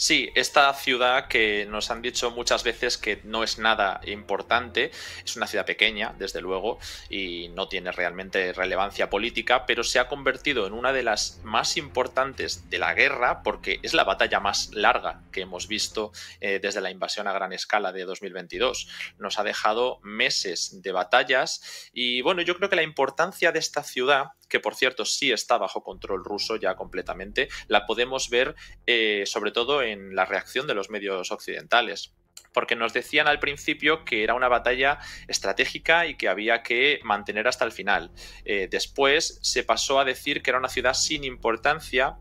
Sí, esta ciudad que nos han dicho muchas veces que no es nada importante, es una ciudad pequeña, desde luego, y no tiene realmente relevancia política, pero se ha convertido en una de las más importantes de la guerra porque es la batalla más larga que hemos visto eh, desde la invasión a gran escala de 2022. Nos ha dejado meses de batallas y bueno, yo creo que la importancia de esta ciudad que por cierto sí está bajo control ruso ya completamente, la podemos ver eh, sobre todo en en la reacción de los medios occidentales porque nos decían al principio que era una batalla estratégica y que había que mantener hasta el final. Eh, después se pasó a decir que era una ciudad sin importancia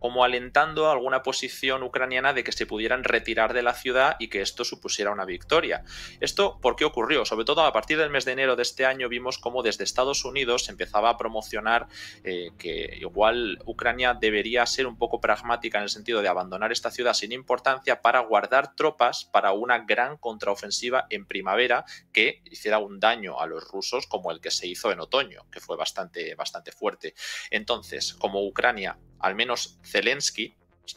como alentando alguna posición ucraniana de que se pudieran retirar de la ciudad y que esto supusiera una victoria. ¿Esto por qué ocurrió? Sobre todo a partir del mes de enero de este año vimos cómo desde Estados Unidos se empezaba a promocionar eh, que igual Ucrania debería ser un poco pragmática en el sentido de abandonar esta ciudad sin importancia para guardar tropas para una gran contraofensiva en primavera que hiciera un daño a los rusos como el que se hizo en otoño, que fue bastante, bastante fuerte. Entonces, como Ucrania al menos Zelensky,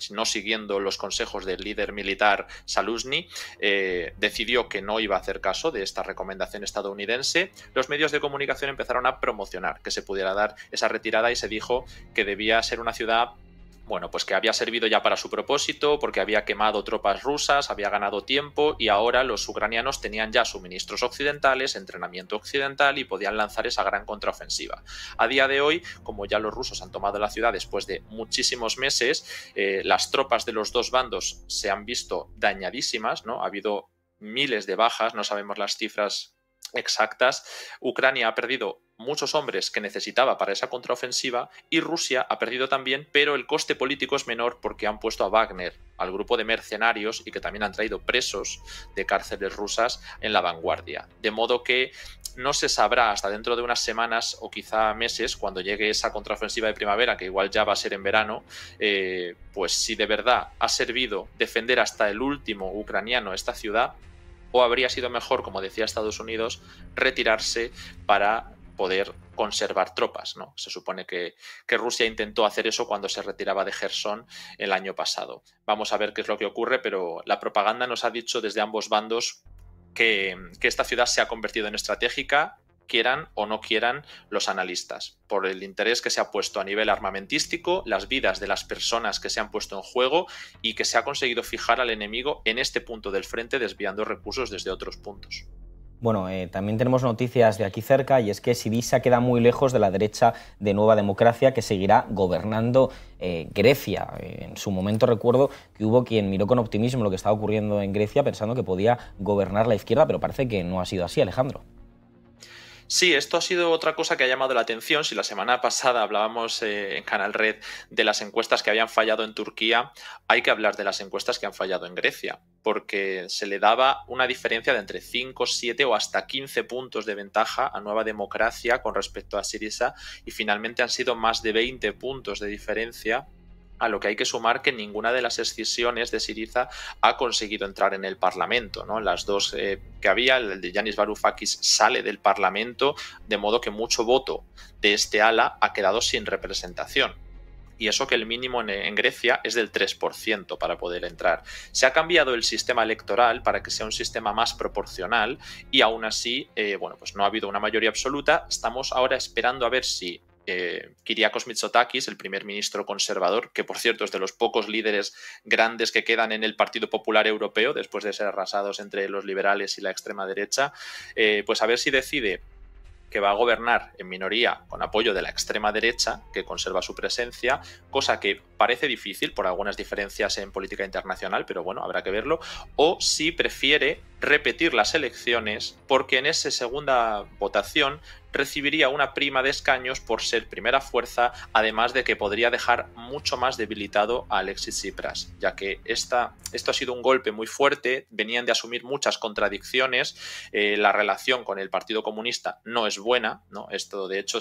no siguiendo los consejos del líder militar Saluzny, eh, decidió que no iba a hacer caso de esta recomendación estadounidense, los medios de comunicación empezaron a promocionar que se pudiera dar esa retirada y se dijo que debía ser una ciudad bueno, pues que había servido ya para su propósito, porque había quemado tropas rusas, había ganado tiempo y ahora los ucranianos tenían ya suministros occidentales, entrenamiento occidental y podían lanzar esa gran contraofensiva. A día de hoy, como ya los rusos han tomado la ciudad después de muchísimos meses, eh, las tropas de los dos bandos se han visto dañadísimas, ¿no? Ha habido miles de bajas, no sabemos las cifras exactas, Ucrania ha perdido muchos hombres que necesitaba para esa contraofensiva y Rusia ha perdido también, pero el coste político es menor porque han puesto a Wagner, al grupo de mercenarios y que también han traído presos de cárceles rusas en la vanguardia. De modo que no se sabrá hasta dentro de unas semanas o quizá meses, cuando llegue esa contraofensiva de primavera, que igual ya va a ser en verano, eh, pues si de verdad ha servido defender hasta el último ucraniano esta ciudad o habría sido mejor, como decía Estados Unidos, retirarse para poder conservar tropas. ¿no? Se supone que, Rusia intentó hacer eso cuando se retiraba de Gerson el año pasado. Vamos a ver qué es lo que ocurre, pero la propaganda nos ha dicho desde ambos bandos que esta ciudad se ha convertido en estratégica, quieran o no quieran los analistas, por el interés que se ha puesto a nivel armamentístico, las vidas de las personas que se han puesto en juego y que se ha conseguido fijar al enemigo en este punto del frente desviando recursos desde otros puntos. Bueno, eh, también tenemos noticias de aquí cerca y es que Sirisa queda muy lejos de la derecha de Nueva Democracia que seguirá gobernando eh, Grecia. Eh, en su momento recuerdo que hubo quien miró con optimismo lo que estaba ocurriendo en Grecia pensando que podía gobernar la izquierda, pero parece que no ha sido así, Alejandro. Sí, esto ha sido otra cosa que ha llamado la atención. Si la semana pasada hablábamos eh, en Canal Red de las encuestas que habían fallado en Turquía, hay que hablar de las encuestas que han fallado en Grecia, porque se le daba una diferencia de entre 5, 7 o hasta 15 puntos de ventaja a Nueva Democracia con respecto a Sirisa y finalmente han sido más de 20 puntos de diferencia a lo que hay que sumar que ninguna de las excisiones de Siriza ha conseguido entrar en el Parlamento. ¿no? Las dos eh, que había, el de Yanis Varoufakis sale del Parlamento, de modo que mucho voto de este ala ha quedado sin representación. Y eso que el mínimo en, Grecia es del 3% para poder entrar. Se ha cambiado el sistema electoral para que sea un sistema más proporcional y aún así, eh, bueno, pues no ha habido una mayoría absoluta. Estamos ahora esperando a ver si eh, Kiriakos Mitsotakis, el primer ministro conservador, que por cierto es de los pocos líderes grandes que quedan en el Partido Popular Europeo después de ser arrasados entre los liberales y la extrema derecha, eh, pues a ver si decide que va a gobernar en minoría con apoyo de la extrema derecha, que conserva su presencia, cosa que parece difícil por algunas diferencias en política internacional, pero bueno, habrá que verlo, o si prefiere repetir las elecciones porque en esa segunda votación recibiría una prima de escaños por ser primera fuerza, además de que podría dejar mucho más debilitado a Alexis Tsipras, ya que esto ha sido un golpe muy fuerte, venían de asumir muchas contradicciones, eh, la relación con el Partido Comunista no es buena, ¿no? esto de hecho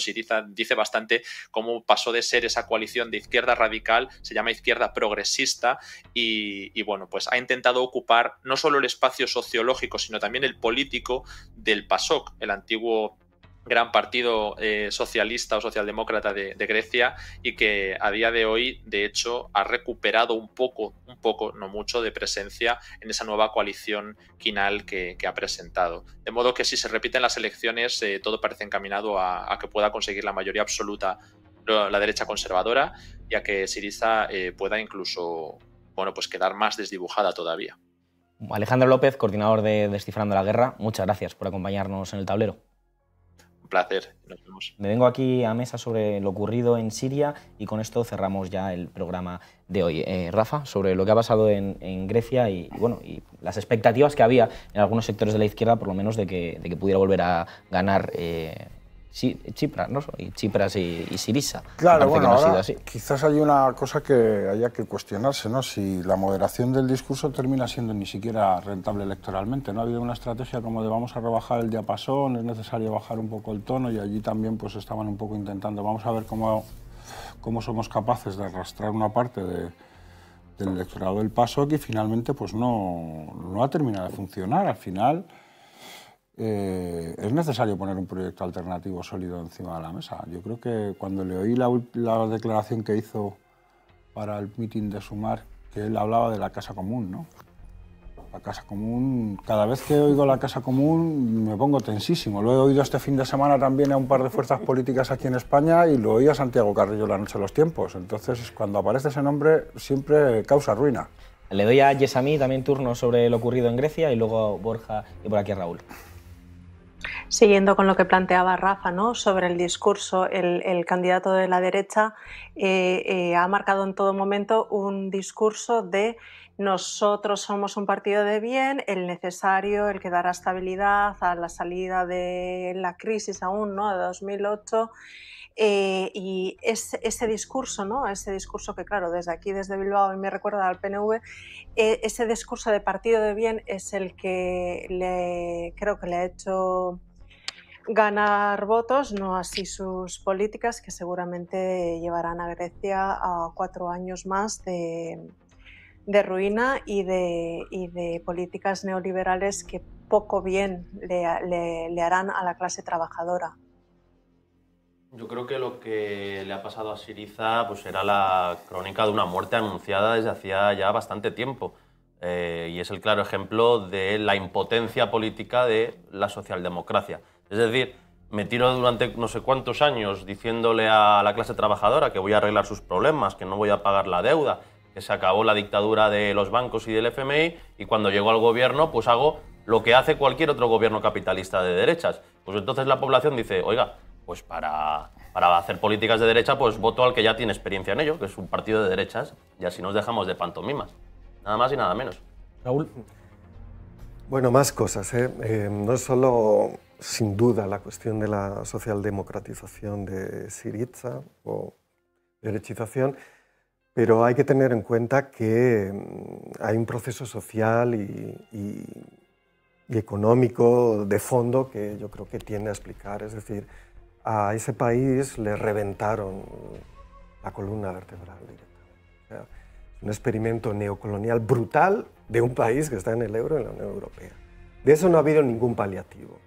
dice bastante cómo pasó de ser esa coalición de izquierda radical, se llama izquierda progresista, y, y bueno, pues ha intentado ocupar no solo el espacio sociológico, sino también el político del PASOK, el antiguo gran partido eh, socialista o socialdemócrata de, Grecia y que a día de hoy, de hecho, ha recuperado un poco, un poco, no mucho, de presencia en esa nueva coalición quinal que, ha presentado. De modo que si se repiten las elecciones, eh, todo parece encaminado a, que pueda conseguir la mayoría absoluta la derecha conservadora y a que Siriza eh, pueda incluso, bueno, pues quedar más desdibujada todavía. Alejandro López, coordinador de Descifrando la Guerra, muchas gracias por acompañarnos en el tablero placer. Me vengo aquí a mesa sobre lo ocurrido en Siria y con esto cerramos ya el programa de hoy. Eh, Rafa, sobre lo que ha pasado en, Grecia y, bueno, y las expectativas que había en algunos sectores de la izquierda, por lo menos, de que, pudiera volver a ganar. Eh, Chipras, ¿no? Y Chipras y, Sirisa. Claro, bueno, ahora quizás hay una cosa que haya que cuestionarse, ¿no? Si la moderación del discurso termina siendo ni siquiera rentable electoralmente, ¿no? Ha habido una estrategia como de vamos a rebajar el diapasón, es necesario bajar un poco el tono y allí también pues estaban un poco intentando, vamos a ver cómo, cómo somos capaces de arrastrar una parte del electorado del paso que finalmente pues no, no ha terminado de funcionar. Al final... Eh, es necesario poner un proyecto alternativo sólido encima de la mesa. Yo creo que cuando le oí la, la declaración que hizo para el mitin de Sumar, que él hablaba de la casa común, ¿no? La casa común, cada vez que oigo la casa común me pongo tensísimo. Lo he oído este fin de semana también a un par de fuerzas políticas aquí en España y lo oí a Santiago Carrillo la noche de los tiempos. Entonces, cuando aparece ese nombre, siempre causa ruina. Le doy a Yesami también turno sobre lo ocurrido en Grecia y luego a Borja y por aquí a Raúl. Siguiendo con lo que planteaba Rafa ¿no? sobre el discurso, el, candidato de la derecha eh, eh, ha marcado en todo momento un discurso de nosotros somos un partido de bien, el necesario, el que dará estabilidad a la salida de la crisis aún, ¿no? de eh, 2008. y ese discurso, ¿no? ese discurso que, claro, desde aquí, desde Bilbao, y me recuerda al PNV, ese discurso de partido de bien es el que creo que le ha hecho ganar votos, no así sus políticas, que seguramente llevarán a Grecia a cuatro años más de, ruina y de, políticas neoliberales que poco bien le, harán a la clase trabajadora. Yo creo que lo que le ha pasado a Siriza pues era la crónica de una muerte anunciada desde hacía ya bastante tiempo. Eh, y es el claro ejemplo de la impotencia política de la socialdemocracia. Es decir, me tiro durante no sé cuántos años diciéndole a la clase trabajadora que voy a arreglar sus problemas, que no voy a pagar la deuda, que se acabó la dictadura de los bancos y del FMI, y cuando llego al gobierno, pues hago lo que hace cualquier otro gobierno capitalista de derechas. Pues entonces la población dice, oiga, pues para, para hacer políticas de derecha, pues voto al que ya tiene experiencia en ello, que es un partido de derechas, y así nos dejamos de pantomimas. Nada más y nada menos. Raúl. Bueno, más cosas. Eh, eh no solo sin duda la cuestión de la socialdemocratización de Siriza o derechización, pero hay que tener en cuenta que mm, hay un proceso social y, económico de fondo que yo creo que tiene a explicar. Es decir, a ese país le reventaron la columna vertebral directamente. un experimento neocolonial brutal de un país que está en el euro, en la Unión Europea. De eso no ha habido ningún paliativo.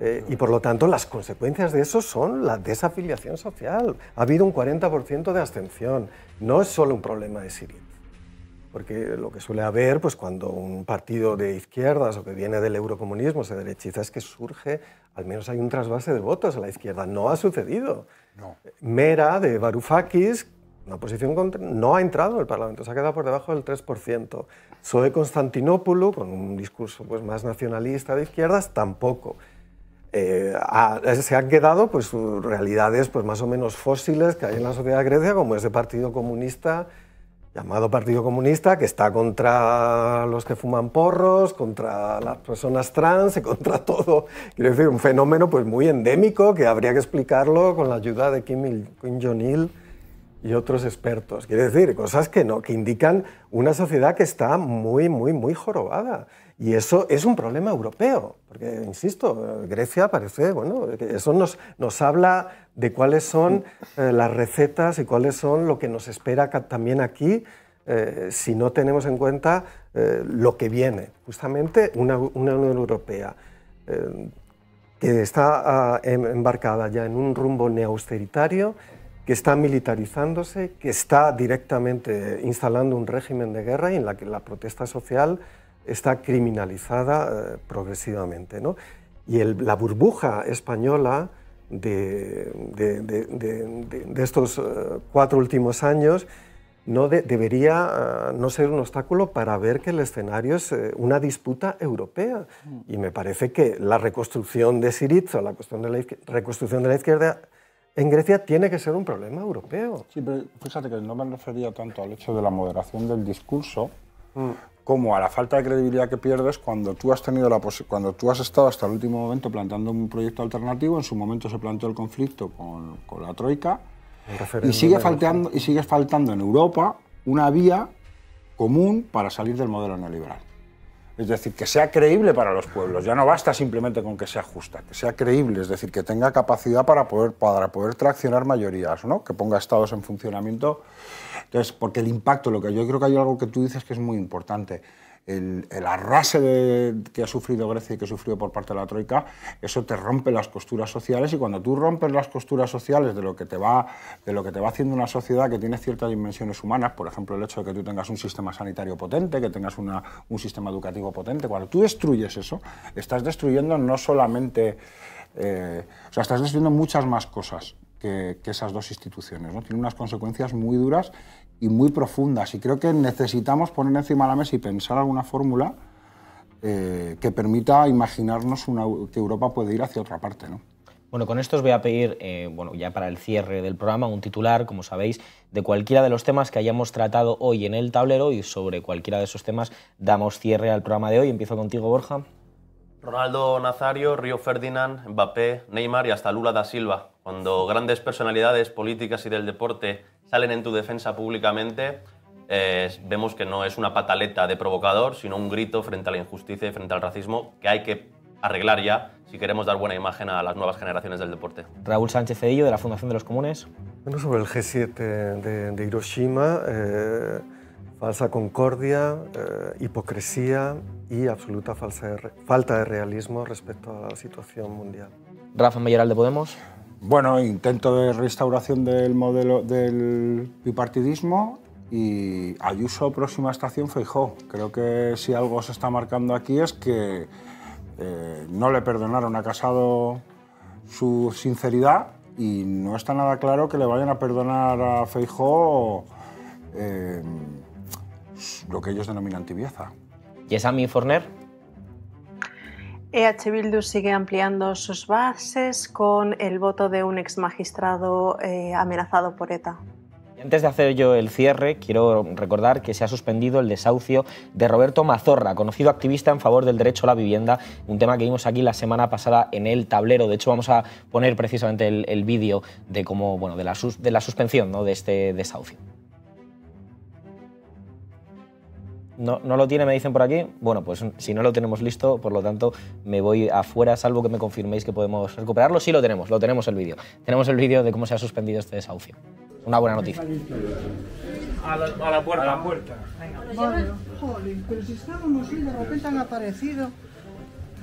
Eh, y por lo tanto, las consecuencias de eso son la desafiliación social. Ha habido un 40% de abstención. No es solo un problema de Siria. Porque lo que suele haber, pues cuando un partido de izquierdas o que viene del eurocomunismo se derechiza, es que surge, al menos hay un trasvase de votos a la izquierda. No ha sucedido. No. Mera de Varoufakis, una posición contra, no ha entrado en el Parlamento, se ha quedado por debajo del 3%. Soe Constantinopoulou, con un discurso pues, más nacionalista de izquierdas, tampoco. Eh, se han quedado pues, realidades pues, más o menos fósiles que hay en la sociedad de Grecia, como ese partido comunista, llamado Partido Comunista, que está contra los que fuman porros, contra las personas trans y contra todo. Quiero decir, un fenómeno pues, muy endémico que habría que explicarlo con la ayuda de Kim, Kim Jong-il y otros expertos. Quiero decir, cosas que, no, que indican una sociedad que está muy, muy, muy jorobada. Y eso es un problema europeo, porque, insisto, Grecia parece, bueno, eso nos, nos habla de cuáles son eh, las recetas y cuáles son lo que nos espera también aquí eh, si no tenemos en cuenta eh, lo que viene, justamente una, una Unión Europea que está ah, em, embarcada ya en un rumbo neausteritario, que está militarizándose, que está directamente instalando un régimen de guerra y en la que la protesta social está criminalizada eh, progresivamente. ¿no? Y el, la burbuja española de, estos eh, cuatro últimos años no debería eh, no ser un obstáculo para ver que el escenario es una disputa europea. Mm. Y me parece que la reconstrucción de Siriza, la, cuestión de la reconstrucción de la izquierda en Grecia tiene que ser un problema europeo. Sí, pero fíjate que no me refería tanto al hecho de la moderación del discurso, mm como a la falta de credibilidad que pierdes cuando tú has tenido la cuando tú has estado hasta el último momento plantando un proyecto alternativo, en su momento se planteó el conflicto con, con la Troika y sigue, faltando, y sigue faltando en Europa una vía común para salir del modelo neoliberal. Es decir, que sea creíble para los pueblos. Ya no basta simplemente con que sea justa, que sea creíble, es decir, que tenga capacidad para poder, para poder traccionar mayorías, ¿no? que ponga estados en funcionamiento entonces, porque el impacto, lo que yo creo que hay algo que tú dices que es muy importante. El, arrase que ha sufrido Grecia y que ha sufrido por parte de la Troika, eso te rompe las costuras sociales y cuando tú rompes las costuras sociales de lo que te va, de lo que te va haciendo una sociedad que tiene ciertas dimensiones humanas, por ejemplo el hecho de que tú tengas un sistema sanitario potente, que tengas un sistema educativo potente, cuando tú destruyes eso, estás destruyendo no solamente... Eh, o sea, estás destruyendo muchas más cosas que, esas dos instituciones. ¿no? Tiene unas consecuencias muy duras y muy profundas. Y creo que necesitamos poner encima la mesa y pensar alguna fórmula eh, que permita imaginarnos una, que Europa puede ir hacia otra parte. ¿no? Bueno, con esto os voy a pedir, eh, bueno, ya para el cierre del programa, un titular, como sabéis, de cualquiera de los temas que hayamos tratado hoy en el tablero y sobre cualquiera de esos temas damos cierre al programa de hoy. Empiezo contigo, Borja. Ronaldo Nazario, Río Ferdinand, Mbappé, Neymar y hasta Lula da Silva. Cuando grandes personalidades políticas y del deporte salen en tu defensa públicamente, eh, vemos que no es una pataleta de provocador, sino un grito frente a la injusticia y frente al racismo que hay que arreglar ya si queremos dar buena imagen a las nuevas generaciones del deporte. Raúl Sánchez Cedillo, de la Fundación de los Comunes. Bueno, sobre el G7 de, Hiroshima, eh, falsa concordia, eh, hipocresía y absoluta falta de realismo respecto a la situación mundial. Rafa Mayoral de Podemos. Bueno, intento de restauración del modelo del bipartidismo y Ayuso próxima estación Feijó. Creo que si algo se está marcando aquí es que eh, no le perdonaron a Casado su sinceridad y no está nada claro que le vayan a perdonar a Feijó eh, lo que ellos denominan tibieza. ¿Y es a mí, Forner? EH Bildu sigue ampliando sus bases con el voto de un ex magistrado eh, amenazado por ETA. Antes de hacer yo el cierre, quiero recordar que se ha suspendido el desahucio de Roberto Mazorra, conocido activista en favor del derecho a la vivienda, un tema que vimos aquí la semana pasada en el tablero. De hecho, vamos a poner precisamente el, vídeo de, cómo, bueno, de, la, suspensión de este desahucio. No, lo tiene, me dicen por aquí. Bueno, pues si no lo tenemos listo, por lo tanto, me voy afuera, salvo que me confirméis que podemos recuperarlo. Sí lo tenemos, lo tenemos el vídeo. Tenemos el vídeo de cómo se ha suspendido este desahucio. Una buena noticia. A la, puerta. A la puerta. Joder, pero si estábamos de repente han aparecido.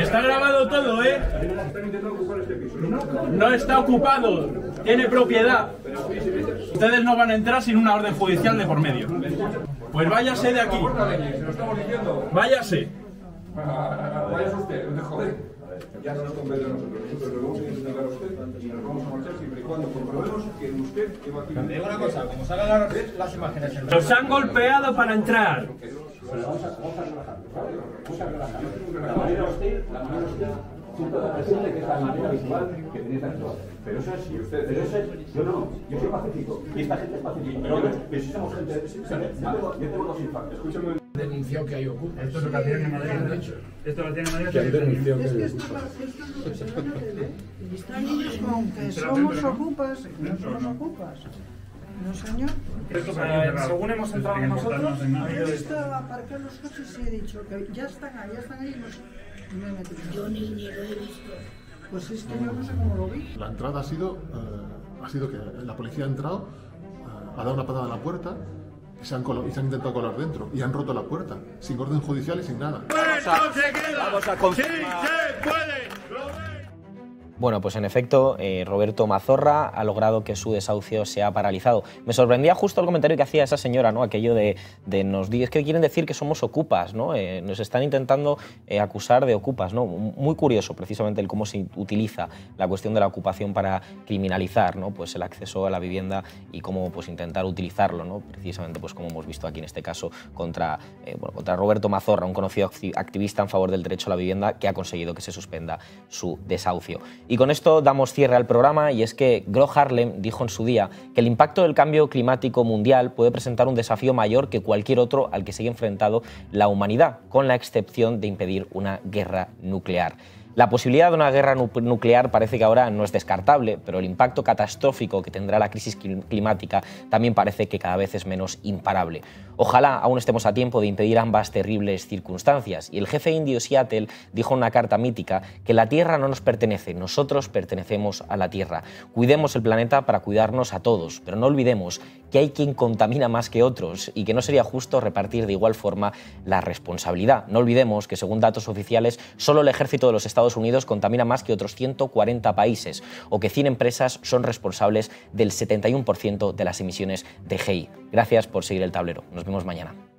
Está grabado todo, ¿eh? No está ocupado, tiene propiedad. Ustedes no van a entrar sin una orden judicial de por medio. Pues váyase de aquí. Váyase. Váyase usted, ya no nos compete a nosotros. lo vamos a identificar a usted y nos vamos a marchar siempre y cuando comprobemos que usted lleva aquí. una cosa, como la red las imágenes. Nos han golpeado para entrar. Pero vamos a, trabajar Vamos a relajarlo. La manera hostil, la manera hostil, siento la presión de que es la manera habitual que tenéis actuar. Pero eso es, y usted, pero eso es, yo no, yo soy pacífico, y esta gente es pacífica. Pero, si somos gente, de yo tengo dos infantes, escúchame denunció que hay ocupas, Esto es lo que tiene en Madrid, de hecho. Esto lo hacían en Madrid. Que denunció que hay ocultas. que esto que se habla de... Están con que somos ocupas, no somos ocupas. ¿No, años. según hemos entrado nosotros, yo he visto aparcar los coches y he dicho que ya están ahí, ya están ahí. Y me he Yo ni, ni, lo he visto. Pues es que yo no sé cómo lo vi. La entrada ha sido, eh, ha sido que la policía ha entrado, eh, ha dado una patada en la puerta y se, han y se han intentado colar dentro y han roto la puerta, sin orden judicial y sin nada. Vamos a, vamos a ¡Sí se puede! Bueno, pues en efecto, eh, Roberto Mazorra ha logrado que su desahucio sea paralizado. Me sorprendía justo el comentario que hacía esa señora, ¿no? Aquello de, nos es que quieren decir que somos ocupas, ¿no? Eh, nos están intentando eh, acusar de ocupas, ¿no? Muy curioso precisamente el cómo se utiliza la cuestión de la ocupación para criminalizar, ¿no? Pues el acceso a la vivienda y cómo pues intentar utilizarlo, ¿no? Precisamente pues como hemos visto aquí en este caso contra, contra Roberto Mazorra, un conocido activista en favor del derecho a la vivienda que ha conseguido que se suspenda su desahucio. Y con esto damos cierre al programa y es que Gro Harlem dijo en su día que el impacto del cambio climático mundial puede presentar un desafío mayor que cualquier otro al que se haya enfrentado la humanidad, con la excepción de impedir una guerra nuclear. La posibilidad de una guerra nuclear parece que ahora no es descartable, pero el impacto catastrófico que tendrá la crisis climática también parece que cada vez es menos imparable. Ojalá aún estemos a tiempo de impedir ambas terribles circunstancias. Y el jefe indio Seattle dijo en una carta mítica que la Tierra no nos pertenece, nosotros pertenecemos a la Tierra. Cuidemos el planeta para cuidarnos a todos, pero no olvidemos que hay quien contamina más que otros y que no sería justo repartir de igual forma la responsabilidad. No olvidemos que según datos oficiales, solo el ejército de los Estados Unidos contamina más que otros 140 países o que 100 empresas son responsables del 71% de las emisiones de GI. Gracias por seguir el tablero. Nos vemos mañana.